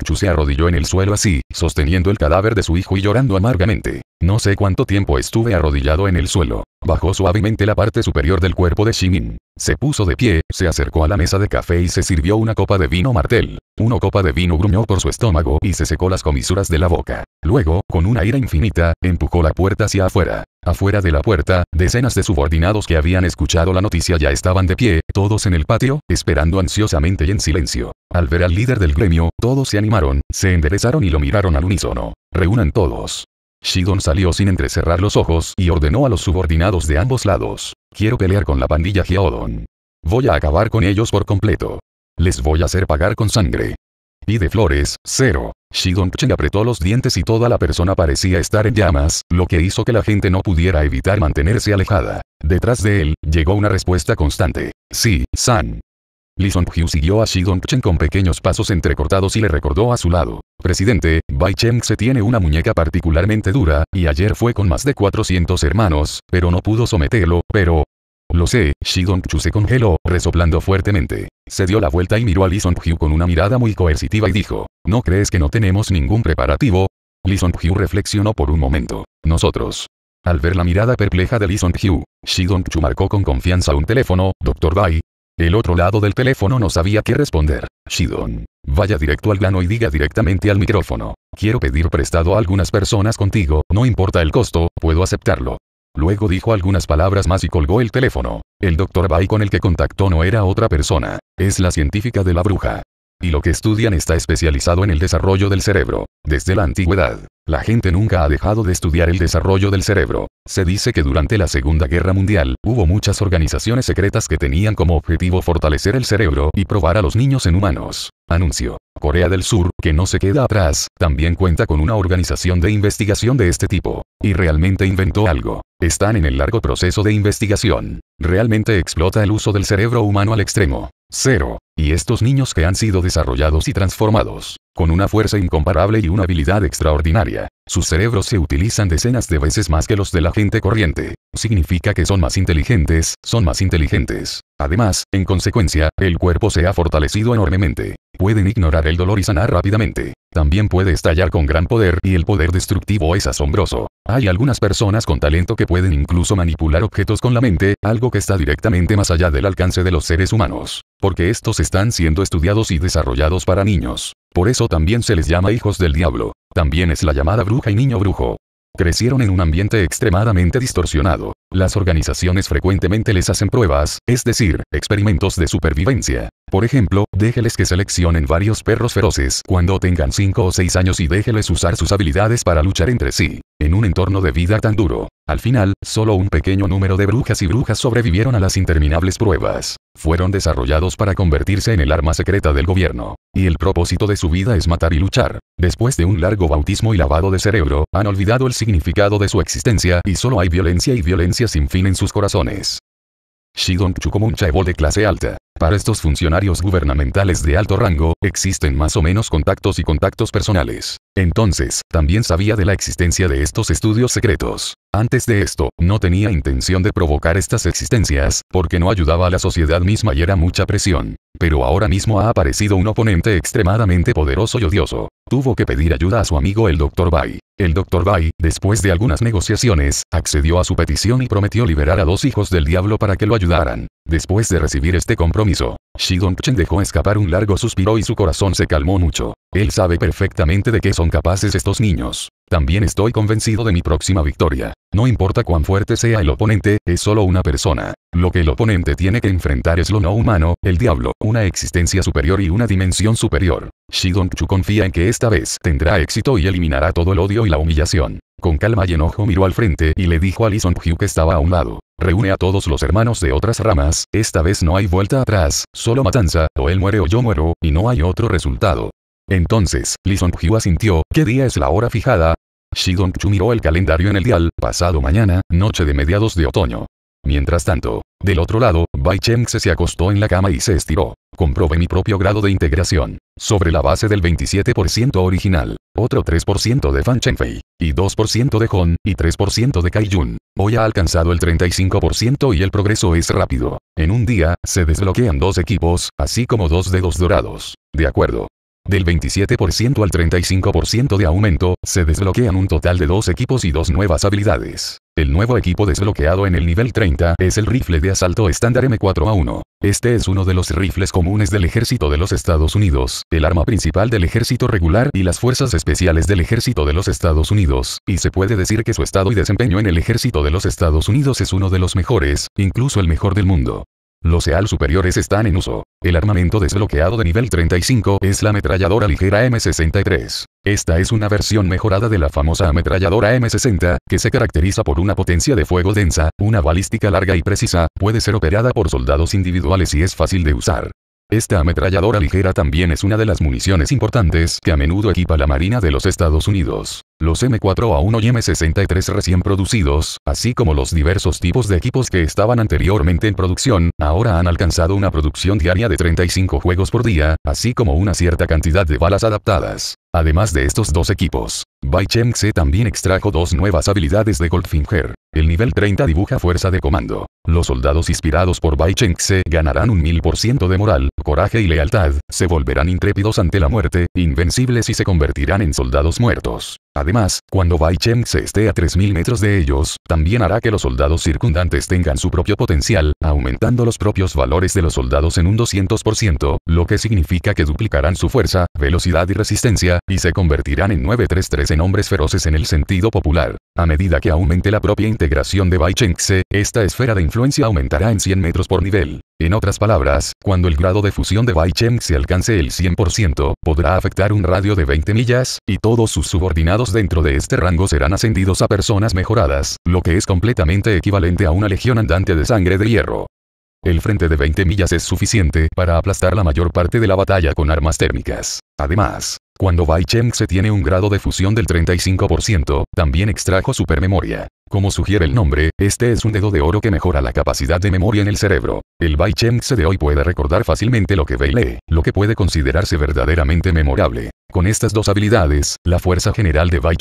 Chu se arrodilló en el suelo así, sosteniendo el cadáver de su hijo y llorando amargamente. No sé cuánto tiempo estuve arrodillado en el suelo. Bajó suavemente la parte superior del cuerpo de Shimin. Se puso de pie, se acercó a la mesa de café y se sirvió una copa de vino martel. Una copa de vino gruñó por su estómago y se secó las comisuras de la boca. Luego, con una ira infinita, empujó la puerta hacia afuera. Afuera de la puerta, decenas de subordinados que habían escuchado la noticia ya estaban de pie, todos en el patio, esperando ansiosamente y en silencio. Al ver al líder del gremio, todos se animaron, se enderezaron y lo miraron al unísono. Reúnan todos. Shidon salió sin entrecerrar los ojos y ordenó a los subordinados de ambos lados. Quiero pelear con la pandilla Geodon. Voy a acabar con ellos por completo. Les voy a hacer pagar con sangre. Pide de flores, cero. Chen apretó los dientes y toda la persona parecía estar en llamas, lo que hizo que la gente no pudiera evitar mantenerse alejada. Detrás de él, llegó una respuesta constante. Sí, San. Lee siguió a Shidong-chen con pequeños pasos entrecortados y le recordó a su lado. Presidente, Bai Cheng-se tiene una muñeca particularmente dura, y ayer fue con más de 400 hermanos, pero no pudo someterlo, pero, lo sé, Shigong chu se congeló, resoplando fuertemente. Se dio la vuelta y miró a Lee song con una mirada muy coercitiva y dijo, ¿no crees que no tenemos ningún preparativo? Lee Song-hyu reflexionó por un momento. Nosotros. Al ver la mirada perpleja de Lee Song-hyu, chu marcó con confianza un teléfono, Dr. Bai. El otro lado del teléfono no sabía qué responder. Shidon. Vaya directo al grano y diga directamente al micrófono. Quiero pedir prestado a algunas personas contigo, no importa el costo, puedo aceptarlo. Luego dijo algunas palabras más y colgó el teléfono. El doctor Bai con el que contactó no era otra persona. Es la científica de la bruja y lo que estudian está especializado en el desarrollo del cerebro. Desde la antigüedad, la gente nunca ha dejado de estudiar el desarrollo del cerebro. Se dice que durante la Segunda Guerra Mundial, hubo muchas organizaciones secretas que tenían como objetivo fortalecer el cerebro y probar a los niños en humanos. Anuncio. Corea del Sur, que no se queda atrás, también cuenta con una organización de investigación de este tipo. Y realmente inventó algo. Están en el largo proceso de investigación. Realmente explota el uso del cerebro humano al extremo. Cero y estos niños que han sido desarrollados y transformados, con una fuerza incomparable y una habilidad extraordinaria, sus cerebros se utilizan decenas de veces más que los de la gente corriente. Significa que son más inteligentes, son más inteligentes. Además, en consecuencia, el cuerpo se ha fortalecido enormemente. Pueden ignorar el dolor y sanar rápidamente. También puede estallar con gran poder y el poder destructivo es asombroso. Hay algunas personas con talento que pueden incluso manipular objetos con la mente, algo que está directamente más allá del alcance de los seres humanos. Porque estos están siendo estudiados y desarrollados para niños. Por eso también se les llama hijos del diablo. También es la llamada bruja y niño brujo. Crecieron en un ambiente extremadamente distorsionado. Las organizaciones frecuentemente les hacen pruebas, es decir, experimentos de supervivencia. Por ejemplo, déjeles que seleccionen varios perros feroces cuando tengan 5 o 6 años y déjeles usar sus habilidades para luchar entre sí, en un entorno de vida tan duro. Al final, solo un pequeño número de brujas y brujas sobrevivieron a las interminables pruebas. Fueron desarrollados para convertirse en el arma secreta del gobierno. Y el propósito de su vida es matar y luchar. Después de un largo bautismo y lavado de cerebro, han olvidado el significado de su existencia y solo hay violencia y violencia sin fin en sus corazones. Shidong como un chaebol de clase alta. Para estos funcionarios gubernamentales de alto rango, existen más o menos contactos y contactos personales. Entonces, también sabía de la existencia de estos estudios secretos. Antes de esto, no tenía intención de provocar estas existencias, porque no ayudaba a la sociedad misma y era mucha presión. Pero ahora mismo ha aparecido un oponente extremadamente poderoso y odioso. Tuvo que pedir ayuda a su amigo el Dr. Bai. El Dr. Bai, después de algunas negociaciones, accedió a su petición y prometió liberar a dos hijos del diablo para que lo ayudaran. Después de recibir este compromiso, Shidong-chen dejó escapar un largo suspiro y su corazón se calmó mucho. Él sabe perfectamente de qué son capaces estos niños. También estoy convencido de mi próxima victoria. No importa cuán fuerte sea el oponente, es solo una persona. Lo que el oponente tiene que enfrentar es lo no humano, el diablo, una existencia superior y una dimensión superior. Dong-chu confía en que esta vez tendrá éxito y eliminará todo el odio y la humillación. Con calma y enojo miró al frente y le dijo a Lee que estaba a un lado. Reúne a todos los hermanos de otras ramas, esta vez no hay vuelta atrás, solo matanza, o él muere o yo muero, y no hay otro resultado. Entonces, Lison Hyu asintió, ¿qué día es la hora fijada? Shidong Chu miró el calendario en el dial, pasado mañana, noche de mediados de otoño. Mientras tanto, del otro lado, Bai Cheng se acostó en la cama y se estiró. Comprobé mi propio grado de integración, sobre la base del 27% original, otro 3% de Fan Chengfei, y 2% de Hon, y 3% de Kaiyun. Hoy ha alcanzado el 35% y el progreso es rápido. En un día, se desbloquean dos equipos, así como dos dedos dorados. De acuerdo, del 27% al 35% de aumento, se desbloquean un total de dos equipos y dos nuevas habilidades. El nuevo equipo desbloqueado en el nivel 30 es el rifle de asalto estándar M4A1. Este es uno de los rifles comunes del ejército de los Estados Unidos, el arma principal del ejército regular y las fuerzas especiales del ejército de los Estados Unidos, y se puede decir que su estado y desempeño en el ejército de los Estados Unidos es uno de los mejores, incluso el mejor del mundo. Los EAL superiores están en uso. El armamento desbloqueado de nivel 35 es la ametralladora ligera M63. Esta es una versión mejorada de la famosa ametralladora M60, que se caracteriza por una potencia de fuego densa, una balística larga y precisa, puede ser operada por soldados individuales y es fácil de usar. Esta ametralladora ligera también es una de las municiones importantes que a menudo equipa la Marina de los Estados Unidos. Los M4A1 y M63 recién producidos, así como los diversos tipos de equipos que estaban anteriormente en producción, ahora han alcanzado una producción diaria de 35 juegos por día, así como una cierta cantidad de balas adaptadas. Además de estos dos equipos, Baicheng se también extrajo dos nuevas habilidades de Goldfinger. El nivel 30 dibuja fuerza de comando, los soldados inspirados por Bai se ganarán un 1000% de moral, coraje y lealtad, se volverán intrépidos ante la muerte, invencibles y se convertirán en soldados muertos. Además, cuando Bai se esté a 3000 metros de ellos, también hará que los soldados circundantes tengan su propio potencial, aumentando los propios valores de los soldados en un 200%, lo que significa que duplicarán su fuerza, velocidad y resistencia, y se convertirán en 933 en hombres feroces en el sentido popular. A medida que aumente la propia integración de Bai se esta esfera de influencia aumentará en 100 metros por nivel. En otras palabras, cuando el grado de fusión de Bai se alcance el 100%, podrá afectar un radio de 20 millas, y todos sus subordinados dentro de este rango serán ascendidos a personas mejoradas, lo que es completamente equivalente a una legión andante de sangre de hierro. El frente de 20 millas es suficiente para aplastar la mayor parte de la batalla con armas térmicas. Además, cuando Bai se tiene un grado de fusión del 35%, también extrajo supermemoria. Como sugiere el nombre, este es un dedo de oro que mejora la capacidad de memoria en el cerebro. El Bai de hoy puede recordar fácilmente lo que ve y lee, lo que puede considerarse verdaderamente memorable. Con estas dos habilidades, la fuerza general de Bai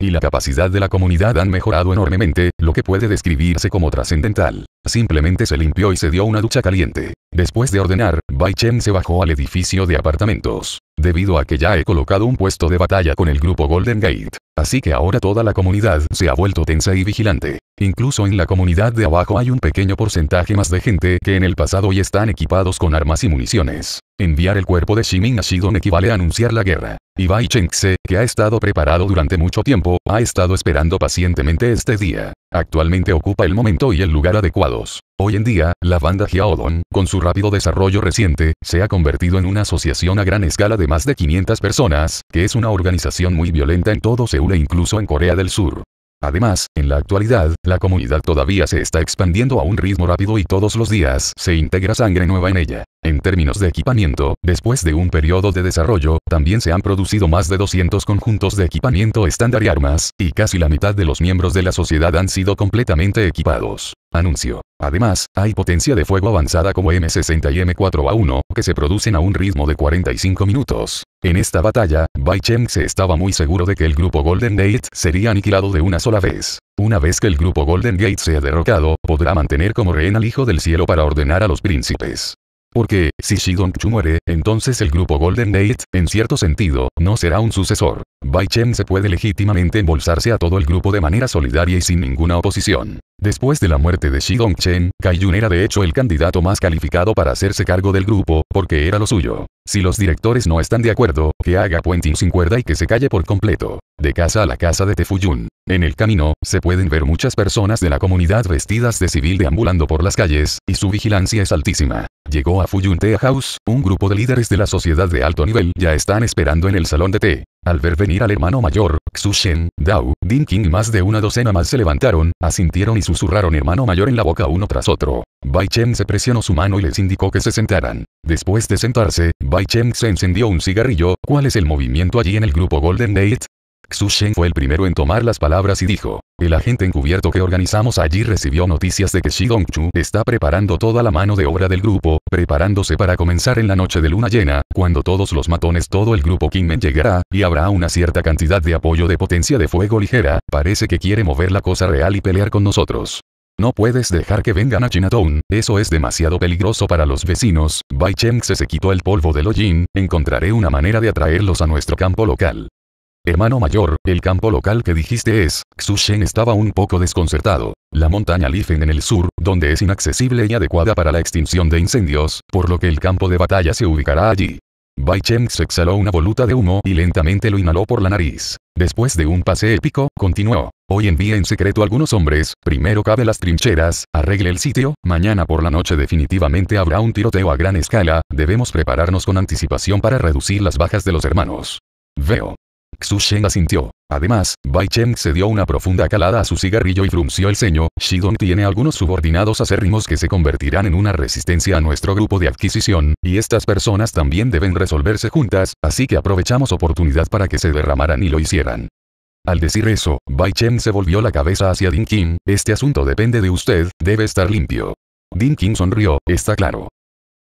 y la capacidad de la comunidad han mejorado enormemente, lo que puede describirse como trascendental. Simplemente se limpió y se dio una ducha caliente. Después de ordenar, Bai Chen se bajó al edificio de apartamentos. Debido a que ya he colocado un puesto de batalla con el grupo Golden Gate. Así que ahora toda la comunidad se ha vuelto tensa y vigilante. Incluso en la comunidad de abajo hay un pequeño porcentaje más de gente que en el pasado y están equipados con armas y municiones. Enviar el cuerpo de Shimin a Shidon equivale a anunciar la guerra. Ibai Chengse, que ha estado preparado durante mucho tiempo, ha estado esperando pacientemente este día. Actualmente ocupa el momento y el lugar adecuados. Hoy en día, la banda Giaodon, con su rápido desarrollo reciente, se ha convertido en una asociación a gran escala de más de 500 personas, que es una organización muy violenta en todo Seúl e incluso en Corea del Sur. Además, en la actualidad, la comunidad todavía se está expandiendo a un ritmo rápido y todos los días se integra sangre nueva en ella. En términos de equipamiento, después de un periodo de desarrollo, también se han producido más de 200 conjuntos de equipamiento estándar y armas, y casi la mitad de los miembros de la sociedad han sido completamente equipados. Anuncio. Además, hay potencia de fuego avanzada como M60 y M4A1, que se producen a un ritmo de 45 minutos. En esta batalla, Bai se estaba muy seguro de que el grupo Golden Gate sería aniquilado de una sola vez. Una vez que el grupo Golden Gate sea derrocado, podrá mantener como rehén al Hijo del Cielo para ordenar a los príncipes. Porque, si Chu muere, entonces el grupo Golden Gate, en cierto sentido, no será un sucesor. Bai Chen se puede legítimamente embolsarse a todo el grupo de manera solidaria y sin ninguna oposición. Después de la muerte de Shidong Chen, Kai Yun era de hecho el candidato más calificado para hacerse cargo del grupo, porque era lo suyo. Si los directores no están de acuerdo, que haga puenting sin cuerda y que se calle por completo. De casa a la casa de Tefuyun. En el camino, se pueden ver muchas personas de la comunidad vestidas de civil deambulando por las calles, y su vigilancia es altísima. Llegó a Tea House, un grupo de líderes de la sociedad de alto nivel ya están esperando en el salón de té. Al ver venir al hermano mayor, Xu Shen, Dao, Din King más de una docena más se levantaron, asintieron y susurraron hermano mayor en la boca uno tras otro. Bai Chen se presionó su mano y les indicó que se sentaran. Después de sentarse, Bai Chen se encendió un cigarrillo, ¿cuál es el movimiento allí en el grupo Golden Date? Xu Shen fue el primero en tomar las palabras y dijo, el agente encubierto que organizamos allí recibió noticias de que Shi Dongchu está preparando toda la mano de obra del grupo, preparándose para comenzar en la noche de luna llena, cuando todos los matones todo el grupo Kingmen llegará, y habrá una cierta cantidad de apoyo de potencia de fuego ligera, parece que quiere mover la cosa real y pelear con nosotros. No puedes dejar que vengan a Chinatown, eso es demasiado peligroso para los vecinos. Bai Cheng se quitó el polvo de Lojin, encontraré una manera de atraerlos a nuestro campo local. Hermano mayor, el campo local que dijiste es, Xushen estaba un poco desconcertado. La montaña Lifen en el sur, donde es inaccesible y adecuada para la extinción de incendios, por lo que el campo de batalla se ubicará allí. Bai Cheng se exhaló una voluta de humo y lentamente lo inhaló por la nariz. Después de un pase épico, continuó. Hoy envía en secreto a algunos hombres, primero cabe las trincheras, arregle el sitio, mañana por la noche definitivamente habrá un tiroteo a gran escala, debemos prepararnos con anticipación para reducir las bajas de los hermanos. Veo. Xu Shen asintió. Además, Bai Cheng se dio una profunda calada a su cigarrillo y frunció el ceño, Shidong tiene algunos subordinados acérrimos que se convertirán en una resistencia a nuestro grupo de adquisición, y estas personas también deben resolverse juntas, así que aprovechamos oportunidad para que se derramaran y lo hicieran. Al decir eso, Bai Cheng se volvió la cabeza hacia Ding Qin, este asunto depende de usted, debe estar limpio. Ding Qin sonrió, está claro.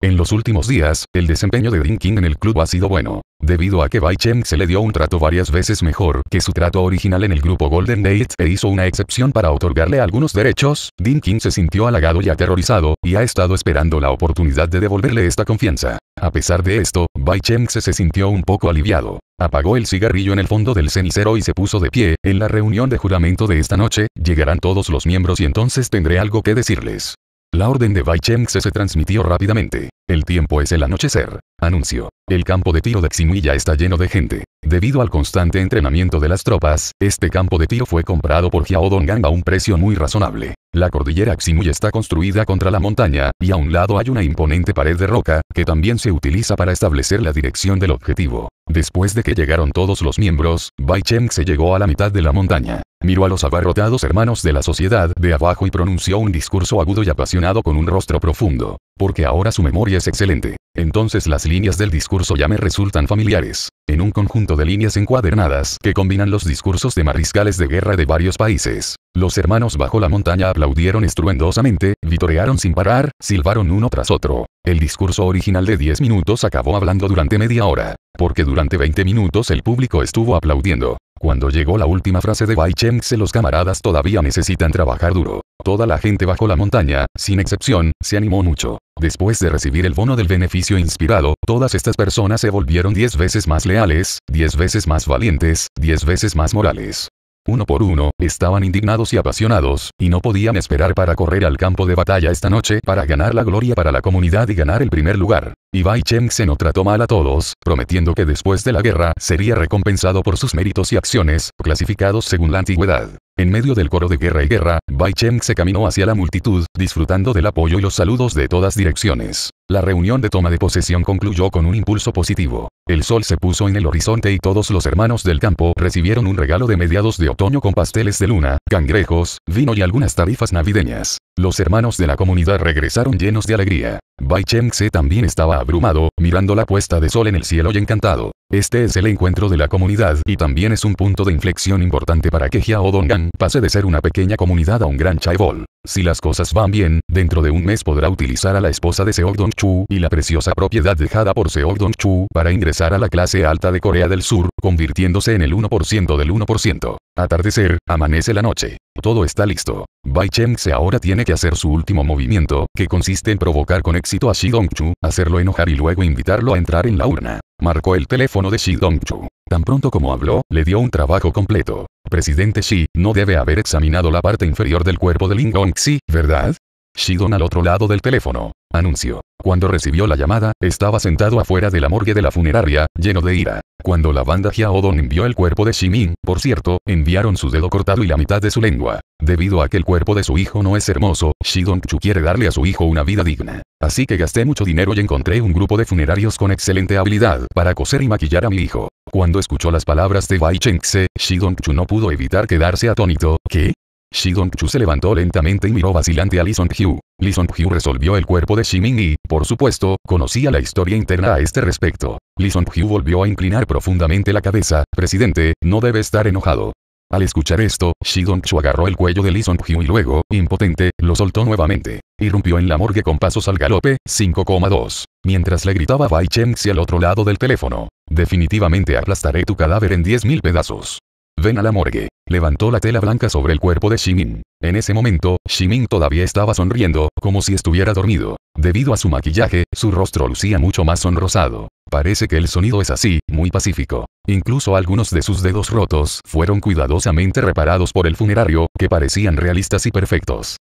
En los últimos días, el desempeño de Dinkin en el club ha sido bueno, debido a que Bai se le dio un trato varias veces mejor que su trato original en el grupo Golden Gate e hizo una excepción para otorgarle algunos derechos, Dinkin se sintió halagado y aterrorizado, y ha estado esperando la oportunidad de devolverle esta confianza. A pesar de esto, Bai se sintió un poco aliviado. Apagó el cigarrillo en el fondo del cenicero y se puso de pie, en la reunión de juramento de esta noche, llegarán todos los miembros y entonces tendré algo que decirles. La orden de Baicheng se transmitió rápidamente. El tiempo es el anochecer. Anuncio. El campo de tiro de ya está lleno de gente. Debido al constante entrenamiento de las tropas, este campo de tiro fue comprado por Xiao a un precio muy razonable. La cordillera Ximuy está construida contra la montaña, y a un lado hay una imponente pared de roca, que también se utiliza para establecer la dirección del objetivo. Después de que llegaron todos los miembros, Bai Cheng se llegó a la mitad de la montaña. Miró a los abarrotados hermanos de la sociedad de abajo y pronunció un discurso agudo y apasionado con un rostro profundo. Porque ahora su memoria es excelente. Entonces las líneas del discurso ya me resultan familiares. En un conjunto de líneas encuadernadas que combinan los discursos de mariscales de guerra de varios países. Los hermanos bajo la montaña aplaudieron estruendosamente, vitorearon sin parar, silbaron uno tras otro. El discurso original de 10 minutos acabó hablando durante media hora, porque durante 20 minutos el público estuvo aplaudiendo. Cuando llegó la última frase de Bai se los camaradas todavía necesitan trabajar duro. Toda la gente bajo la montaña, sin excepción, se animó mucho. Después de recibir el bono del beneficio inspirado, todas estas personas se volvieron 10 veces más leales, 10 veces más valientes, 10 veces más morales uno por uno, estaban indignados y apasionados, y no podían esperar para correr al campo de batalla esta noche para ganar la gloria para la comunidad y ganar el primer lugar. Ibai Cheng se no trató mal a todos, prometiendo que después de la guerra sería recompensado por sus méritos y acciones, clasificados según la antigüedad. En medio del coro de guerra y guerra, Bai Cheng se caminó hacia la multitud, disfrutando del apoyo y los saludos de todas direcciones. La reunión de toma de posesión concluyó con un impulso positivo. El sol se puso en el horizonte y todos los hermanos del campo recibieron un regalo de mediados de otoño con pasteles de luna, cangrejos, vino y algunas tarifas navideñas. Los hermanos de la comunidad regresaron llenos de alegría. Bai Cheng-se también estaba abrumado, mirando la puesta de sol en el cielo y encantado. Este es el encuentro de la comunidad y también es un punto de inflexión importante para que dong pase de ser una pequeña comunidad a un gran chaebol. Si las cosas van bien, dentro de un mes podrá utilizar a la esposa de Seo Dong-chu y la preciosa propiedad dejada por Seo Dong-chu para ingresar a la clase alta de Corea del Sur, convirtiéndose en el 1% del 1%. Atardecer, amanece la noche. Todo está listo. Bai se ahora tiene que hacer su último movimiento, que consiste en provocar con éxito a Xi Dongchu, hacerlo enojar y luego invitarlo a entrar en la urna. Marcó el teléfono de Xi Dongchu. Tan pronto como habló, le dio un trabajo completo. Presidente Xi, no debe haber examinado la parte inferior del cuerpo de Ling Gongxi, ¿verdad? Shidon al otro lado del teléfono. Anuncio. Cuando recibió la llamada, estaba sentado afuera de la morgue de la funeraria, lleno de ira. Cuando la banda Don envió el cuerpo de Shimin, por cierto, enviaron su dedo cortado y la mitad de su lengua. Debido a que el cuerpo de su hijo no es hermoso, Shidon Chu quiere darle a su hijo una vida digna. Así que gasté mucho dinero y encontré un grupo de funerarios con excelente habilidad para coser y maquillar a mi hijo. Cuando escuchó las palabras de Bai Chengse, Shidon Chu no pudo evitar quedarse atónito. ¿Qué? Shidong-chu se levantó lentamente y miró vacilante a Lison Song-hyu. Lee resolvió el cuerpo de Shimin y, por supuesto, conocía la historia interna a este respecto. Lison song volvió a inclinar profundamente la cabeza. Presidente, no debe estar enojado. Al escuchar esto, Shidong-chu agarró el cuello de Lison song y luego, impotente, lo soltó nuevamente. Irrumpió en la morgue con pasos al galope, 5,2. Mientras le gritaba Bai Chengxi al otro lado del teléfono. Definitivamente aplastaré tu cadáver en 10.000 pedazos. Ven a la morgue. Levantó la tela blanca sobre el cuerpo de Shimin. En ese momento, Shimin todavía estaba sonriendo, como si estuviera dormido. Debido a su maquillaje, su rostro lucía mucho más sonrosado. Parece que el sonido es así, muy pacífico. Incluso algunos de sus dedos rotos fueron cuidadosamente reparados por el funerario, que parecían realistas y perfectos.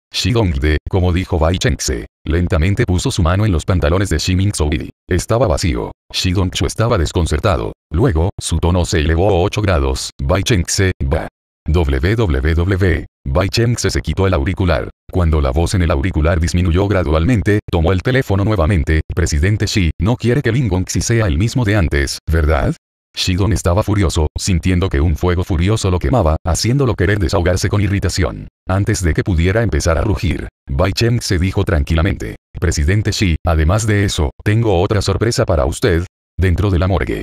de, como dijo Bai Chengse, lentamente puso su mano en los pantalones de Shiming y Estaba vacío. Shidongchu estaba desconcertado. Luego, su tono se elevó a 8 grados. Bai se va www. Bai Cheng-se quitó el auricular. Cuando la voz en el auricular disminuyó gradualmente, tomó el teléfono nuevamente. Presidente Xi, no quiere que Lingongxi sea el mismo de antes, ¿verdad? Shidon estaba furioso, sintiendo que un fuego furioso lo quemaba, haciéndolo querer desahogarse con irritación. Antes de que pudiera empezar a rugir, Bai Cheng se dijo tranquilamente. Presidente Xi, además de eso, tengo otra sorpresa para usted. Dentro de la morgue.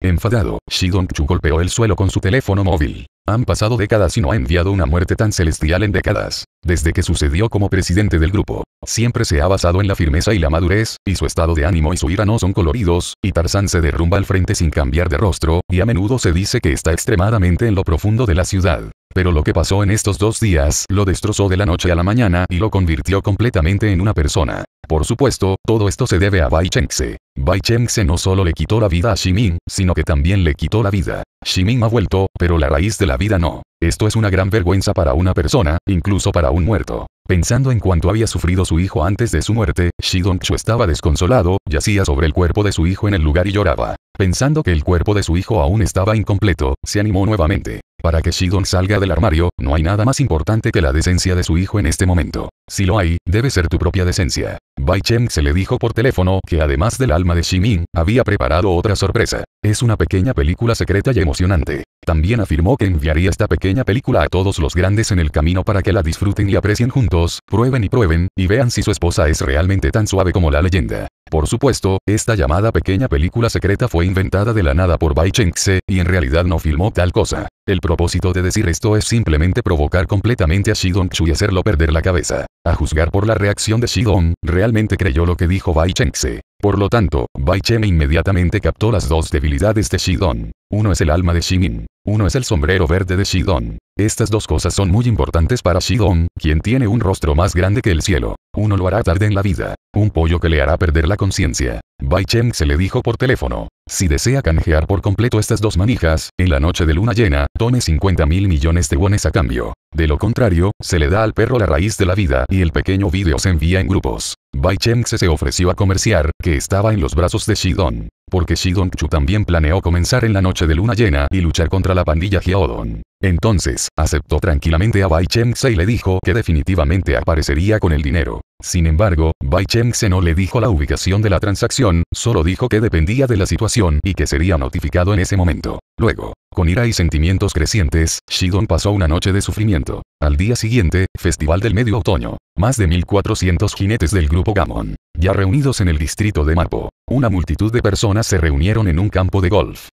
Enfadado, Shidong Chu golpeó el suelo con su teléfono móvil. Han pasado décadas y no ha enviado una muerte tan celestial en décadas. Desde que sucedió como presidente del grupo, siempre se ha basado en la firmeza y la madurez, y su estado de ánimo y su ira no son coloridos, y Tarzan se derrumba al frente sin cambiar de rostro, y a menudo se dice que está extremadamente en lo profundo de la ciudad. Pero lo que pasó en estos dos días lo destrozó de la noche a la mañana y lo convirtió completamente en una persona. Por supuesto, todo esto se debe a Bai Chengse. Bai Chengse no solo le quitó la vida a Ximin, sino que también le quitó la vida. Ximin ha vuelto, pero la raíz de la vida no. Esto es una gran vergüenza para una persona, incluso para un muerto. Pensando en cuanto había sufrido su hijo antes de su muerte, Chu estaba desconsolado, yacía sobre el cuerpo de su hijo en el lugar y lloraba. Pensando que el cuerpo de su hijo aún estaba incompleto, se animó nuevamente. Para que Shidon salga del armario, no hay nada más importante que la decencia de su hijo en este momento. Si lo hay, debe ser tu propia decencia. Bai Cheng se le dijo por teléfono que además del alma de Shimin, había preparado otra sorpresa. Es una pequeña película secreta y emocionante. También afirmó que enviaría esta pequeña película a todos los grandes en el camino para que la disfruten y aprecien juntos, prueben y prueben, y vean si su esposa es realmente tan suave como la leyenda. Por supuesto, esta llamada pequeña película secreta fue inventada de la nada por Bai Cheng-se, y en realidad no filmó tal cosa. El propósito de decir esto es simplemente provocar completamente a Shidong-chu y hacerlo perder la cabeza. A juzgar por la reacción de Shidong, realmente creyó lo que dijo Bai Se. Por lo tanto, Bai Chen inmediatamente captó las dos debilidades de Shidong. Uno es el alma de Shimin. Uno es el sombrero verde de Shidong. Estas dos cosas son muy importantes para Shidong, quien tiene un rostro más grande que el cielo. Uno lo hará tarde en la vida. Un pollo que le hará perder la conciencia. Bai se le dijo por teléfono. Si desea canjear por completo estas dos manijas, en la noche de luna llena, tome 50 mil millones de wones a cambio. De lo contrario, se le da al perro la raíz de la vida y el pequeño vídeo se envía en grupos. Bai Cheng se ofreció a comerciar, que estaba en los brazos de Shidon. Porque Shidon Chu también planeó comenzar en la noche de luna llena y luchar contra la pandilla Hyodon. Entonces, aceptó tranquilamente a Bai Chengse y le dijo que definitivamente aparecería con el dinero. Sin embargo, Bai Chengse no le dijo la ubicación de la transacción, solo dijo que dependía de la situación y que sería notificado en ese momento. Luego, con ira y sentimientos crecientes, Shidon pasó una noche de sufrimiento. Al día siguiente, Festival del Medio Otoño. Más de 1400 jinetes del grupo Gamon. Ya reunidos en el distrito de Mapo. Una multitud de personas se reunieron en un campo de golf.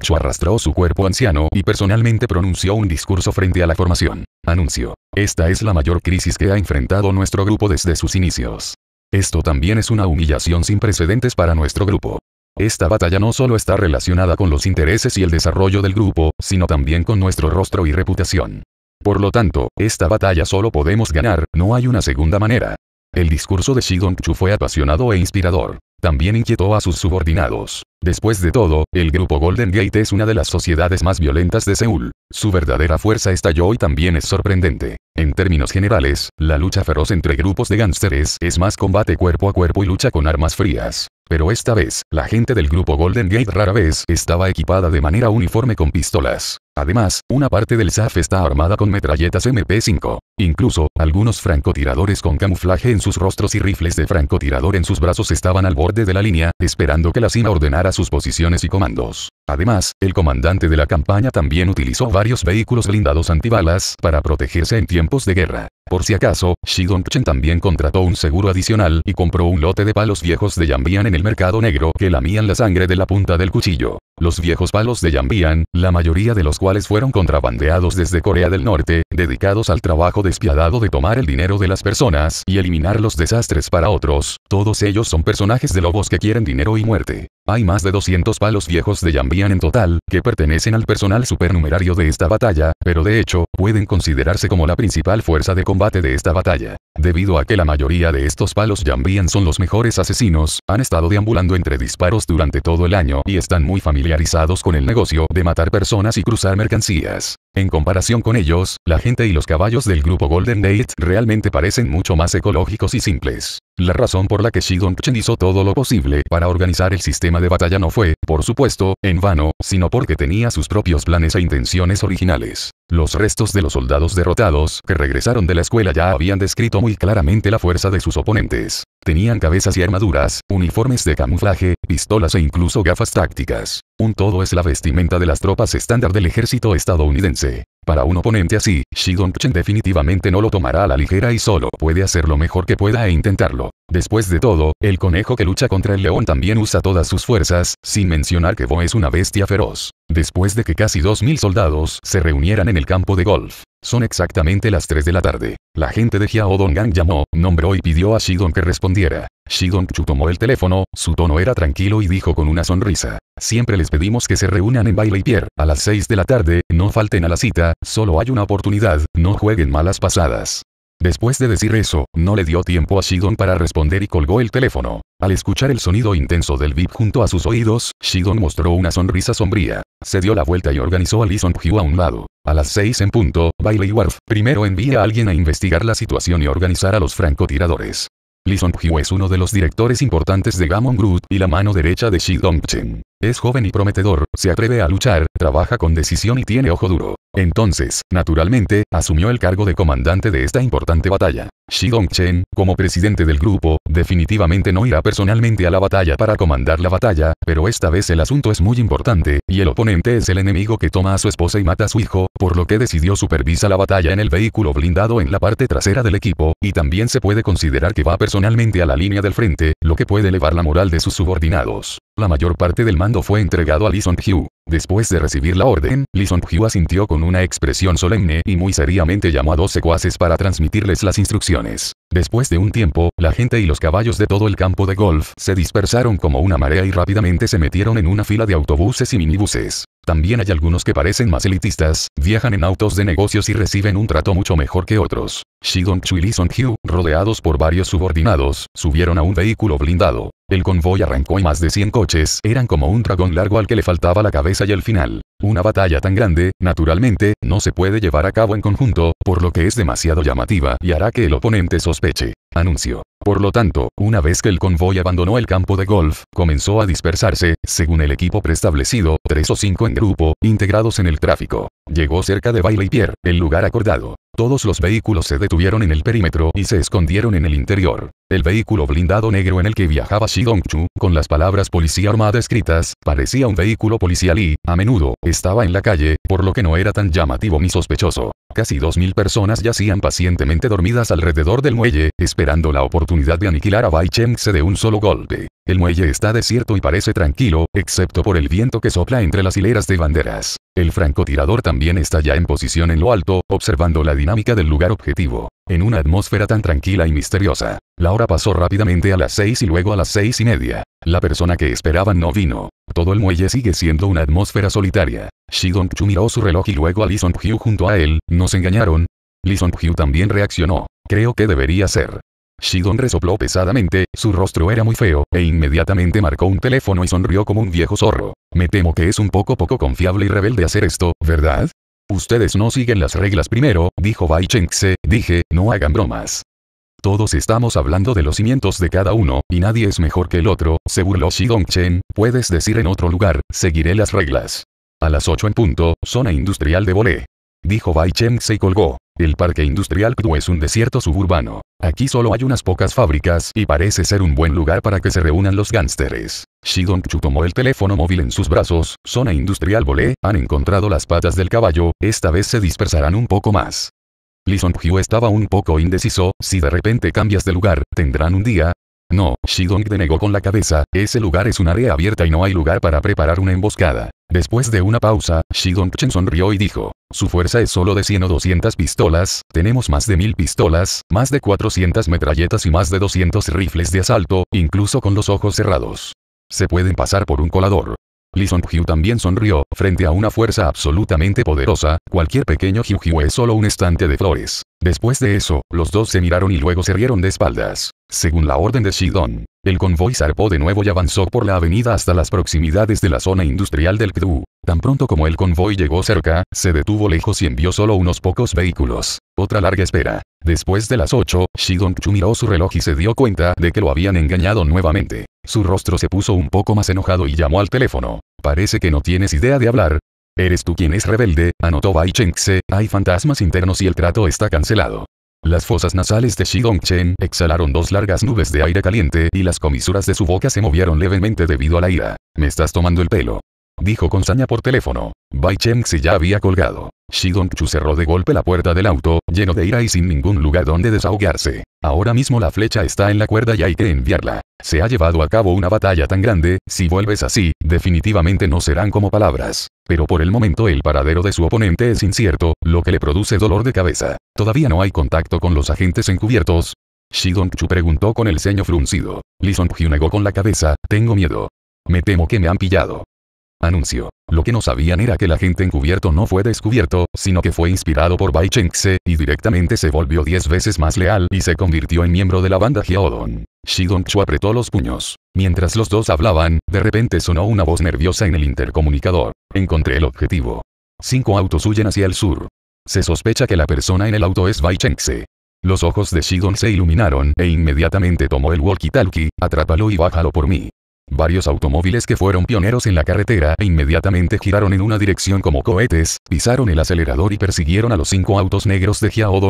Chu arrastró su cuerpo anciano y personalmente pronunció un discurso frente a la formación. Anuncio. Esta es la mayor crisis que ha enfrentado nuestro grupo desde sus inicios. Esto también es una humillación sin precedentes para nuestro grupo. Esta batalla no solo está relacionada con los intereses y el desarrollo del grupo, sino también con nuestro rostro y reputación. Por lo tanto, esta batalla solo podemos ganar, no hay una segunda manera. El discurso de Shidong Chu fue apasionado e inspirador. También inquietó a sus subordinados. Después de todo, el grupo Golden Gate es una de las sociedades más violentas de Seúl. Su verdadera fuerza estalló y también es sorprendente. En términos generales, la lucha feroz entre grupos de gánsteres es más combate cuerpo a cuerpo y lucha con armas frías. Pero esta vez, la gente del grupo Golden Gate rara vez estaba equipada de manera uniforme con pistolas. Además, una parte del SAF está armada con metralletas MP5. Incluso, algunos francotiradores con camuflaje en sus rostros y rifles de francotirador en sus brazos estaban al borde de la línea, esperando que la cima ordenara sus posiciones y comandos. Además, el comandante de la campaña también utilizó varios vehículos blindados antibalas para protegerse en tiempos de guerra. Por si acaso, Shidong Chen también contrató un seguro adicional y compró un lote de palos viejos de Yambian en el mercado negro que lamían la sangre de la punta del cuchillo. Los viejos palos de Yambian, la mayoría de los cuales fueron contrabandeados desde Corea del Norte, dedicados al trabajo despiadado de tomar el dinero de las personas y eliminar los desastres para otros, todos ellos son personajes de lobos que quieren dinero y muerte. Hay más de 200 palos viejos de Yambian en total, que pertenecen al personal supernumerario de esta batalla, pero de hecho, pueden considerarse como la principal fuerza de combate de esta batalla. Debido a que la mayoría de estos palos Yambian son los mejores asesinos, han estado deambulando entre disparos durante todo el año y están muy familiares familiarizados con el negocio de matar personas y cruzar mercancías. En comparación con ellos, la gente y los caballos del grupo Golden Gate realmente parecen mucho más ecológicos y simples. La razón por la que Shidong Chen hizo todo lo posible para organizar el sistema de batalla no fue, por supuesto, en vano, sino porque tenía sus propios planes e intenciones originales. Los restos de los soldados derrotados que regresaron de la escuela ya habían descrito muy claramente la fuerza de sus oponentes. Tenían cabezas y armaduras, uniformes de camuflaje, pistolas e incluso gafas tácticas. Un todo es la vestimenta de las tropas estándar del ejército estadounidense. Para un oponente así, Shidon Chen definitivamente no lo tomará a la ligera y solo puede hacer lo mejor que pueda e intentarlo. Después de todo, el conejo que lucha contra el león también usa todas sus fuerzas, sin mencionar que Bo es una bestia feroz. Después de que casi 2.000 soldados se reunieran en el campo de golf, son exactamente las 3 de la tarde. La gente de Xiao Gang llamó, nombró y pidió a Shidong que respondiera. Shidong Chu tomó el teléfono, su tono era tranquilo y dijo con una sonrisa. Siempre les pedimos que se reúnan en Baile y Pierre, a las 6 de la tarde, no falten a la cita, solo hay una oportunidad, no jueguen malas pasadas. Después de decir eso, no le dio tiempo a Shidon para responder y colgó el teléfono. Al escuchar el sonido intenso del bip junto a sus oídos, Shidon mostró una sonrisa sombría. Se dio la vuelta y organizó a Lee Song Hyu a un lado. A las 6 en punto, Bailey Wharf primero envía a alguien a investigar la situación y organizar a los francotiradores. Lee Song Hyu es uno de los directores importantes de Gamon Group y la mano derecha de Shidong chen es joven y prometedor, se atreve a luchar, trabaja con decisión y tiene ojo duro. Entonces, naturalmente, asumió el cargo de comandante de esta importante batalla. Shi Chen, como presidente del grupo, definitivamente no irá personalmente a la batalla para comandar la batalla, pero esta vez el asunto es muy importante, y el oponente es el enemigo que toma a su esposa y mata a su hijo, por lo que decidió supervisa la batalla en el vehículo blindado en la parte trasera del equipo, y también se puede considerar que va personalmente a la línea del frente, lo que puede elevar la moral de sus subordinados. La mayor parte del mando fue entregado a Lee Hugh. Después de recibir la orden, Lee Hugh asintió con una expresión solemne y muy seriamente llamó a dos secuaces para transmitirles las instrucciones. Después de un tiempo, la gente y los caballos de todo el campo de golf se dispersaron como una marea y rápidamente se metieron en una fila de autobuses y minibuses. También hay algunos que parecen más elitistas, viajan en autos de negocios y reciben un trato mucho mejor que otros. Shidong Chu y Lee rodeados por varios subordinados, subieron a un vehículo blindado. El convoy arrancó y más de 100 coches eran como un dragón largo al que le faltaba la cabeza y el final. Una batalla tan grande, naturalmente, no se puede llevar a cabo en conjunto, por lo que es demasiado llamativa y hará que el oponente sospeche anuncio. Por lo tanto, una vez que el convoy abandonó el campo de golf, comenzó a dispersarse, según el equipo preestablecido, tres o cinco en grupo, integrados en el tráfico. Llegó cerca de Bailey Pierre, el lugar acordado. Todos los vehículos se detuvieron en el perímetro y se escondieron en el interior. El vehículo blindado negro en el que viajaba Dongchu, con las palabras policía armada escritas, parecía un vehículo policial y, a menudo, estaba en la calle, por lo que no era tan llamativo ni sospechoso. Casi 2.000 personas yacían pacientemente dormidas alrededor del muelle, esperando la oportunidad de aniquilar a Bai Chengse de un solo golpe. El muelle está desierto y parece tranquilo, excepto por el viento que sopla entre las hileras de banderas. El francotirador también está ya en posición en lo alto, observando la dinámica del lugar objetivo en una atmósfera tan tranquila y misteriosa. La hora pasó rápidamente a las seis y luego a las seis y media. La persona que esperaban no vino. Todo el muelle sigue siendo una atmósfera solitaria. Shidong Chu miró su reloj y luego a Lison Song junto a él, nos engañaron. Lee Song también reaccionó. Creo que debería ser. Shidong resopló pesadamente, su rostro era muy feo, e inmediatamente marcó un teléfono y sonrió como un viejo zorro. Me temo que es un poco poco confiable y rebelde hacer esto, ¿verdad? Ustedes no siguen las reglas primero, dijo Bai se dije, no hagan bromas. Todos estamos hablando de los cimientos de cada uno, y nadie es mejor que el otro, se burló Chen, puedes decir en otro lugar, seguiré las reglas. A las 8 en punto, zona industrial de Bolé. Dijo Bai se y colgó. El parque industrial CDU es un desierto suburbano. Aquí solo hay unas pocas fábricas y parece ser un buen lugar para que se reúnan los gánsteres. Chu tomó el teléfono móvil en sus brazos, zona industrial volé, han encontrado las patas del caballo, esta vez se dispersarán un poco más. Lison estaba un poco indeciso, si de repente cambias de lugar, tendrán un día, no, Shidong denegó con la cabeza, ese lugar es un área abierta y no hay lugar para preparar una emboscada. Después de una pausa, Shidong Chen sonrió y dijo, su fuerza es solo de 100 o 200 pistolas, tenemos más de 1000 pistolas, más de 400 metralletas y más de 200 rifles de asalto, incluso con los ojos cerrados. Se pueden pasar por un colador. Li Song Hyu también sonrió, frente a una fuerza absolutamente poderosa, cualquier pequeño Hyu Hyu es solo un estante de flores. Después de eso, los dos se miraron y luego se rieron de espaldas. Según la orden de Shidon, el convoy zarpó de nuevo y avanzó por la avenida hasta las proximidades de la zona industrial del Kdu. Tan pronto como el convoy llegó cerca, se detuvo lejos y envió solo unos pocos vehículos. Otra larga espera. Después de las 8, Shidon Chu miró su reloj y se dio cuenta de que lo habían engañado nuevamente. Su rostro se puso un poco más enojado y llamó al teléfono. Parece que no tienes idea de hablar. Eres tú quien es rebelde, anotó Bai Chengse, hay fantasmas internos y el trato está cancelado. Las fosas nasales de Shidong-chen exhalaron dos largas nubes de aire caliente y las comisuras de su boca se movieron levemente debido a la ira. Me estás tomando el pelo. Dijo con saña por teléfono. Bai si ya había colgado. Chu cerró de golpe la puerta del auto, lleno de ira y sin ningún lugar donde desahogarse. Ahora mismo la flecha está en la cuerda y hay que enviarla. Se ha llevado a cabo una batalla tan grande, si vuelves así, definitivamente no serán como palabras. Pero por el momento el paradero de su oponente es incierto, lo que le produce dolor de cabeza. Todavía no hay contacto con los agentes encubiertos. Chu preguntó con el ceño fruncido. Lison negó con la cabeza, tengo miedo. Me temo que me han pillado. Anuncio. Lo que no sabían era que el agente encubierto no fue descubierto, sino que fue inspirado por Bai Chengse, y directamente se volvió 10 veces más leal y se convirtió en miembro de la banda Hyodon. Shidong Chu apretó los puños. Mientras los dos hablaban, de repente sonó una voz nerviosa en el intercomunicador. Encontré el objetivo. Cinco autos huyen hacia el sur. Se sospecha que la persona en el auto es Bai Chengse. Los ojos de Shidong se iluminaron e inmediatamente tomó el walkie-talkie, atrápalo y bájalo por mí. Varios automóviles que fueron pioneros en la carretera e inmediatamente giraron en una dirección como cohetes, pisaron el acelerador y persiguieron a los cinco autos negros de Xiao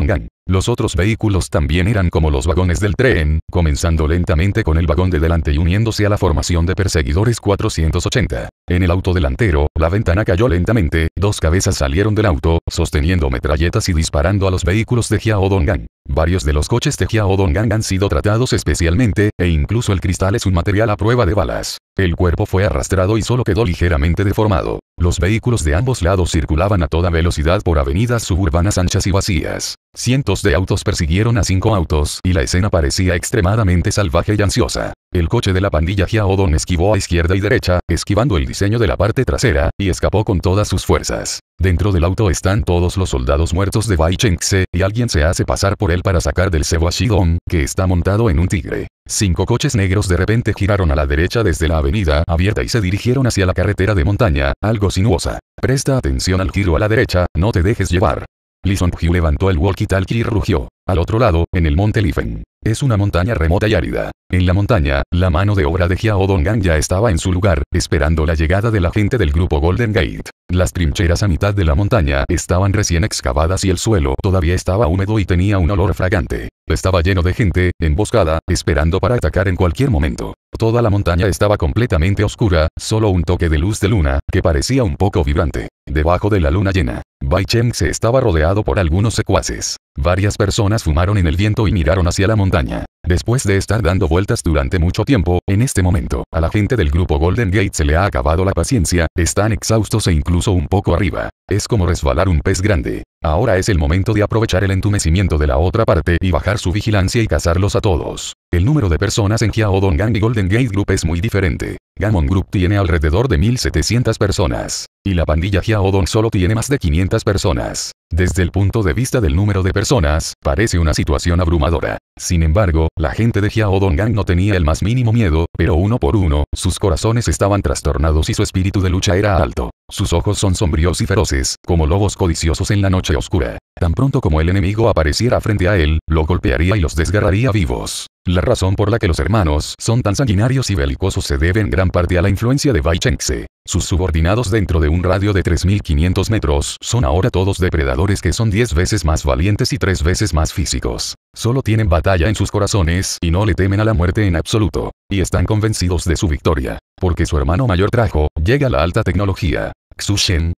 los otros vehículos también eran como los vagones del tren, comenzando lentamente con el vagón de delante y uniéndose a la formación de perseguidores 480. En el auto delantero, la ventana cayó lentamente, dos cabezas salieron del auto, sosteniendo metralletas y disparando a los vehículos de Dong Gang. Varios de los coches de hiao han sido tratados especialmente, e incluso el cristal es un material a prueba de balas. El cuerpo fue arrastrado y solo quedó ligeramente deformado. Los vehículos de ambos lados circulaban a toda velocidad por avenidas suburbanas anchas y vacías. Cientos de autos persiguieron a cinco autos y la escena parecía extremadamente salvaje y ansiosa. El coche de la pandilla Giaodon esquivó a izquierda y derecha, esquivando el diseño de la parte trasera, y escapó con todas sus fuerzas. Dentro del auto están todos los soldados muertos de Bai Chengse, y alguien se hace pasar por él para sacar del cebo a que está montado en un tigre. Cinco coches negros de repente giraron a la derecha desde la avenida abierta y se dirigieron hacia la carretera de montaña, algo sinuosa. Presta atención al giro a la derecha, no te dejes llevar. Lison Hyu levantó el walkie-talkie y rugió. Al otro lado, en el monte Lifen. Es una montaña remota y árida. En la montaña, la mano de obra de Xiao Gang ya estaba en su lugar, esperando la llegada de la gente del grupo Golden Gate. Las trincheras a mitad de la montaña estaban recién excavadas y el suelo todavía estaba húmedo y tenía un olor fragante. Estaba lleno de gente, emboscada, esperando para atacar en cualquier momento. Toda la montaña estaba completamente oscura, solo un toque de luz de luna, que parecía un poco vibrante. Debajo de la luna llena, Bai Cheng se estaba rodeado por algunos secuaces. Varias personas fumaron en el viento y miraron hacia la montaña. Después de estar dando vueltas durante mucho tiempo, en este momento, a la gente del grupo Golden Gate se le ha acabado la paciencia, están exhaustos e incluso un poco arriba. Es como resbalar un pez grande. Ahora es el momento de aprovechar el entumecimiento de la otra parte y bajar su vigilancia y cazarlos a todos. El número de personas en Hyaodong Gang y Golden Gate Group es muy diferente. Gammon Group tiene alrededor de 1.700 personas. Y la pandilla Hyaodong solo tiene más de 500 personas. Desde el punto de vista del número de personas, parece una situación abrumadora. Sin embargo, la gente de Hyaodong Gang no tenía el más mínimo miedo, pero uno por uno, sus corazones estaban trastornados y su espíritu de lucha era alto. Sus ojos son sombríos y feroces, como lobos codiciosos en la noche oscura. Tan pronto como el enemigo apareciera frente a él, lo golpearía y los desgarraría vivos. La razón por la que los hermanos son tan sanguinarios y belicosos se debe en gran parte a la influencia de Bai Sus subordinados dentro de un radio de 3.500 metros son ahora todos depredadores que son 10 veces más valientes y 3 veces más físicos. Solo tienen batalla en sus corazones y no le temen a la muerte en absoluto. Y están convencidos de su victoria. Porque su hermano mayor trajo, llega la alta tecnología. Xu Shen,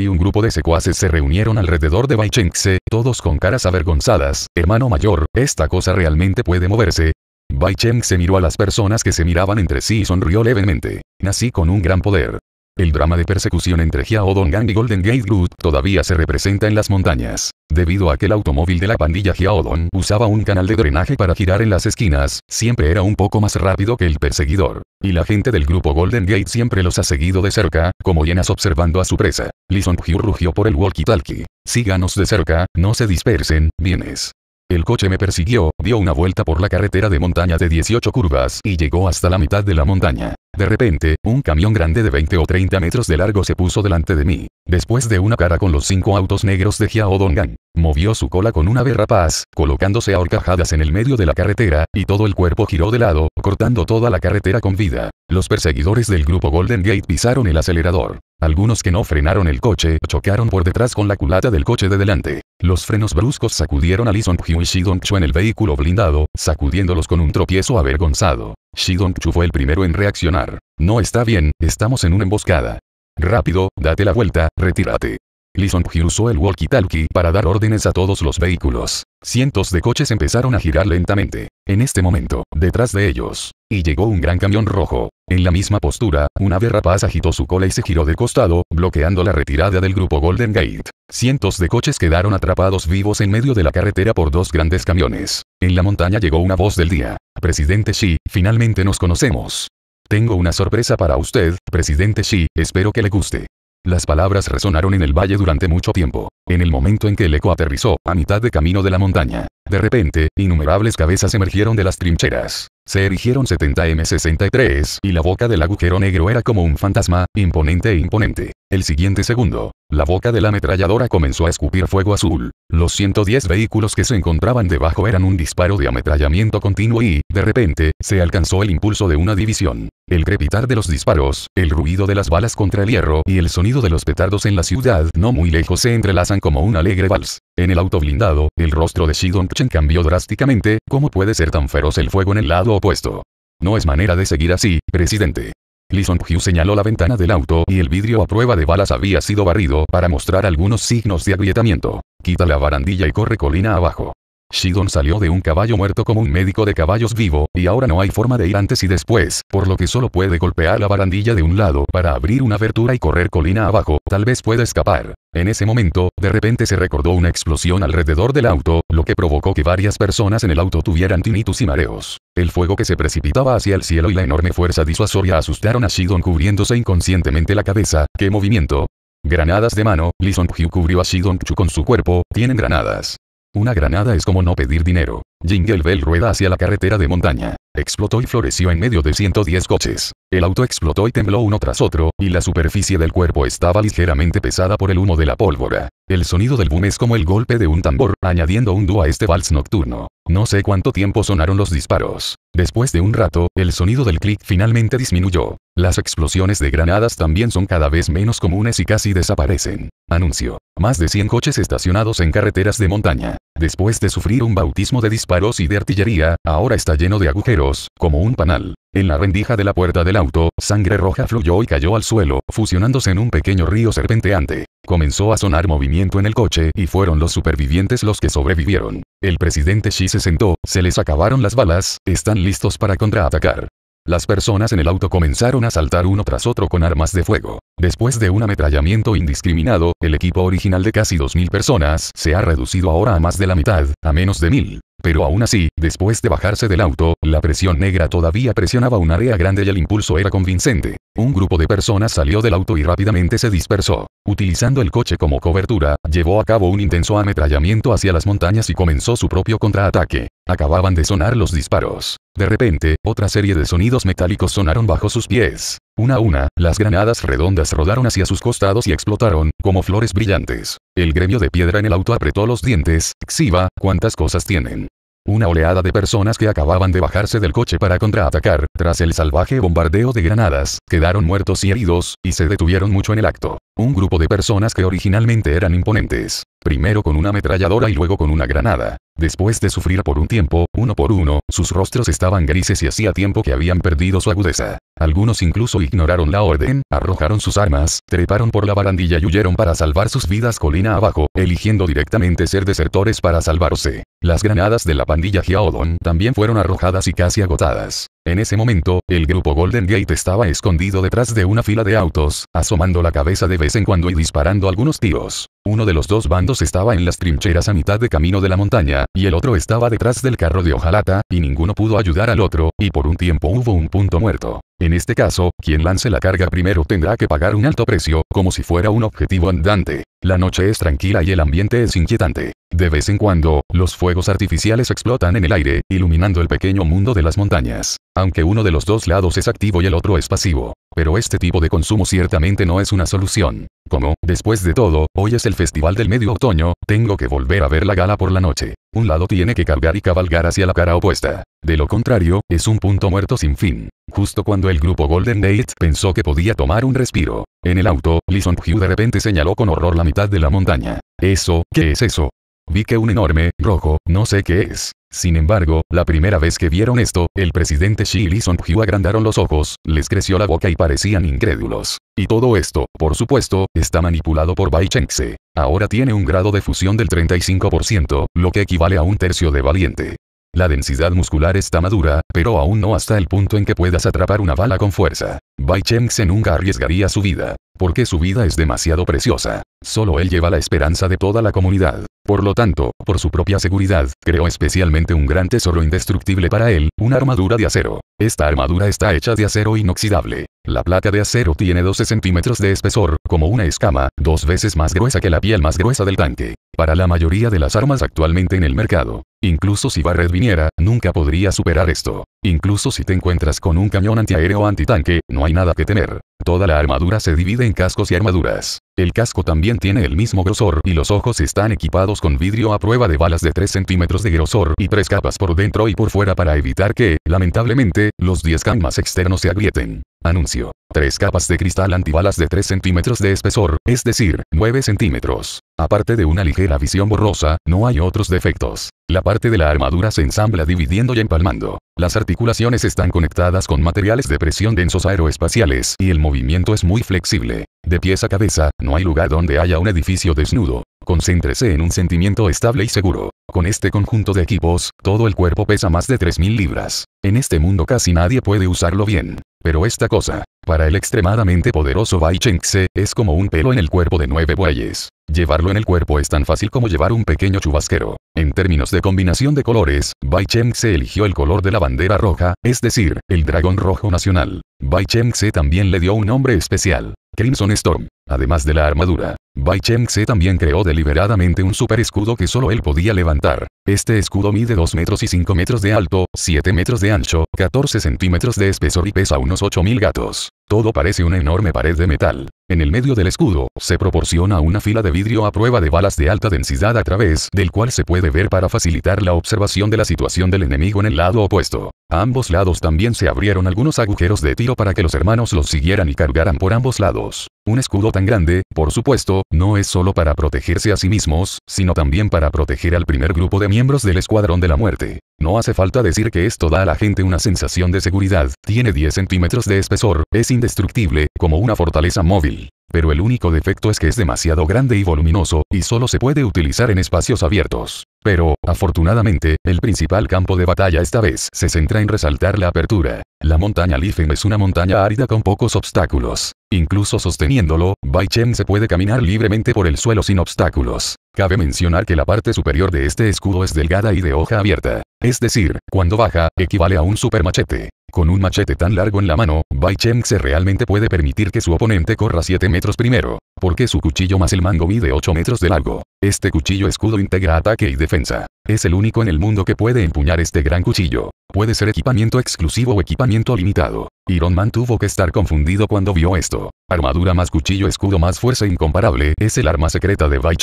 y un grupo de secuaces se reunieron alrededor de Bai Chengse, todos con caras avergonzadas. Hermano mayor, ¿esta cosa realmente puede moverse? Bai Cheng se miró a las personas que se miraban entre sí y sonrió levemente. Nací con un gran poder. El drama de persecución entre Xiao Gang y Golden Gate Group todavía se representa en las montañas. Debido a que el automóvil de la pandilla Xiaodong usaba un canal de drenaje para girar en las esquinas, siempre era un poco más rápido que el perseguidor. Y la gente del grupo Golden Gate siempre los ha seguido de cerca, como llenas observando a su presa. Lison rugió por el walkie-talkie. Síganos de cerca, no se dispersen, vienes. El coche me persiguió, dio una vuelta por la carretera de montaña de 18 curvas y llegó hasta la mitad de la montaña. De repente, un camión grande de 20 o 30 metros de largo se puso delante de mí. Después de una cara con los cinco autos negros de Hiao Gang, movió su cola con una paz, colocándose a horcajadas en el medio de la carretera, y todo el cuerpo giró de lado, cortando toda la carretera con vida. Los perseguidores del grupo Golden Gate pisaron el acelerador. Algunos que no frenaron el coche chocaron por detrás con la culata del coche de delante. Los frenos bruscos sacudieron a Lee Hyun y Shidong chu en el vehículo blindado, sacudiéndolos con un tropiezo avergonzado. Chu fue el primero en reaccionar. No está bien, estamos en una emboscada. Rápido, date la vuelta, retírate. Lisonji usó el walkie-talkie para dar órdenes a todos los vehículos. Cientos de coches empezaron a girar lentamente. En este momento, detrás de ellos, y llegó un gran camión rojo. En la misma postura, una ave rapaz agitó su cola y se giró de costado, bloqueando la retirada del grupo Golden Gate. Cientos de coches quedaron atrapados vivos en medio de la carretera por dos grandes camiones. En la montaña llegó una voz del día. Presidente Xi, finalmente nos conocemos. Tengo una sorpresa para usted, presidente Xi, espero que le guste. Las palabras resonaron en el valle durante mucho tiempo. En el momento en que el eco aterrizó, a mitad de camino de la montaña, de repente, innumerables cabezas emergieron de las trincheras. Se erigieron 70M63, y la boca del agujero negro era como un fantasma, imponente e imponente. El siguiente segundo, la boca de la ametralladora comenzó a escupir fuego azul. Los 110 vehículos que se encontraban debajo eran un disparo de ametrallamiento continuo y, de repente, se alcanzó el impulso de una división. El crepitar de los disparos, el ruido de las balas contra el hierro y el sonido de los petardos en la ciudad no muy lejos se entrelazan como un alegre vals. En el auto blindado, el rostro de Shidong Chen cambió drásticamente, ¿cómo puede ser tan feroz el fuego en el lado opuesto? No es manera de seguir así, presidente. Lee Song-hyu señaló la ventana del auto y el vidrio a prueba de balas había sido barrido para mostrar algunos signos de agrietamiento. Quita la barandilla y corre colina abajo. Shidon salió de un caballo muerto como un médico de caballos vivo, y ahora no hay forma de ir antes y después, por lo que solo puede golpear la barandilla de un lado para abrir una abertura y correr colina abajo, tal vez pueda escapar. En ese momento, de repente se recordó una explosión alrededor del auto, lo que provocó que varias personas en el auto tuvieran tinnitus y mareos. El fuego que se precipitaba hacia el cielo y la enorme fuerza disuasoria asustaron a Shidon cubriéndose inconscientemente la cabeza, ¡qué movimiento! Granadas de mano, Lison hyu cubrió a Shidon chu con su cuerpo, tienen granadas. Una granada es como no pedir dinero. Jingle Bell rueda hacia la carretera de montaña. Explotó y floreció en medio de 110 coches. El auto explotó y tembló uno tras otro, y la superficie del cuerpo estaba ligeramente pesada por el humo de la pólvora. El sonido del boom es como el golpe de un tambor, añadiendo un dúo a este vals nocturno. No sé cuánto tiempo sonaron los disparos. Después de un rato, el sonido del clic finalmente disminuyó. Las explosiones de granadas también son cada vez menos comunes y casi desaparecen. Anuncio. Más de 100 coches estacionados en carreteras de montaña. Después de sufrir un bautismo de disparos y de artillería, ahora está lleno de agujeros, como un panal. En la rendija de la puerta del auto, sangre roja fluyó y cayó al suelo, fusionándose en un pequeño río serpenteante. Comenzó a sonar movimiento en el coche y fueron los supervivientes los que sobrevivieron. El presidente Xi se sentó, se les acabaron las balas, están listos para contraatacar. Las personas en el auto comenzaron a saltar uno tras otro con armas de fuego. Después de un ametrallamiento indiscriminado, el equipo original de casi 2.000 personas se ha reducido ahora a más de la mitad, a menos de 1.000. Pero aún así, después de bajarse del auto, la presión negra todavía presionaba un área grande y el impulso era convincente. Un grupo de personas salió del auto y rápidamente se dispersó. Utilizando el coche como cobertura, llevó a cabo un intenso ametrallamiento hacia las montañas y comenzó su propio contraataque. Acababan de sonar los disparos. De repente, otra serie de sonidos metálicos sonaron bajo sus pies. Una a una, las granadas redondas rodaron hacia sus costados y explotaron, como flores brillantes. El gremio de piedra en el auto apretó los dientes, Xiva, ¿cuántas cosas tienen? Una oleada de personas que acababan de bajarse del coche para contraatacar, tras el salvaje bombardeo de granadas, quedaron muertos y heridos, y se detuvieron mucho en el acto. Un grupo de personas que originalmente eran imponentes. Primero con una ametralladora y luego con una granada. Después de sufrir por un tiempo, uno por uno, sus rostros estaban grises y hacía tiempo que habían perdido su agudeza. Algunos incluso ignoraron la orden, arrojaron sus armas, treparon por la barandilla y huyeron para salvar sus vidas colina abajo, eligiendo directamente ser desertores para salvarse. Las granadas de la pandilla Giaodon también fueron arrojadas y casi agotadas. En ese momento, el grupo Golden Gate estaba escondido detrás de una fila de autos, asomando la cabeza de vez en cuando y disparando algunos tiros. Uno de los dos bandos estaba en las trincheras a mitad de camino de la montaña, y el otro estaba detrás del carro de hojalata, y ninguno pudo ayudar al otro, y por un tiempo hubo un punto muerto. En este caso, quien lance la carga primero tendrá que pagar un alto precio, como si fuera un objetivo andante. La noche es tranquila y el ambiente es inquietante. De vez en cuando, los fuegos artificiales explotan en el aire, iluminando el pequeño mundo de las montañas, aunque uno de los dos lados es activo y el otro es pasivo. Pero este tipo de consumo ciertamente no es una solución. Como, después de todo, hoy es el festival del medio otoño, tengo que volver a ver la gala por la noche. Un lado tiene que cargar y cabalgar hacia la cara opuesta. De lo contrario, es un punto muerto sin fin. Justo cuando el grupo Golden Gate pensó que podía tomar un respiro. En el auto, Lison Hugh de repente señaló con horror la mitad de la montaña. ¿Eso, qué es eso? Vi que un enorme, rojo, no sé qué es. Sin embargo, la primera vez que vieron esto, el presidente Shi y Song agrandaron los ojos, les creció la boca y parecían incrédulos. Y todo esto, por supuesto, está manipulado por Bai Chengse. Ahora tiene un grado de fusión del 35%, lo que equivale a un tercio de valiente. La densidad muscular está madura, pero aún no hasta el punto en que puedas atrapar una bala con fuerza. Bai Cheng-se nunca arriesgaría su vida porque su vida es demasiado preciosa. Solo él lleva la esperanza de toda la comunidad. Por lo tanto, por su propia seguridad, creó especialmente un gran tesoro indestructible para él, una armadura de acero. Esta armadura está hecha de acero inoxidable. La placa de acero tiene 12 centímetros de espesor, como una escama, dos veces más gruesa que la piel más gruesa del tanque. Para la mayoría de las armas actualmente en el mercado, incluso si Barret viniera, nunca podría superar esto. Incluso si te encuentras con un cañón antiaéreo o antitanque, no hay nada que tener. Toda la armadura se divide en cascos y armaduras. El casco también tiene el mismo grosor y los ojos están equipados con vidrio a prueba de balas de 3 centímetros de grosor y tres capas por dentro y por fuera para evitar que, lamentablemente, los 10 camas externos se agrieten. Anuncio. Tres capas de cristal antibalas de 3 centímetros de espesor, es decir, 9 centímetros. Aparte de una ligera visión borrosa, no hay otros defectos. La parte de la armadura se ensambla dividiendo y empalmando. Las articulaciones están conectadas con materiales de presión densos aeroespaciales y el movimiento es muy flexible. De pies a cabeza, no hay lugar donde haya un edificio desnudo. Concéntrese en un sentimiento estable y seguro. Con este conjunto de equipos, todo el cuerpo pesa más de 3.000 libras. En este mundo casi nadie puede usarlo bien. Pero esta cosa, para el extremadamente poderoso Bai Chengse, es como un pelo en el cuerpo de nueve bueyes. Llevarlo en el cuerpo es tan fácil como llevar un pequeño chubasquero. En términos de combinación de colores, Bai Chengse eligió el color de la bandera roja, es decir, el dragón rojo nacional. Bai Chengse también le dio un nombre especial, Crimson Storm. Además de la armadura, Bai Chengse también creó deliberadamente un super escudo que solo él podía levantar. Este escudo mide 2 metros y 5 metros de alto, 7 metros de ancho, 14 centímetros de espesor y pesa unos 8000 gatos. Todo parece una enorme pared de metal. En el medio del escudo, se proporciona una fila de vidrio a prueba de balas de alta densidad a través del cual se puede ver para facilitar la observación de la situación del enemigo en el lado opuesto. A ambos lados también se abrieron algunos agujeros de tiro para que los hermanos los siguieran y cargaran por ambos lados. Un escudo tan grande, por supuesto, no es solo para protegerse a sí mismos, sino también para proteger al primer grupo de miembros del Escuadrón de la Muerte. No hace falta decir que esto da a la gente una sensación de seguridad, tiene 10 centímetros de espesor, es indestructible, como una fortaleza móvil. Pero el único defecto es que es demasiado grande y voluminoso, y solo se puede utilizar en espacios abiertos. Pero, afortunadamente, el principal campo de batalla esta vez se centra en resaltar la apertura. La montaña Lifen es una montaña árida con pocos obstáculos. Incluso sosteniéndolo, Bai Chen se puede caminar libremente por el suelo sin obstáculos. Cabe mencionar que la parte superior de este escudo es delgada y de hoja abierta. Es decir, cuando baja, equivale a un super machete. Con un machete tan largo en la mano, Bai Cheng se realmente puede permitir que su oponente corra 7 metros primero. Porque su cuchillo más el mango mide 8 metros de largo. Este cuchillo escudo integra ataque y defensa. Es el único en el mundo que puede empuñar este gran cuchillo. Puede ser equipamiento exclusivo o equipamiento limitado. Iron Man tuvo que estar confundido cuando vio esto. Armadura más cuchillo escudo más fuerza incomparable es el arma secreta de Bai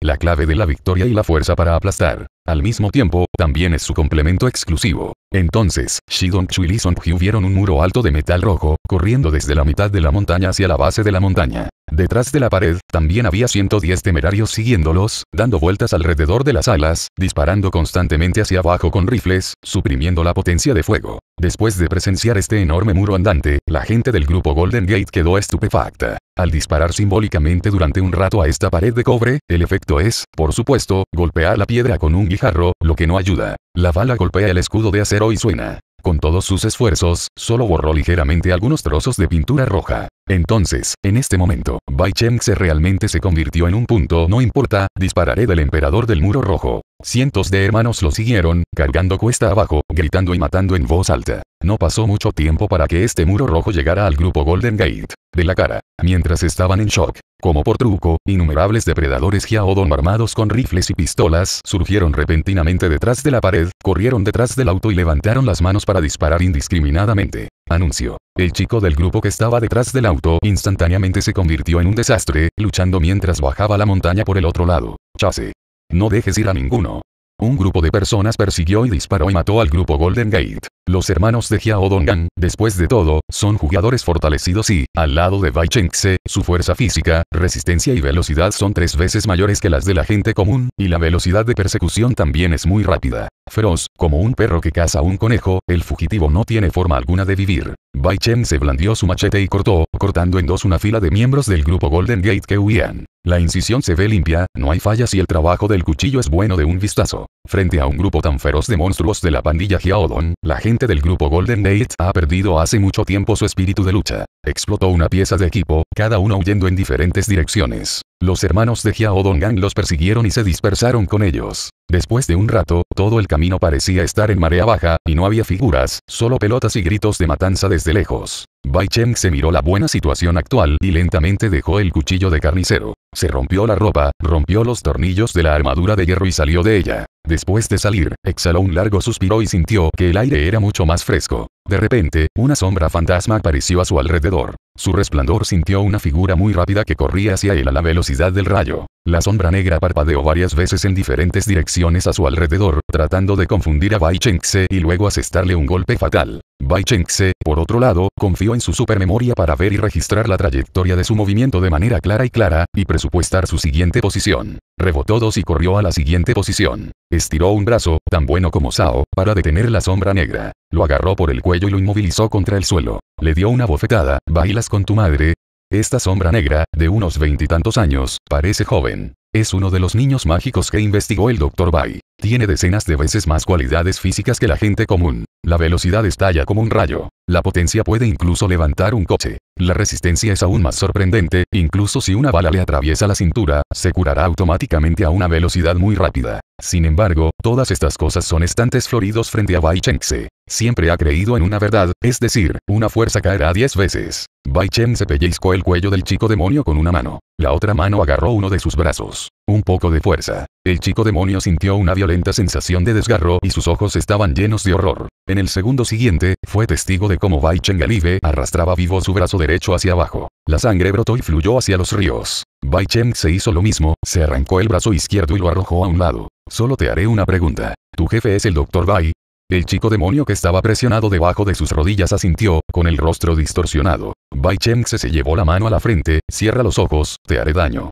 la clave de la victoria y la fuerza para aplastar. Al mismo tiempo, también es su complemento exclusivo. Entonces, Shidong Chui y Song vieron un muro alto de metal rojo, corriendo desde la mitad de la montaña hacia la base de la montaña. Detrás de la pared, también había 110 temerarios siguiéndolos, dando vueltas alrededor de las alas, disparando constantemente hacia abajo con rifles, suprimiendo la potencia de fuego. Después de presenciar este enorme muro andante, la gente del grupo Golden Gate quedó estupefacta. Al disparar simbólicamente durante un rato a esta pared de cobre, el efecto es, por supuesto, golpear la piedra con un guijarro, lo que no ayuda. La bala golpea el escudo de acero y suena con todos sus esfuerzos, solo borró ligeramente algunos trozos de pintura roja. Entonces, en este momento, Bai se realmente se convirtió en un punto no importa, dispararé del emperador del muro rojo. Cientos de hermanos lo siguieron, cargando cuesta abajo, gritando y matando en voz alta. No pasó mucho tiempo para que este muro rojo llegara al grupo Golden Gate de la cara. Mientras estaban en shock, como por truco, innumerables depredadores Giaodon armados con rifles y pistolas surgieron repentinamente detrás de la pared, corrieron detrás del auto y levantaron las manos para disparar indiscriminadamente. Anuncio. El chico del grupo que estaba detrás del auto instantáneamente se convirtió en un desastre, luchando mientras bajaba la montaña por el otro lado. Chase. No dejes ir a ninguno. Un grupo de personas persiguió y disparó y mató al grupo Golden Gate. Los hermanos de Xiao después de todo, son jugadores fortalecidos y, al lado de Bai se, su fuerza física, resistencia y velocidad son tres veces mayores que las de la gente común, y la velocidad de persecución también es muy rápida. Feroz, como un perro que caza un conejo, el fugitivo no tiene forma alguna de vivir. Bai se blandió su machete y cortó, cortando en dos una fila de miembros del grupo Golden Gate que huían. La incisión se ve limpia, no hay fallas y el trabajo del cuchillo es bueno de un vistazo. Frente a un grupo tan feroz de monstruos de la pandilla Xiaodong, la gente del grupo Golden Knights ha perdido hace mucho tiempo su espíritu de lucha. Explotó una pieza de equipo, cada uno huyendo en diferentes direcciones. Los hermanos de Xiao los persiguieron y se dispersaron con ellos. Después de un rato, todo el camino parecía estar en marea baja, y no había figuras, solo pelotas y gritos de matanza desde lejos. Bai Cheng se miró la buena situación actual y lentamente dejó el cuchillo de carnicero. Se rompió la ropa, rompió los tornillos de la armadura de hierro y salió de ella. Después de salir, exhaló un largo suspiro y sintió que el aire era mucho más fresco. De repente, una sombra fantasma apareció a su alrededor. Su resplandor sintió una figura muy rápida que corría hacia él a la velocidad del rayo. La sombra negra parpadeó varias veces en diferentes direcciones a su alrededor, tratando de confundir a Bai Chengse y luego asestarle un golpe fatal. Bai Chengse, por otro lado, confió en su supermemoria para ver y registrar la trayectoria de su movimiento de manera clara y clara, y presupuestar su siguiente posición. Rebotó dos y corrió a la siguiente posición. Estiró un brazo, tan bueno como Sao, para detener la sombra negra. Lo agarró por el cuello y lo inmovilizó contra el suelo. Le dio una bofetada, bailas con tu madre. Esta sombra negra, de unos veintitantos años, parece joven. Es uno de los niños mágicos que investigó el Dr. Bai. Tiene decenas de veces más cualidades físicas que la gente común. La velocidad estalla como un rayo. La potencia puede incluso levantar un coche. La resistencia es aún más sorprendente, incluso si una bala le atraviesa la cintura, se curará automáticamente a una velocidad muy rápida. Sin embargo, todas estas cosas son estantes floridos frente a Bai se Siempre ha creído en una verdad, es decir, una fuerza caerá 10 veces. Bai se pellizcó el cuello del chico demonio con una mano. La otra mano agarró uno de sus brazos. Un poco de fuerza. El chico demonio sintió una violenta sensación de desgarro y sus ojos estaban llenos de horror. En el segundo siguiente, fue testigo de cómo Bai Chengalive arrastraba vivo su brazo derecho hacia abajo. La sangre brotó y fluyó hacia los ríos. Bai Cheng se hizo lo mismo, se arrancó el brazo izquierdo y lo arrojó a un lado. Solo te haré una pregunta. ¿Tu jefe es el Dr. Bai? El chico demonio que estaba presionado debajo de sus rodillas asintió, con el rostro distorsionado. Bai Cheng se llevó la mano a la frente, cierra los ojos, te haré daño.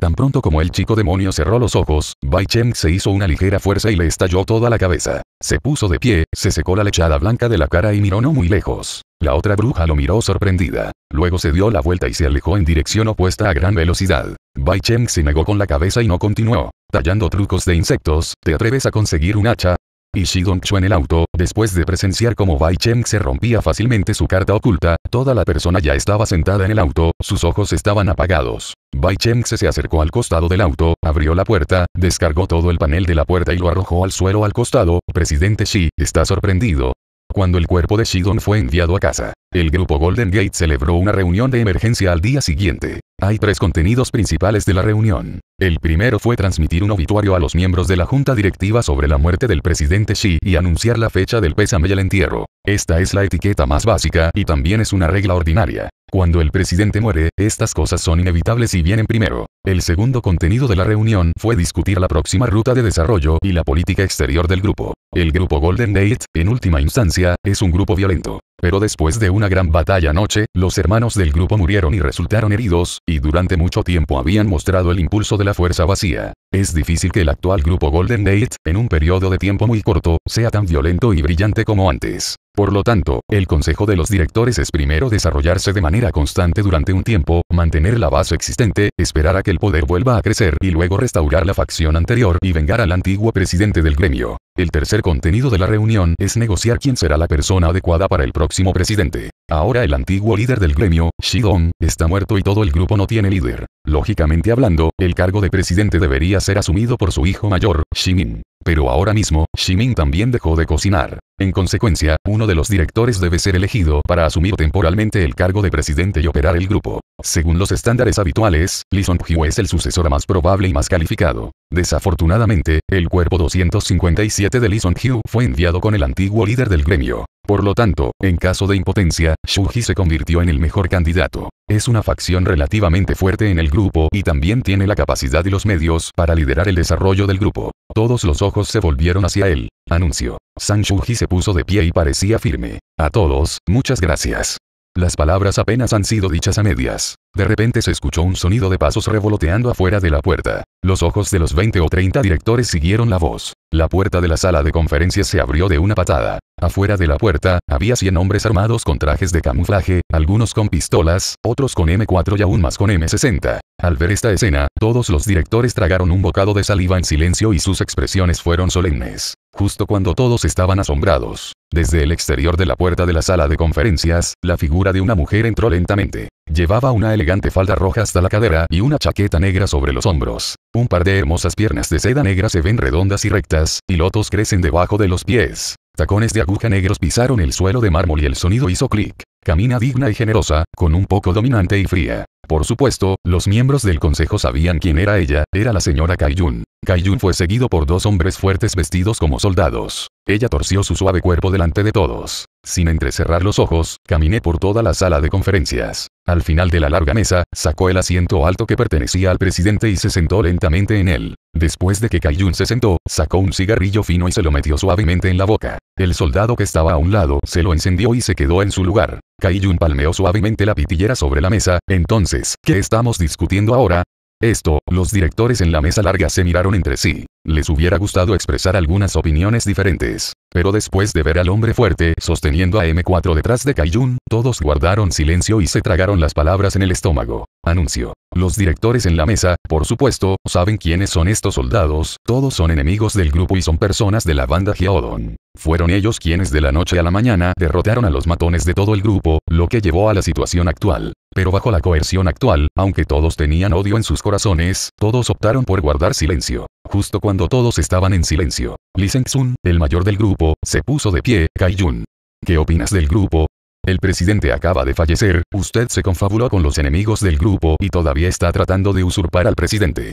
Tan pronto como el chico demonio cerró los ojos, Bai Cheng se hizo una ligera fuerza y le estalló toda la cabeza. Se puso de pie, se secó la lechada blanca de la cara y miró no muy lejos. La otra bruja lo miró sorprendida. Luego se dio la vuelta y se alejó en dirección opuesta a gran velocidad. Bai Cheng se negó con la cabeza y no continuó. Tallando trucos de insectos, ¿te atreves a conseguir un hacha? y Shi Chu en el auto, después de presenciar cómo Bai Cheng se rompía fácilmente su carta oculta, toda la persona ya estaba sentada en el auto, sus ojos estaban apagados. Bai Cheng se acercó al costado del auto, abrió la puerta, descargó todo el panel de la puerta y lo arrojó al suelo al costado. Presidente Xi, está sorprendido. Cuando el cuerpo de Shidon fue enviado a casa, el grupo Golden Gate celebró una reunión de emergencia al día siguiente. Hay tres contenidos principales de la reunión. El primero fue transmitir un obituario a los miembros de la junta directiva sobre la muerte del presidente Xi y anunciar la fecha del pésame y el entierro. Esta es la etiqueta más básica y también es una regla ordinaria. Cuando el presidente muere, estas cosas son inevitables y vienen primero. El segundo contenido de la reunión fue discutir la próxima ruta de desarrollo y la política exterior del grupo. El grupo Golden Gate, en última instancia, es un grupo violento. Pero después de una gran batalla anoche, los hermanos del grupo murieron y resultaron heridos, y durante mucho tiempo habían mostrado el impulso de la fuerza vacía. Es difícil que el actual grupo Golden Gate, en un periodo de tiempo muy corto, sea tan violento y brillante como antes. Por lo tanto, el consejo de los directores es primero desarrollarse de manera constante durante un tiempo, mantener la base existente, esperar a que el poder vuelva a crecer y luego restaurar la facción anterior y vengar al antiguo presidente del gremio. El tercer contenido de la reunión es negociar quién será la persona adecuada para el próximo próximo presidente. Ahora el antiguo líder del gremio, Shidong, está muerto y todo el grupo no tiene líder. Lógicamente hablando, el cargo de presidente debería ser asumido por su hijo mayor, Min. Pero ahora mismo, Shimin también dejó de cocinar. En consecuencia, uno de los directores debe ser elegido para asumir temporalmente el cargo de presidente y operar el grupo. Según los estándares habituales, Lee song Hyu es el sucesor más probable y más calificado. Desafortunadamente, el cuerpo 257 de Lee song Hyu fue enviado con el antiguo líder del gremio. Por lo tanto, en caso de impotencia, Shuji se convirtió en el mejor candidato. Es una facción relativamente fuerte en el grupo y también tiene la capacidad y los medios para liderar el desarrollo del grupo. Todos los ojos se volvieron hacia él. Anuncio. San Shuji se puso de pie y parecía firme. A todos, muchas gracias. Las palabras apenas han sido dichas a medias. De repente se escuchó un sonido de pasos revoloteando afuera de la puerta. Los ojos de los 20 o 30 directores siguieron la voz. La puerta de la sala de conferencias se abrió de una patada. Afuera de la puerta, había 100 hombres armados con trajes de camuflaje, algunos con pistolas, otros con M4 y aún más con M60. Al ver esta escena, todos los directores tragaron un bocado de saliva en silencio y sus expresiones fueron solemnes. Justo cuando todos estaban asombrados, desde el exterior de la puerta de la sala de conferencias, la figura de una mujer entró lentamente. Llevaba una elegante falda roja hasta la cadera y una chaqueta negra sobre los hombros. Un par de hermosas piernas de seda negra se ven redondas y rectas, y lotos crecen debajo de los pies. Tacones de aguja negros pisaron el suelo de mármol y el sonido hizo clic. Camina digna y generosa, con un poco dominante y fría. Por supuesto, los miembros del consejo sabían quién era ella, era la señora Kaiyun. Kaiyun fue seguido por dos hombres fuertes vestidos como soldados. Ella torció su suave cuerpo delante de todos. Sin entrecerrar los ojos, caminé por toda la sala de conferencias. Al final de la larga mesa, sacó el asiento alto que pertenecía al presidente y se sentó lentamente en él. Después de que Kaiyun se sentó, sacó un cigarrillo fino y se lo metió suavemente en la boca. El soldado que estaba a un lado se lo encendió y se quedó en su lugar. Kaijun palmeó suavemente la pitillera sobre la mesa, entonces, ¿qué estamos discutiendo ahora? Esto, los directores en la mesa larga se miraron entre sí. Les hubiera gustado expresar algunas opiniones diferentes. Pero después de ver al hombre fuerte sosteniendo a M4 detrás de Kaijun, todos guardaron silencio y se tragaron las palabras en el estómago. Anuncio. Los directores en la mesa, por supuesto, saben quiénes son estos soldados, todos son enemigos del grupo y son personas de la banda Geodon. Fueron ellos quienes de la noche a la mañana derrotaron a los matones de todo el grupo, lo que llevó a la situación actual. Pero bajo la coerción actual, aunque todos tenían odio en sus corazones, todos optaron por guardar silencio. Justo cuando todos estaban en silencio, Lee sun el mayor del grupo, se puso de pie, kai Kai-jun, ¿Qué opinas del grupo? El presidente acaba de fallecer, usted se confabuló con los enemigos del grupo y todavía está tratando de usurpar al presidente.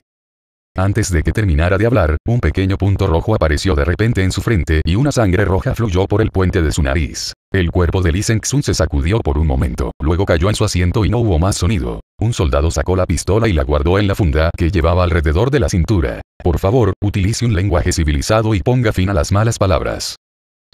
Antes de que terminara de hablar, un pequeño punto rojo apareció de repente en su frente y una sangre roja fluyó por el puente de su nariz. El cuerpo de Lee se sacudió por un momento, luego cayó en su asiento y no hubo más sonido. Un soldado sacó la pistola y la guardó en la funda que llevaba alrededor de la cintura. Por favor, utilice un lenguaje civilizado y ponga fin a las malas palabras.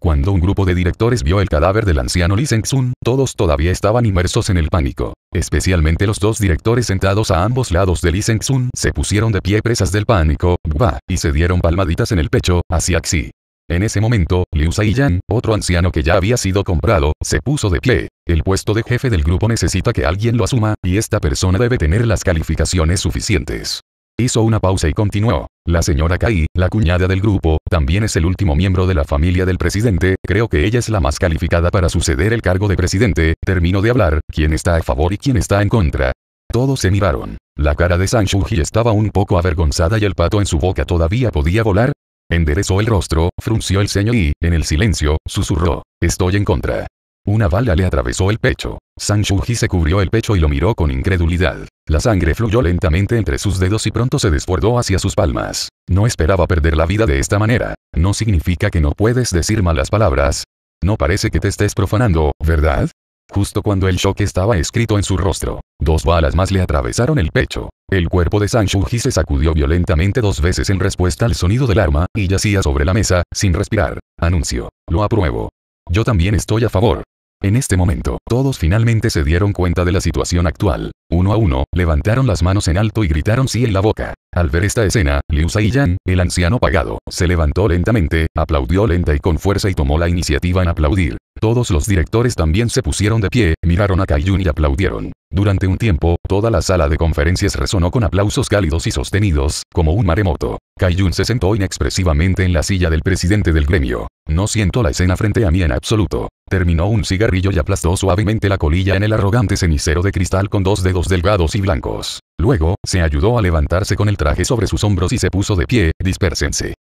Cuando un grupo de directores vio el cadáver del anciano Lee Seng-sun, todos todavía estaban inmersos en el pánico. Especialmente los dos directores sentados a ambos lados de Lee Seng-sun se pusieron de pie presas del pánico, bah, y se dieron palmaditas en el pecho, hacia Xi. En ese momento, Liu Saiyan, otro anciano que ya había sido comprado, se puso de pie. El puesto de jefe del grupo necesita que alguien lo asuma, y esta persona debe tener las calificaciones suficientes. Hizo una pausa y continuó. La señora Kai, la cuñada del grupo, también es el último miembro de la familia del presidente, creo que ella es la más calificada para suceder el cargo de presidente, terminó de hablar, quién está a favor y quién está en contra. Todos se miraron. La cara de Shu-ji estaba un poco avergonzada y el pato en su boca todavía podía volar. Enderezó el rostro, frunció el ceño y, en el silencio, susurró, estoy en contra. Una bala le atravesó el pecho. Sanshuji se cubrió el pecho y lo miró con incredulidad. La sangre fluyó lentamente entre sus dedos y pronto se desbordó hacia sus palmas. No esperaba perder la vida de esta manera. No significa que no puedes decir malas palabras. No parece que te estés profanando, ¿verdad? Justo cuando el shock estaba escrito en su rostro, dos balas más le atravesaron el pecho. El cuerpo de Sanshuji se sacudió violentamente dos veces en respuesta al sonido del arma, y yacía sobre la mesa, sin respirar. Anuncio. Lo apruebo. Yo también estoy a favor. En este momento, todos finalmente se dieron cuenta de la situación actual. Uno a uno, levantaron las manos en alto y gritaron sí en la boca. Al ver esta escena, Liu Saiyan, el anciano pagado, se levantó lentamente, aplaudió lenta y con fuerza y tomó la iniciativa en aplaudir. Todos los directores también se pusieron de pie, miraron a Kaiyun y aplaudieron. Durante un tiempo, toda la sala de conferencias resonó con aplausos cálidos y sostenidos, como un maremoto. Kaiyun se sentó inexpresivamente en la silla del presidente del gremio. No siento la escena frente a mí en absoluto. Terminó un cigarrillo y aplastó suavemente la colilla en el arrogante cenicero de cristal con dos dedos delgados y blancos. Luego, se ayudó a levantarse con el traje sobre sus hombros y se puso de pie, dispersense.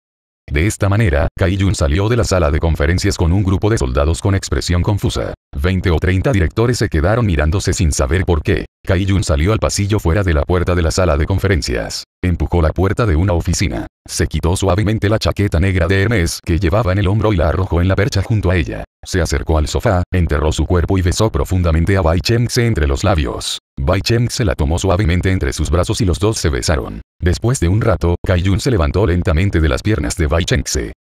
De esta manera, Kaiyun salió de la sala de conferencias con un grupo de soldados con expresión confusa. Veinte o treinta directores se quedaron mirándose sin saber por qué. Kaiyun salió al pasillo fuera de la puerta de la sala de conferencias. Empujó la puerta de una oficina. Se quitó suavemente la chaqueta negra de Hermes que llevaba en el hombro y la arrojó en la percha junto a ella. Se acercó al sofá, enterró su cuerpo y besó profundamente a Bai se entre los labios. Bai Cheng se la tomó suavemente entre sus brazos y los dos se besaron. Después de un rato, Kaiyun se levantó lentamente de las piernas de Bai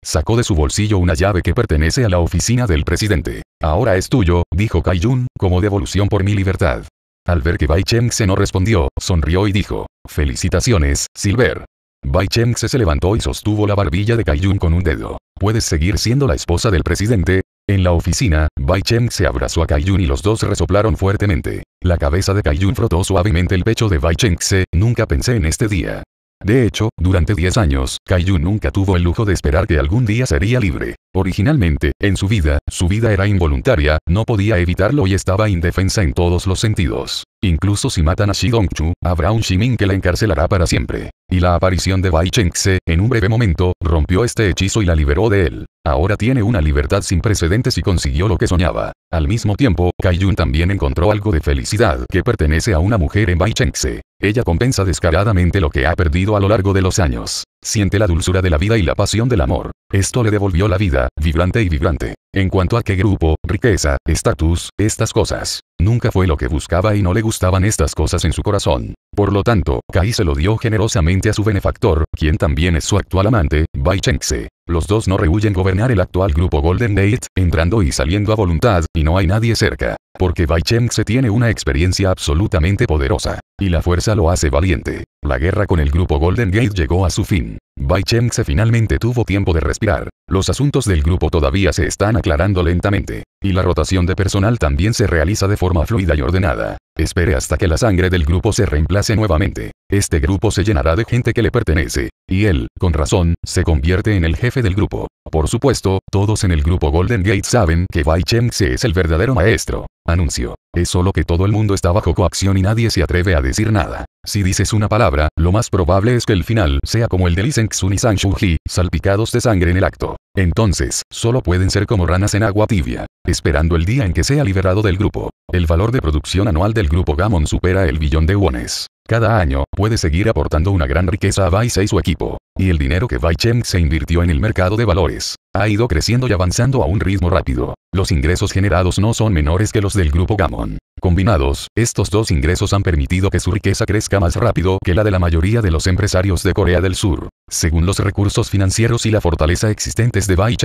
Sacó de su bolsillo una llave que pertenece a la oficina del presidente. Ahora es tuyo, dijo Kaiyun, como devolución por mi libertad. Al ver que Bai se no respondió, sonrió y dijo, Felicitaciones, Silver. Bai Chengse se levantó y sostuvo la barbilla de Kaiyun con un dedo. ¿Puedes seguir siendo la esposa del presidente? En la oficina, Bai se abrazó a Kaiyun y los dos resoplaron fuertemente. La cabeza de Kaiyun frotó suavemente el pecho de Bai Se nunca pensé en este día. De hecho, durante 10 años, Kaiju nunca tuvo el lujo de esperar que algún día sería libre. Originalmente, en su vida, su vida era involuntaria, no podía evitarlo y estaba indefensa en todos los sentidos. Incluso si matan a Shidongchu, habrá un Shimin que la encarcelará para siempre. Y la aparición de Bai Chengse, en un breve momento, rompió este hechizo y la liberó de él. Ahora tiene una libertad sin precedentes y consiguió lo que soñaba. Al mismo tiempo, Kaiyun también encontró algo de felicidad que pertenece a una mujer en Bai Chengse. Ella compensa descaradamente lo que ha perdido a lo largo de los años. Siente la dulzura de la vida y la pasión del amor. Esto le devolvió la vida, vibrante y vibrante. En cuanto a qué grupo, riqueza, estatus, estas cosas, nunca fue lo que buscaba y no le gustaban estas cosas en su corazón. Por lo tanto, Kai se lo dio generosamente a su benefactor, quien también es su actual amante, Bai Chengse. Los dos no rehuyen gobernar el actual grupo Golden Gate, entrando y saliendo a voluntad, y no hay nadie cerca. Porque Bai se tiene una experiencia absolutamente poderosa. Y la fuerza lo hace valiente. La guerra con el grupo Golden Gate llegó a su fin. Bai Chengse finalmente tuvo tiempo de respirar. Los asuntos del grupo todavía se están aclarando lentamente. Y la rotación de personal también se realiza de forma fluida y ordenada. Espere hasta que la sangre del grupo se reemplace nuevamente. Este grupo se llenará de gente que le pertenece. Y él, con razón, se convierte en el jefe del grupo. Por supuesto, todos en el grupo Golden Gate saben que Bai Cheng-se es el verdadero maestro. Anuncio. Es solo que todo el mundo está bajo coacción y nadie se atreve a decir nada. Si dices una palabra, lo más probable es que el final sea como el de Lee y Sang salpicados de sangre en el acto. Entonces, solo pueden ser como ranas en agua tibia, esperando el día en que sea liberado del grupo. El valor de producción anual del grupo Gamon supera el billón de wones. Cada año, puede seguir aportando una gran riqueza a Vice y su equipo. Y el dinero que Bai se invirtió en el mercado de valores, ha ido creciendo y avanzando a un ritmo rápido. Los ingresos generados no son menores que los del grupo Gammon. Combinados, estos dos ingresos han permitido que su riqueza crezca más rápido que la de la mayoría de los empresarios de Corea del Sur. Según los recursos financieros y la fortaleza existentes de Bai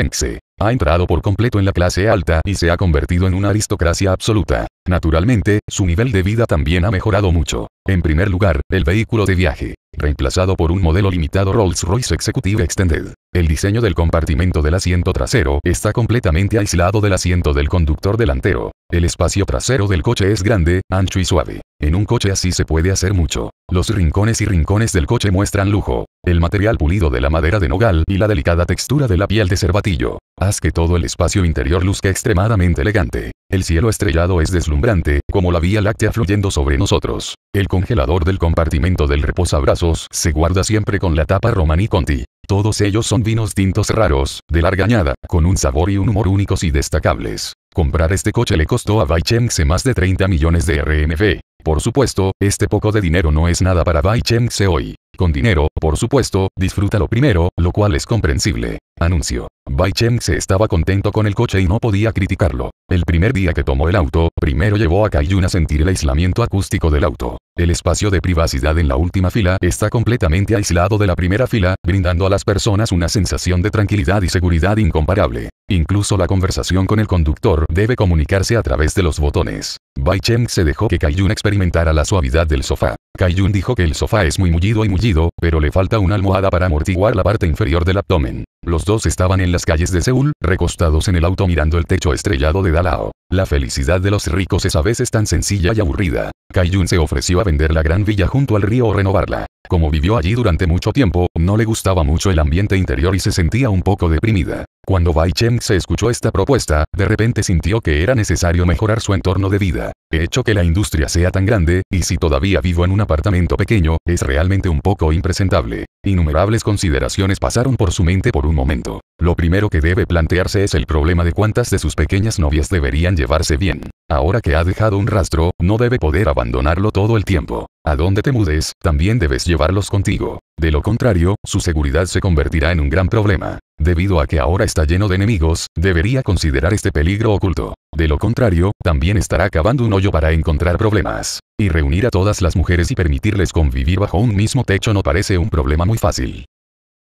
ha entrado por completo en la clase alta y se ha convertido en una aristocracia absoluta. Naturalmente, su nivel de vida también ha mejorado mucho. En primer lugar, el vehículo de viaje, reemplazado por un modelo limitado Rolls-Royce Executive Extended. El diseño del compartimento de asiento trasero está completamente aislado del asiento del conductor delantero. El espacio trasero del coche es grande, ancho y suave. En un coche así se puede hacer mucho. Los rincones y rincones del coche muestran lujo. El material pulido de la madera de nogal y la delicada textura de la piel de cervatillo. Haz que todo el espacio interior luzca extremadamente elegante. El cielo estrellado es deslumbrante, como la vía láctea fluyendo sobre nosotros. El congelador del compartimento del reposabrazos se guarda siempre con la tapa Romani Conti. Todos ellos son vinos tintos raros, de larga añada, con un sabor y un humor únicos y destacables. Comprar este coche le costó a Baichengse más de 30 millones de RMB. Por supuesto, este poco de dinero no es nada para Baichengse hoy. Con dinero, por supuesto, disfruta lo primero, lo cual es comprensible. Anuncio. Bai se estaba contento con el coche y no podía criticarlo. El primer día que tomó el auto, primero llevó a Kaiyun a sentir el aislamiento acústico del auto. El espacio de privacidad en la última fila está completamente aislado de la primera fila, brindando a las personas una sensación de tranquilidad y seguridad incomparable. Incluso la conversación con el conductor debe comunicarse a través de los botones. Bai se dejó que Kaiyun experimentara la suavidad del sofá. Kaiyun dijo que el sofá es muy mullido y mullido, pero le falta una almohada para amortiguar la parte inferior del abdomen. Los dos estaban en las calles de Seúl, recostados en el auto mirando el techo estrellado de Dalao. La felicidad de los ricos es a veces tan sencilla y aburrida. Kaiyun se ofreció a vender la gran villa junto al río o renovarla. Como vivió allí durante mucho tiempo, no le gustaba mucho el ambiente interior y se sentía un poco deprimida. Cuando Bai Cheng se escuchó esta propuesta, de repente sintió que era necesario mejorar su entorno de vida. hecho que la industria sea tan grande, y si todavía vivo en un apartamento pequeño, es realmente un poco impresentable. Innumerables consideraciones pasaron por su mente por un momento. Lo primero que debe plantearse es el problema de cuántas de sus pequeñas novias deberían llevarse bien. Ahora que ha dejado un rastro, no debe poder abandonarlo todo el tiempo. A donde te mudes, también debes llevarlos contigo. De lo contrario, su seguridad se convertirá en un gran problema. Debido a que ahora está lleno de enemigos, debería considerar este peligro oculto. De lo contrario, también estará cavando un hoyo para encontrar problemas. Y reunir a todas las mujeres y permitirles convivir bajo un mismo techo no parece un problema muy fácil.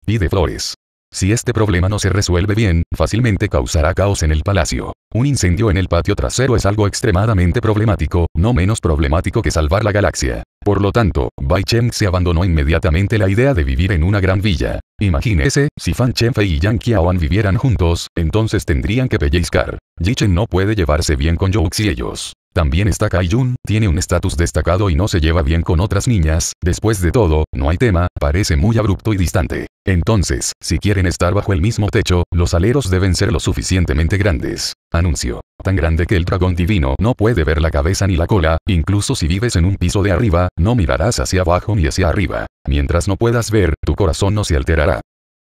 Y de flores. Si este problema no se resuelve bien, fácilmente causará caos en el palacio. Un incendio en el patio trasero es algo extremadamente problemático, no menos problemático que salvar la galaxia. Por lo tanto, Bai Chen se abandonó inmediatamente la idea de vivir en una gran villa. Imagínese, si Fan Chenfei y Yang Qiaoan vivieran juntos, entonces tendrían que pellizcar. ji Chen no puede llevarse bien con Youx y ellos. También está Kai tiene un estatus destacado y no se lleva bien con otras niñas, después de todo, no hay tema, parece muy abrupto y distante. Entonces, si quieren estar bajo el mismo techo, los aleros deben ser lo suficientemente grandes. Anuncio. Tan grande que el dragón divino no puede ver la cabeza ni la cola, incluso si vives en un piso de arriba, no mirarás hacia abajo ni hacia arriba. Mientras no puedas ver, tu corazón no se alterará.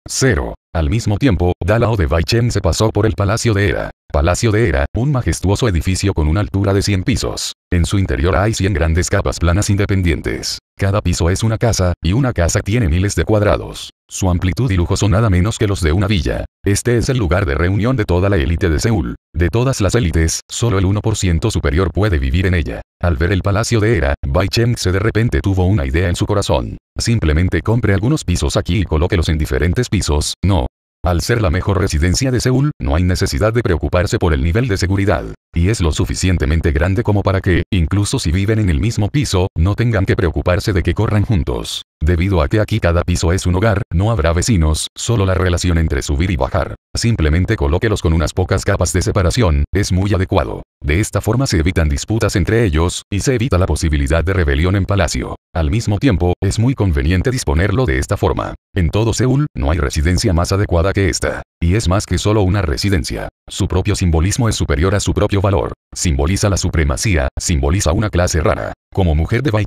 0. Al mismo tiempo, Dalao de Baichen se pasó por el palacio de Era. Palacio de Hera, un majestuoso edificio con una altura de 100 pisos. En su interior hay 100 grandes capas planas independientes. Cada piso es una casa, y una casa tiene miles de cuadrados. Su amplitud y lujo son nada menos que los de una villa. Este es el lugar de reunión de toda la élite de Seúl. De todas las élites, solo el 1% superior puede vivir en ella. Al ver el palacio de Hera, Bai se de repente tuvo una idea en su corazón. Simplemente compre algunos pisos aquí y colóquelos en diferentes pisos, no, al ser la mejor residencia de Seúl, no hay necesidad de preocuparse por el nivel de seguridad. Y es lo suficientemente grande como para que, incluso si viven en el mismo piso, no tengan que preocuparse de que corran juntos. Debido a que aquí cada piso es un hogar, no habrá vecinos, solo la relación entre subir y bajar. Simplemente colóquelos con unas pocas capas de separación, es muy adecuado. De esta forma se evitan disputas entre ellos, y se evita la posibilidad de rebelión en palacio. Al mismo tiempo, es muy conveniente disponerlo de esta forma. En todo Seúl, no hay residencia más adecuada que esta. y es más que solo una residencia. Su propio simbolismo es superior a su propio valor, simboliza la supremacía, simboliza una clase rara. Como mujer de Bai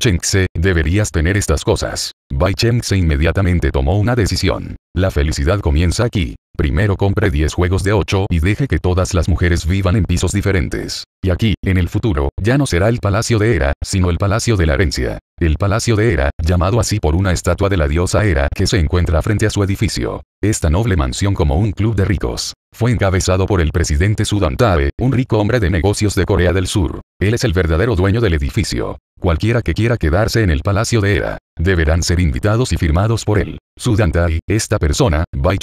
deberías tener estas cosas. Bai inmediatamente tomó una decisión. La felicidad comienza aquí. Primero compre 10 juegos de 8 y deje que todas las mujeres vivan en pisos diferentes. Y aquí, en el futuro, ya no será el palacio de Era, sino el palacio de la herencia. El Palacio de Hera, llamado así por una estatua de la diosa Hera que se encuentra frente a su edificio. Esta noble mansión como un club de ricos. Fue encabezado por el presidente Sudan un rico hombre de negocios de Corea del Sur. Él es el verdadero dueño del edificio. Cualquiera que quiera quedarse en el Palacio de Hera, deberán ser invitados y firmados por él. Sudan Tae, esta persona, Bai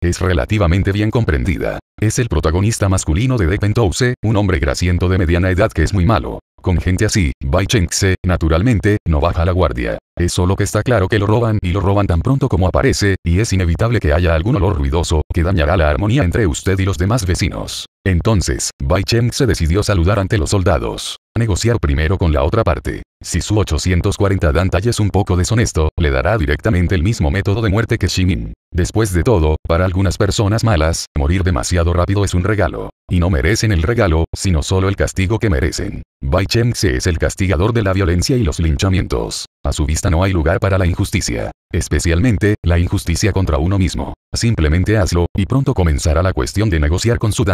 es relativamente bien comprendida. Es el protagonista masculino de Depentose, un hombre grasiento de mediana edad que es muy malo. Con gente así, Bai se, naturalmente, no baja la guardia. Es solo que está claro que lo roban y lo roban tan pronto como aparece, y es inevitable que haya algún olor ruidoso que dañará la armonía entre usted y los demás vecinos. Entonces, Bai se decidió saludar ante los soldados negociar primero con la otra parte. Si su 840 Dantai es un poco deshonesto, le dará directamente el mismo método de muerte que Shimin. Después de todo, para algunas personas malas, morir demasiado rápido es un regalo. Y no merecen el regalo, sino solo el castigo que merecen. Bai se es el castigador de la violencia y los linchamientos. A su vista no hay lugar para la injusticia, especialmente, la injusticia contra uno mismo. Simplemente hazlo, y pronto comenzará la cuestión de negociar con su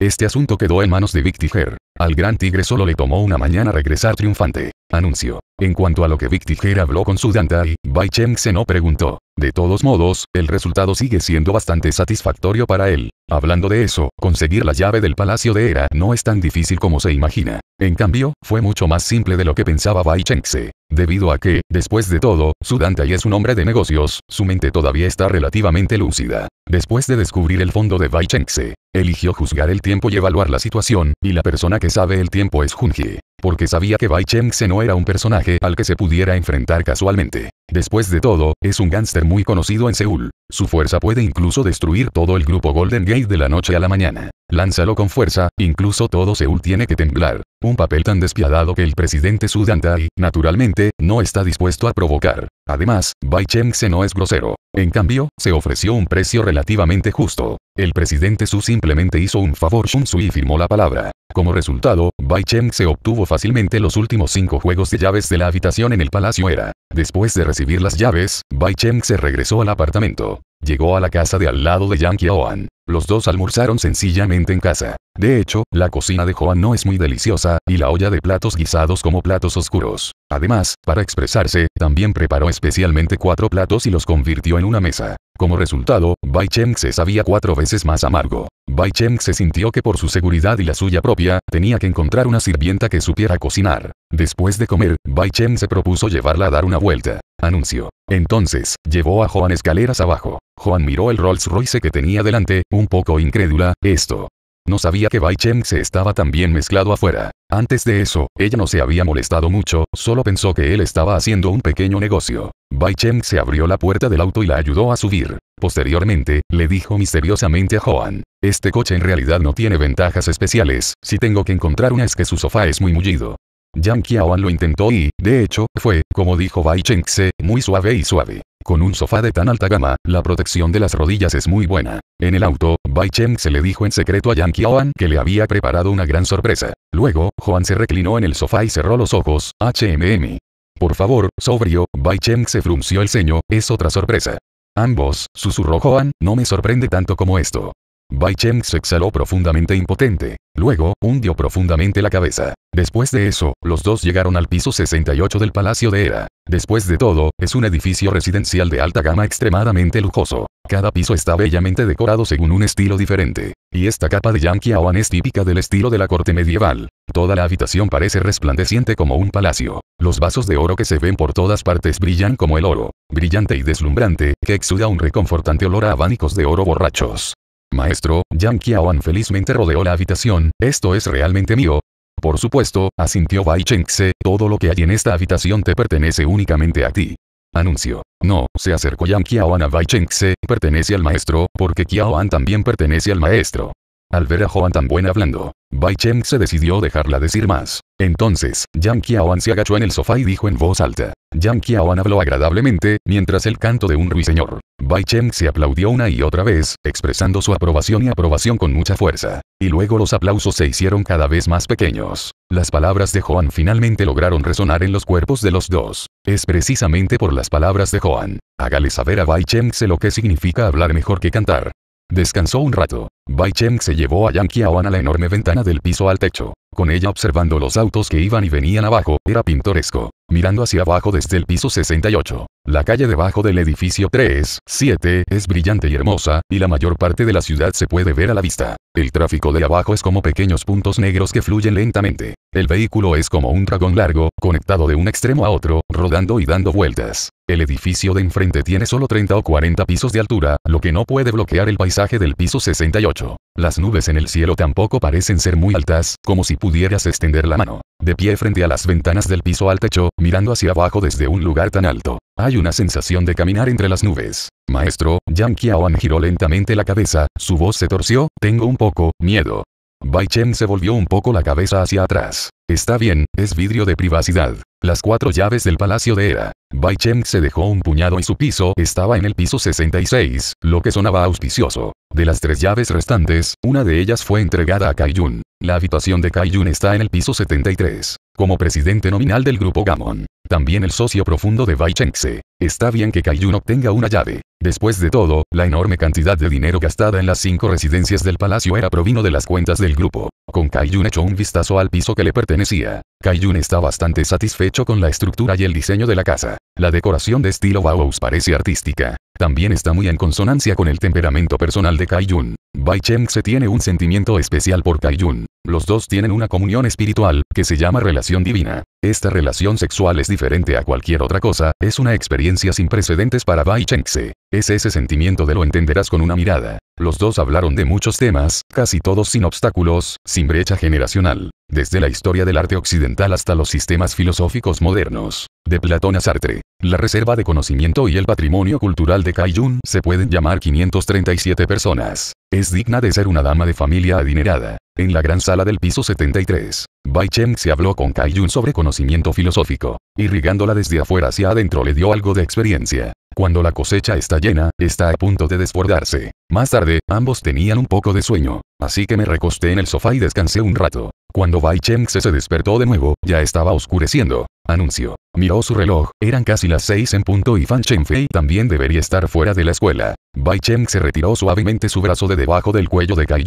Este asunto quedó en manos de Victiger. Al gran tigre solo le tomó una mañana regresar triunfante. Anuncio. En cuanto a lo que Big Tiger habló con su Dantai, Bai Cheng se no preguntó. De todos modos, el resultado sigue siendo bastante satisfactorio para él. Hablando de eso, conseguir la llave del palacio de Era no es tan difícil como se imagina. En cambio, fue mucho más simple de lo que pensaba Bai Chengse. Debido a que, después de todo, su y es un hombre de negocios, su mente todavía está relativamente lúcida. Después de descubrir el fondo de Bai Chengse, eligió juzgar el tiempo y evaluar la situación, y la persona que sabe el tiempo es Junji porque sabía que Bai se no era un personaje al que se pudiera enfrentar casualmente. Después de todo, es un gánster muy conocido en Seúl. Su fuerza puede incluso destruir todo el grupo Golden Gate de la noche a la mañana. Lánzalo con fuerza, incluso todo Seúl tiene que temblar. Un papel tan despiadado que el presidente Dantai, naturalmente, no está dispuesto a provocar. Además, Bai Cheng-se no es grosero. En cambio, se ofreció un precio relativamente justo. El presidente Su simplemente hizo un favor Shun Su y firmó la palabra. Como resultado, Bai Cheng se obtuvo fácilmente los últimos cinco juegos de llaves de la habitación en el Palacio Era. Después de recibir las llaves, Bai Cheng se regresó al apartamento. Llegó a la casa de al lado de Yang Kiaoan. Los dos almorzaron sencillamente en casa. De hecho, la cocina de Juan no es muy deliciosa, y la olla de platos guisados como platos oscuros. Además, para expresarse, también preparó especialmente cuatro platos y los convirtió en una mesa. Como resultado, Bai Cheng se sabía cuatro veces más amargo. Bai Cheng se sintió que por su seguridad y la suya propia, tenía que encontrar una sirvienta que supiera cocinar. Después de comer, Bai Cheng se propuso llevarla a dar una vuelta. Anuncio. Entonces, llevó a Juan escaleras abajo. Juan miró el Rolls Royce que tenía delante, un poco incrédula, esto, no sabía que Bai Chen se estaba también mezclado afuera. Antes de eso, ella no se había molestado mucho, solo pensó que él estaba haciendo un pequeño negocio. Bai Chen se abrió la puerta del auto y la ayudó a subir. Posteriormente, le dijo misteriosamente a Joan, este coche en realidad no tiene ventajas especiales, si tengo que encontrar una es que su sofá es muy mullido. Yang Qiaoan lo intentó y, de hecho, fue, como dijo Bai Cheng-se, muy suave y suave. Con un sofá de tan alta gama, la protección de las rodillas es muy buena. En el auto, Bai Cheng se le dijo en secreto a Yang Qiaoan que le había preparado una gran sorpresa. Luego, Juan se reclinó en el sofá y cerró los ojos, HMM. Por favor, sobrio, Bai Cheng se frunció el ceño, es otra sorpresa. Ambos, susurró Juan, no me sorprende tanto como esto. Bai se exhaló profundamente impotente. Luego, hundió profundamente la cabeza. Después de eso, los dos llegaron al piso 68 del Palacio de Era. Después de todo, es un edificio residencial de alta gama extremadamente lujoso. Cada piso está bellamente decorado según un estilo diferente. Y esta capa de Yankee Awan es típica del estilo de la corte medieval. Toda la habitación parece resplandeciente como un palacio. Los vasos de oro que se ven por todas partes brillan como el oro, brillante y deslumbrante, que exuda un reconfortante olor a abanicos de oro borrachos. Maestro, Yang Qiaoan felizmente rodeó la habitación, esto es realmente mío. Por supuesto, asintió Bai se, todo lo que hay en esta habitación te pertenece únicamente a ti. Anuncio. No, se acercó Yang Qiaoan a Bai se pertenece al maestro, porque Qiaoan también pertenece al maestro. Al ver a Joan tan buena hablando, Bai Cheng se decidió dejarla decir más. Entonces, Yang Qiaoan se agachó en el sofá y dijo en voz alta. Yang Qiaoan habló agradablemente, mientras el canto de un ruiseñor. Bai Cheng se aplaudió una y otra vez, expresando su aprobación y aprobación con mucha fuerza. Y luego los aplausos se hicieron cada vez más pequeños. Las palabras de Joan finalmente lograron resonar en los cuerpos de los dos. Es precisamente por las palabras de Joan. Hágale saber a Bai Cheng lo que significa hablar mejor que cantar. Descansó un rato. Bai Cheng se llevó a Yang Kiawan a la enorme ventana del piso al techo. Con ella observando los autos que iban y venían abajo, era pintoresco. Mirando hacia abajo desde el piso 68. La calle debajo del edificio 3, 7, es brillante y hermosa, y la mayor parte de la ciudad se puede ver a la vista. El tráfico de abajo es como pequeños puntos negros que fluyen lentamente. El vehículo es como un dragón largo, conectado de un extremo a otro, rodando y dando vueltas. El edificio de enfrente tiene solo 30 o 40 pisos de altura, lo que no puede bloquear el paisaje del piso 68. Las nubes en el cielo tampoco parecen ser muy altas, como si pudieras extender la mano. De pie frente a las ventanas del piso al techo, mirando hacia abajo desde un lugar tan alto. Hay una sensación de caminar entre las nubes. Maestro, Yang Kiaoan giró lentamente la cabeza, su voz se torció, tengo un poco, miedo. Bai Chen se volvió un poco la cabeza hacia atrás. Está bien, es vidrio de privacidad. Las cuatro llaves del palacio de Era. Bai se dejó un puñado y su piso estaba en el piso 66, lo que sonaba auspicioso. De las tres llaves restantes, una de ellas fue entregada a Kaiyun. La habitación de Kaiyun está en el piso 73. Como presidente nominal del grupo Gamon, también el socio profundo de se Está bien que Kaiyun obtenga una llave. Después de todo, la enorme cantidad de dinero gastada en las cinco residencias del palacio era provino de las cuentas del grupo. Con Kaiyun echó un vistazo al piso que le pertenecía. Kaiyun está bastante satisfecho con la estructura y el diseño de la casa. La decoración de estilo Bauhaus parece artística. También está muy en consonancia con el temperamento personal de Kaiyun. Bai se tiene un sentimiento especial por Kaiyun. Los dos tienen una comunión espiritual, que se llama relación divina. Esta relación sexual es diferente a cualquier otra cosa, es una experiencia sin precedentes para Bai Chengse. Es ese sentimiento de lo entenderás con una mirada. Los dos hablaron de muchos temas, casi todos sin obstáculos, sin brecha generacional, desde la historia del arte occidental hasta los sistemas filosóficos modernos, de Platón a Sartre. La reserva de conocimiento y el patrimonio cultural de Kaiyun se pueden llamar 537 personas. Es digna de ser una dama de familia adinerada. En la gran sala del piso 73, Bai Cheng se habló con Kai Yun sobre conocimiento filosófico. Irrigándola desde afuera hacia adentro le dio algo de experiencia. Cuando la cosecha está llena, está a punto de desbordarse. Más tarde, ambos tenían un poco de sueño, así que me recosté en el sofá y descansé un rato. Cuando Bai Cheng se despertó de nuevo, ya estaba oscureciendo. Anuncio. Miró su reloj, eran casi las seis en punto y Fan Chenfei también debería estar fuera de la escuela. Bai Cheng se retiró suavemente su brazo de debajo del cuello de Kai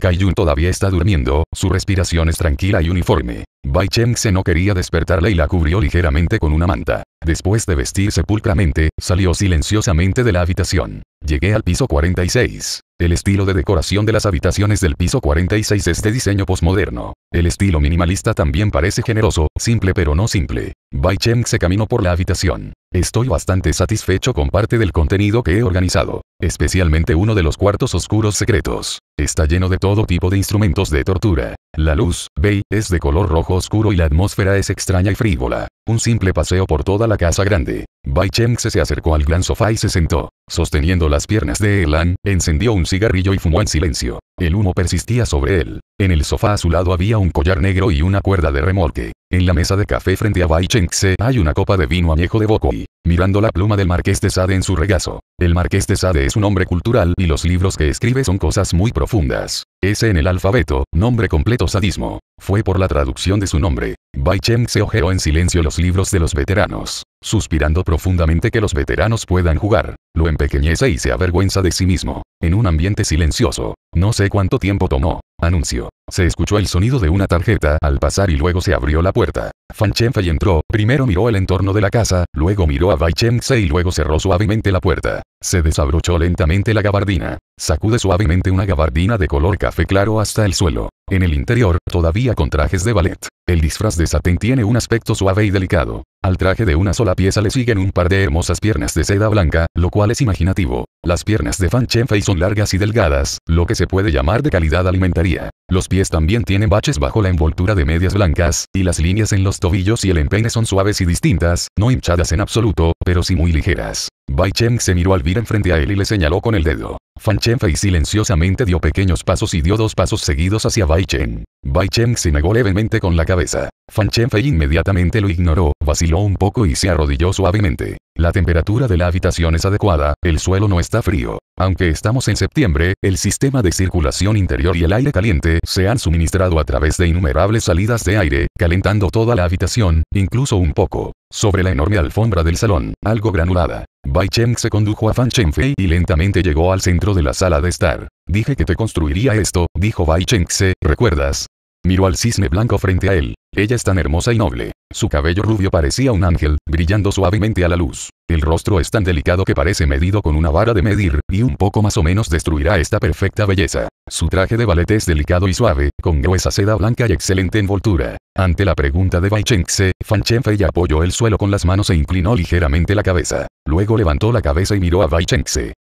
Kaiyun todavía está durmiendo, su respiración es tranquila y uniforme. Bai Cheng se no quería despertarle y la cubrió ligeramente con una manta. Después de vestirse pulcramente, salió silenciosamente de la habitación. Llegué al piso 46. El estilo de decoración de las habitaciones del piso 46 es de diseño posmoderno. El estilo minimalista también parece generoso, simple pero no simple. Bai se caminó por la habitación. Estoy bastante satisfecho con parte del contenido que he organizado, especialmente uno de los cuartos oscuros secretos. Está lleno de todo tipo de instrumentos de tortura. La luz, ve, es de color rojo oscuro y la atmósfera es extraña y frívola. Un simple paseo por toda la casa grande. Bai Cheng se acercó al gran sofá y se sentó. Sosteniendo las piernas de Elan, encendió un cigarrillo y fumó en silencio. El humo persistía sobre él. En el sofá a su lado había un collar negro y una cuerda de remolque. En la mesa de café frente a Bai Chengse hay una copa de vino añejo de Bokui. Mirando la pluma del marqués de Sade en su regazo. El marqués de Sade es un hombre cultural y los libros que escribe son cosas muy profundas. Ese en el alfabeto, nombre completo sadismo. Fue por la traducción de su nombre. Bai Chengse ojeó en silencio los libros de los veteranos suspirando profundamente que los veteranos puedan jugar. Lo empequeñece y se avergüenza de sí mismo. En un ambiente silencioso. No sé cuánto tiempo tomó. Anuncio. Se escuchó el sonido de una tarjeta al pasar y luego se abrió la puerta. Fan Chenfei entró, primero miró el entorno de la casa, luego miró a Bai Chengse y luego cerró suavemente la puerta. Se desabrochó lentamente la gabardina. Sacude suavemente una gabardina de color café claro hasta el suelo. En el interior, todavía con trajes de ballet. El disfraz de satén tiene un aspecto suave y delicado. Al traje de una sola pieza le siguen un par de hermosas piernas de seda blanca, lo cual es imaginativo. Las piernas de Fan Chenfei son largas y delgadas, lo que se puede llamar de calidad alimentaria. Los pies también tienen baches bajo la envoltura de medias blancas, y las líneas en los tobillos y el empeine son suaves y distintas, no hinchadas en absoluto, pero sí muy ligeras. Bai Cheng se miró al vir frente a él y le señaló con el dedo. Fan Chenfei silenciosamente dio pequeños pasos y dio dos pasos seguidos hacia Bai Cheng. Bai Cheng se negó levemente con la cabeza. Fan Chenfei inmediatamente lo ignoró, vaciló un poco y se arrodilló suavemente. La temperatura de la habitación es adecuada, el suelo no está frío. Aunque estamos en septiembre, el sistema de circulación interior y el aire caliente se han suministrado a través de innumerables salidas de aire, calentando toda la habitación, incluso un poco. Sobre la enorme alfombra del salón, algo granulada. Bai Cheng se condujo a Fan Chenfei y lentamente llegó al centro de la sala de estar. Dije que te construiría esto, dijo Bai se ¿recuerdas? Miró al cisne blanco frente a él. Ella es tan hermosa y noble. Su cabello rubio parecía un ángel, brillando suavemente a la luz. El rostro es tan delicado que parece medido con una vara de medir, y un poco más o menos destruirá esta perfecta belleza. Su traje de ballet es delicado y suave, con gruesa seda blanca y excelente envoltura. Ante la pregunta de Bai fanchenfe Fan apoyó el suelo con las manos e inclinó ligeramente la cabeza. Luego levantó la cabeza y miró a Bai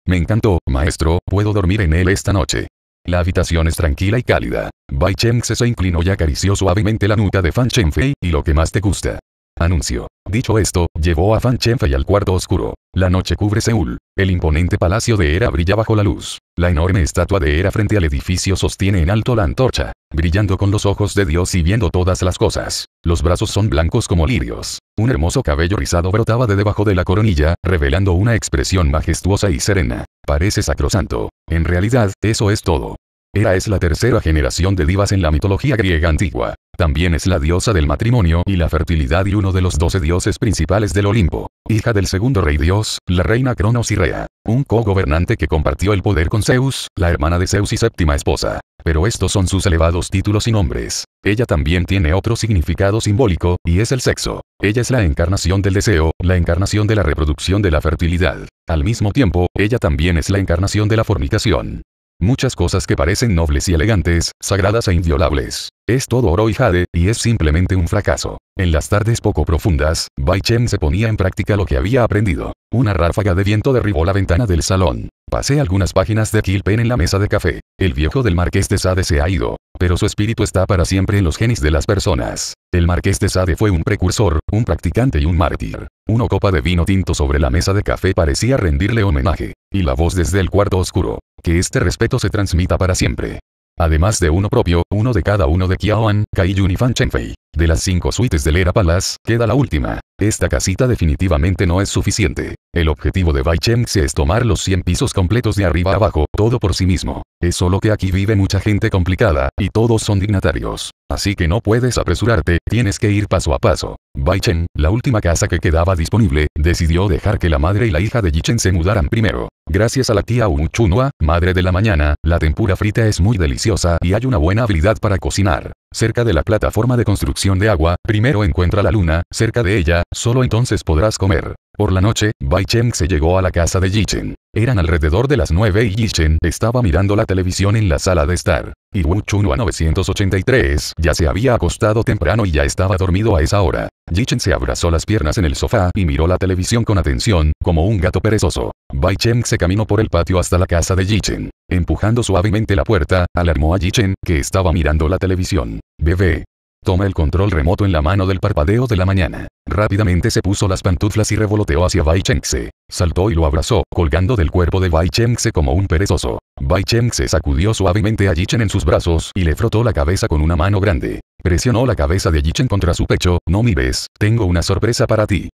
Me encantó, maestro, puedo dormir en él esta noche. La habitación es tranquila y cálida. Bai Cheng se inclinó y acarició suavemente la nuca de Fan Chengfei, y lo que más te gusta. Anuncio. Dicho esto, llevó a Fan y al cuarto oscuro. La noche cubre Seúl. El imponente palacio de Hera brilla bajo la luz. La enorme estatua de Hera frente al edificio sostiene en alto la antorcha, brillando con los ojos de Dios y viendo todas las cosas. Los brazos son blancos como lirios. Un hermoso cabello rizado brotaba de debajo de la coronilla, revelando una expresión majestuosa y serena. Parece sacrosanto. En realidad, eso es todo. Hera es la tercera generación de divas en la mitología griega antigua. También es la diosa del matrimonio y la fertilidad y uno de los doce dioses principales del Olimpo. Hija del segundo rey dios, la reina Cronos y Rea. Un co-gobernante que compartió el poder con Zeus, la hermana de Zeus y séptima esposa. Pero estos son sus elevados títulos y nombres. Ella también tiene otro significado simbólico, y es el sexo. Ella es la encarnación del deseo, la encarnación de la reproducción de la fertilidad. Al mismo tiempo, ella también es la encarnación de la fornicación. Muchas cosas que parecen nobles y elegantes, sagradas e inviolables. Es todo oro y jade, y es simplemente un fracaso. En las tardes poco profundas, Bai se ponía en práctica lo que había aprendido. Una ráfaga de viento derribó la ventana del salón. Pasé algunas páginas de Kilpen en la mesa de café. El viejo del marqués de Sade se ha ido, pero su espíritu está para siempre en los genes de las personas. El marqués de Sade fue un precursor, un practicante y un mártir. Una copa de vino tinto sobre la mesa de café parecía rendirle homenaje, y la voz desde el cuarto oscuro, que este respeto se transmita para siempre. Además de uno propio, uno de cada uno de Kiaoan, Kai y Fan Chenfei. De las cinco suites del Era Palace, queda la última. Esta casita definitivamente no es suficiente. El objetivo de Bai Chengxi es tomar los 100 pisos completos de arriba a abajo, todo por sí mismo. Es solo que aquí vive mucha gente complicada, y todos son dignatarios. Así que no puedes apresurarte, tienes que ir paso a paso. Baichen, la última casa que quedaba disponible, decidió dejar que la madre y la hija de Yichen se mudaran primero. Gracias a la tía Uchunua, madre de la mañana, la tempura frita es muy deliciosa y hay una buena habilidad para cocinar. Cerca de la plataforma de construcción de agua, primero encuentra la luna, cerca de ella, solo entonces podrás comer. Por la noche, Bai Cheng se llegó a la casa de Yichen. Eran alrededor de las 9 y Yichen estaba mirando la televisión en la sala de estar. Y Wu Chun 983 ya se había acostado temprano y ya estaba dormido a esa hora. Yichen se abrazó las piernas en el sofá y miró la televisión con atención, como un gato perezoso. Bai Cheng se caminó por el patio hasta la casa de Yichen. Empujando suavemente la puerta, alarmó a Yichen, que estaba mirando la televisión. Bebé, Toma el control remoto en la mano del parpadeo de la mañana. Rápidamente se puso las pantuflas y revoloteó hacia Bai Chengse. Saltó y lo abrazó, colgando del cuerpo de Bai Chengse como un perezoso. Bai Chengse sacudió suavemente a Yichen en sus brazos y le frotó la cabeza con una mano grande. Presionó la cabeza de Yichen contra su pecho, no ves. tengo una sorpresa para ti.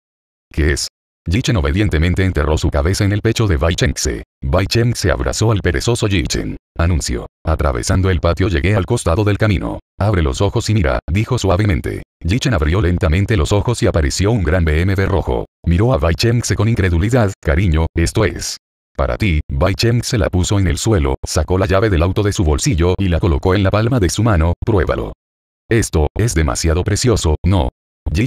¿Qué es? Yichen obedientemente enterró su cabeza en el pecho de Bai Chengse. Bai Cheng se abrazó al perezoso Chen. Anuncio. Atravesando el patio llegué al costado del camino. Abre los ojos y mira, dijo suavemente. Chen abrió lentamente los ojos y apareció un gran BMW rojo. Miró a Bai se con incredulidad, cariño, esto es. Para ti, Bai se la puso en el suelo, sacó la llave del auto de su bolsillo y la colocó en la palma de su mano, pruébalo. Esto, es demasiado precioso, no,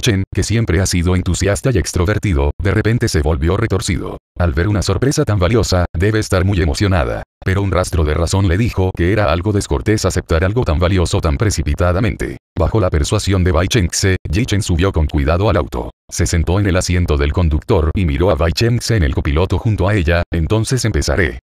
Chen, que siempre ha sido entusiasta y extrovertido, de repente se volvió retorcido. Al ver una sorpresa tan valiosa, debe estar muy emocionada. Pero un rastro de razón le dijo que era algo descortés aceptar algo tan valioso tan precipitadamente. Bajo la persuasión de Bai Ji Chen subió con cuidado al auto. Se sentó en el asiento del conductor y miró a Bai en el copiloto junto a ella, entonces empezaré.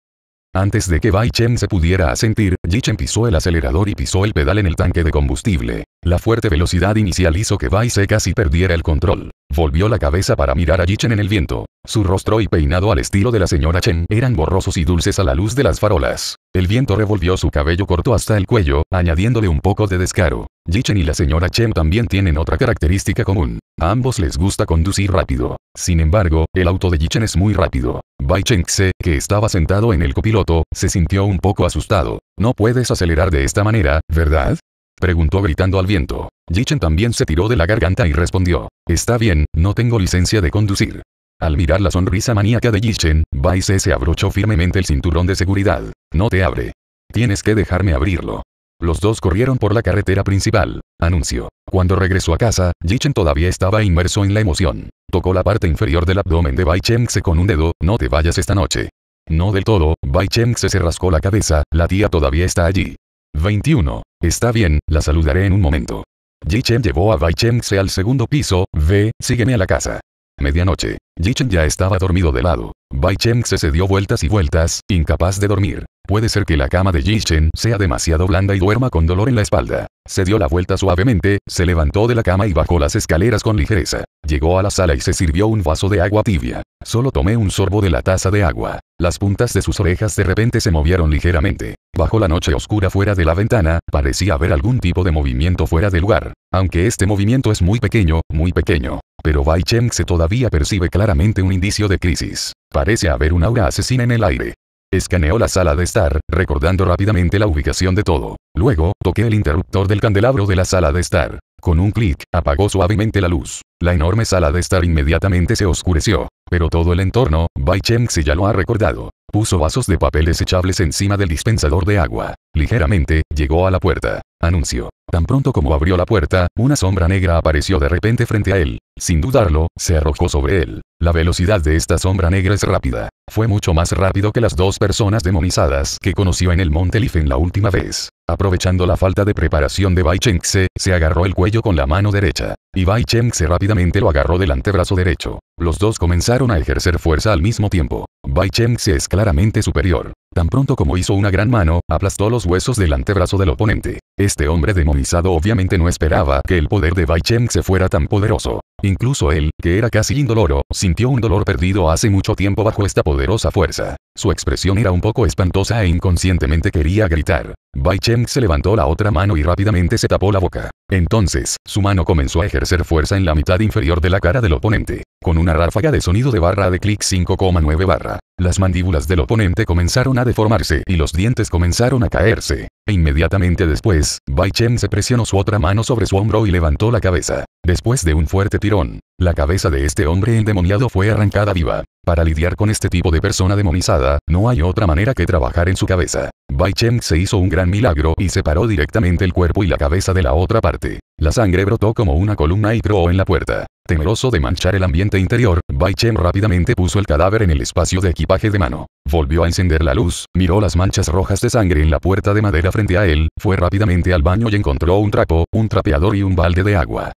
Antes de que Bai Chen se pudiera asentir, Yichen pisó el acelerador y pisó el pedal en el tanque de combustible. La fuerte velocidad inicial hizo que Se casi perdiera el control. Volvió la cabeza para mirar a Yichen en el viento. Su rostro y peinado al estilo de la señora Chen eran borrosos y dulces a la luz de las farolas. El viento revolvió su cabello corto hasta el cuello, añadiéndole un poco de descaro. Yichen y la señora Chen también tienen otra característica común. A ambos les gusta conducir rápido. Sin embargo, el auto de Yichen es muy rápido. Bai Cheng Se, que estaba sentado en el copiloto, se sintió un poco asustado. No puedes acelerar de esta manera, ¿verdad? Preguntó gritando al viento. Yichen también se tiró de la garganta y respondió. Está bien, no tengo licencia de conducir. Al mirar la sonrisa maníaca de Yichen, Baise se abrochó firmemente el cinturón de seguridad. No te abre. Tienes que dejarme abrirlo. Los dos corrieron por la carretera principal. Anuncio. Cuando regresó a casa, Yichen todavía estaba inmerso en la emoción. Tocó la parte inferior del abdomen de Bai se con un dedo, no te vayas esta noche. No del todo, Bai se se rascó la cabeza, la tía todavía está allí. 21. Está bien, la saludaré en un momento. Chen llevó a Bai Chengse al segundo piso, ve, sígueme a la casa. Medianoche. Jichen ya estaba dormido de lado. Bai Chengse se dio vueltas y vueltas, incapaz de dormir. Puede ser que la cama de Chen sea demasiado blanda y duerma con dolor en la espalda. Se dio la vuelta suavemente, se levantó de la cama y bajó las escaleras con ligereza. Llegó a la sala y se sirvió un vaso de agua tibia. Solo tomé un sorbo de la taza de agua. Las puntas de sus orejas de repente se movieron ligeramente. Bajo la noche oscura fuera de la ventana, parecía haber algún tipo de movimiento fuera de lugar. Aunque este movimiento es muy pequeño, muy pequeño. Pero Bai Cheng se todavía percibe claramente un indicio de crisis. Parece haber un aura asesina en el aire. Escaneó la sala de estar, recordando rápidamente la ubicación de todo. Luego, toqué el interruptor del candelabro de la sala de estar. Con un clic, apagó suavemente la luz. La enorme sala de estar inmediatamente se oscureció. Pero todo el entorno, Bai se ya lo ha recordado. Puso vasos de papel desechables encima del dispensador de agua. Ligeramente, llegó a la puerta. Anunció. Tan pronto como abrió la puerta, una sombra negra apareció de repente frente a él. Sin dudarlo, se arrojó sobre él. La velocidad de esta sombra negra es rápida. Fue mucho más rápido que las dos personas demonizadas que conoció en el Monte en la última vez. Aprovechando la falta de preparación de Bai Chengse, se agarró el cuello con la mano derecha. Y Bai se rápidamente lo agarró del antebrazo derecho. Los dos comenzaron a ejercer fuerza al mismo tiempo. Bai se es claramente superior. Tan pronto como hizo una gran mano, aplastó los huesos del antebrazo del oponente. Este hombre demonizado obviamente no esperaba que el poder de Bai Cheng se fuera tan poderoso. Incluso él, que era casi indoloro, sintió un dolor perdido hace mucho tiempo bajo esta poderosa fuerza. Su expresión era un poco espantosa e inconscientemente quería gritar. Bai Cheng se levantó la otra mano y rápidamente se tapó la boca. Entonces, su mano comenzó a ejercer fuerza en la mitad inferior de la cara del oponente. Con una ráfaga de sonido de barra de clic 5,9 barra, las mandíbulas del oponente comenzaron a deformarse y los dientes comenzaron a caerse. E inmediatamente después, Bai Chen se presionó su otra mano sobre su hombro y levantó la cabeza. Después de un fuerte tirón, la cabeza de este hombre endemoniado fue arrancada viva. Para lidiar con este tipo de persona demonizada, no hay otra manera que trabajar en su cabeza. Bai Cheng se hizo un gran milagro y separó directamente el cuerpo y la cabeza de la otra parte. La sangre brotó como una columna y creó en la puerta. Temeroso de manchar el ambiente interior, Bai Chen rápidamente puso el cadáver en el espacio de equipaje de mano. Volvió a encender la luz, miró las manchas rojas de sangre en la puerta de madera frente a él, fue rápidamente al baño y encontró un trapo, un trapeador y un balde de agua.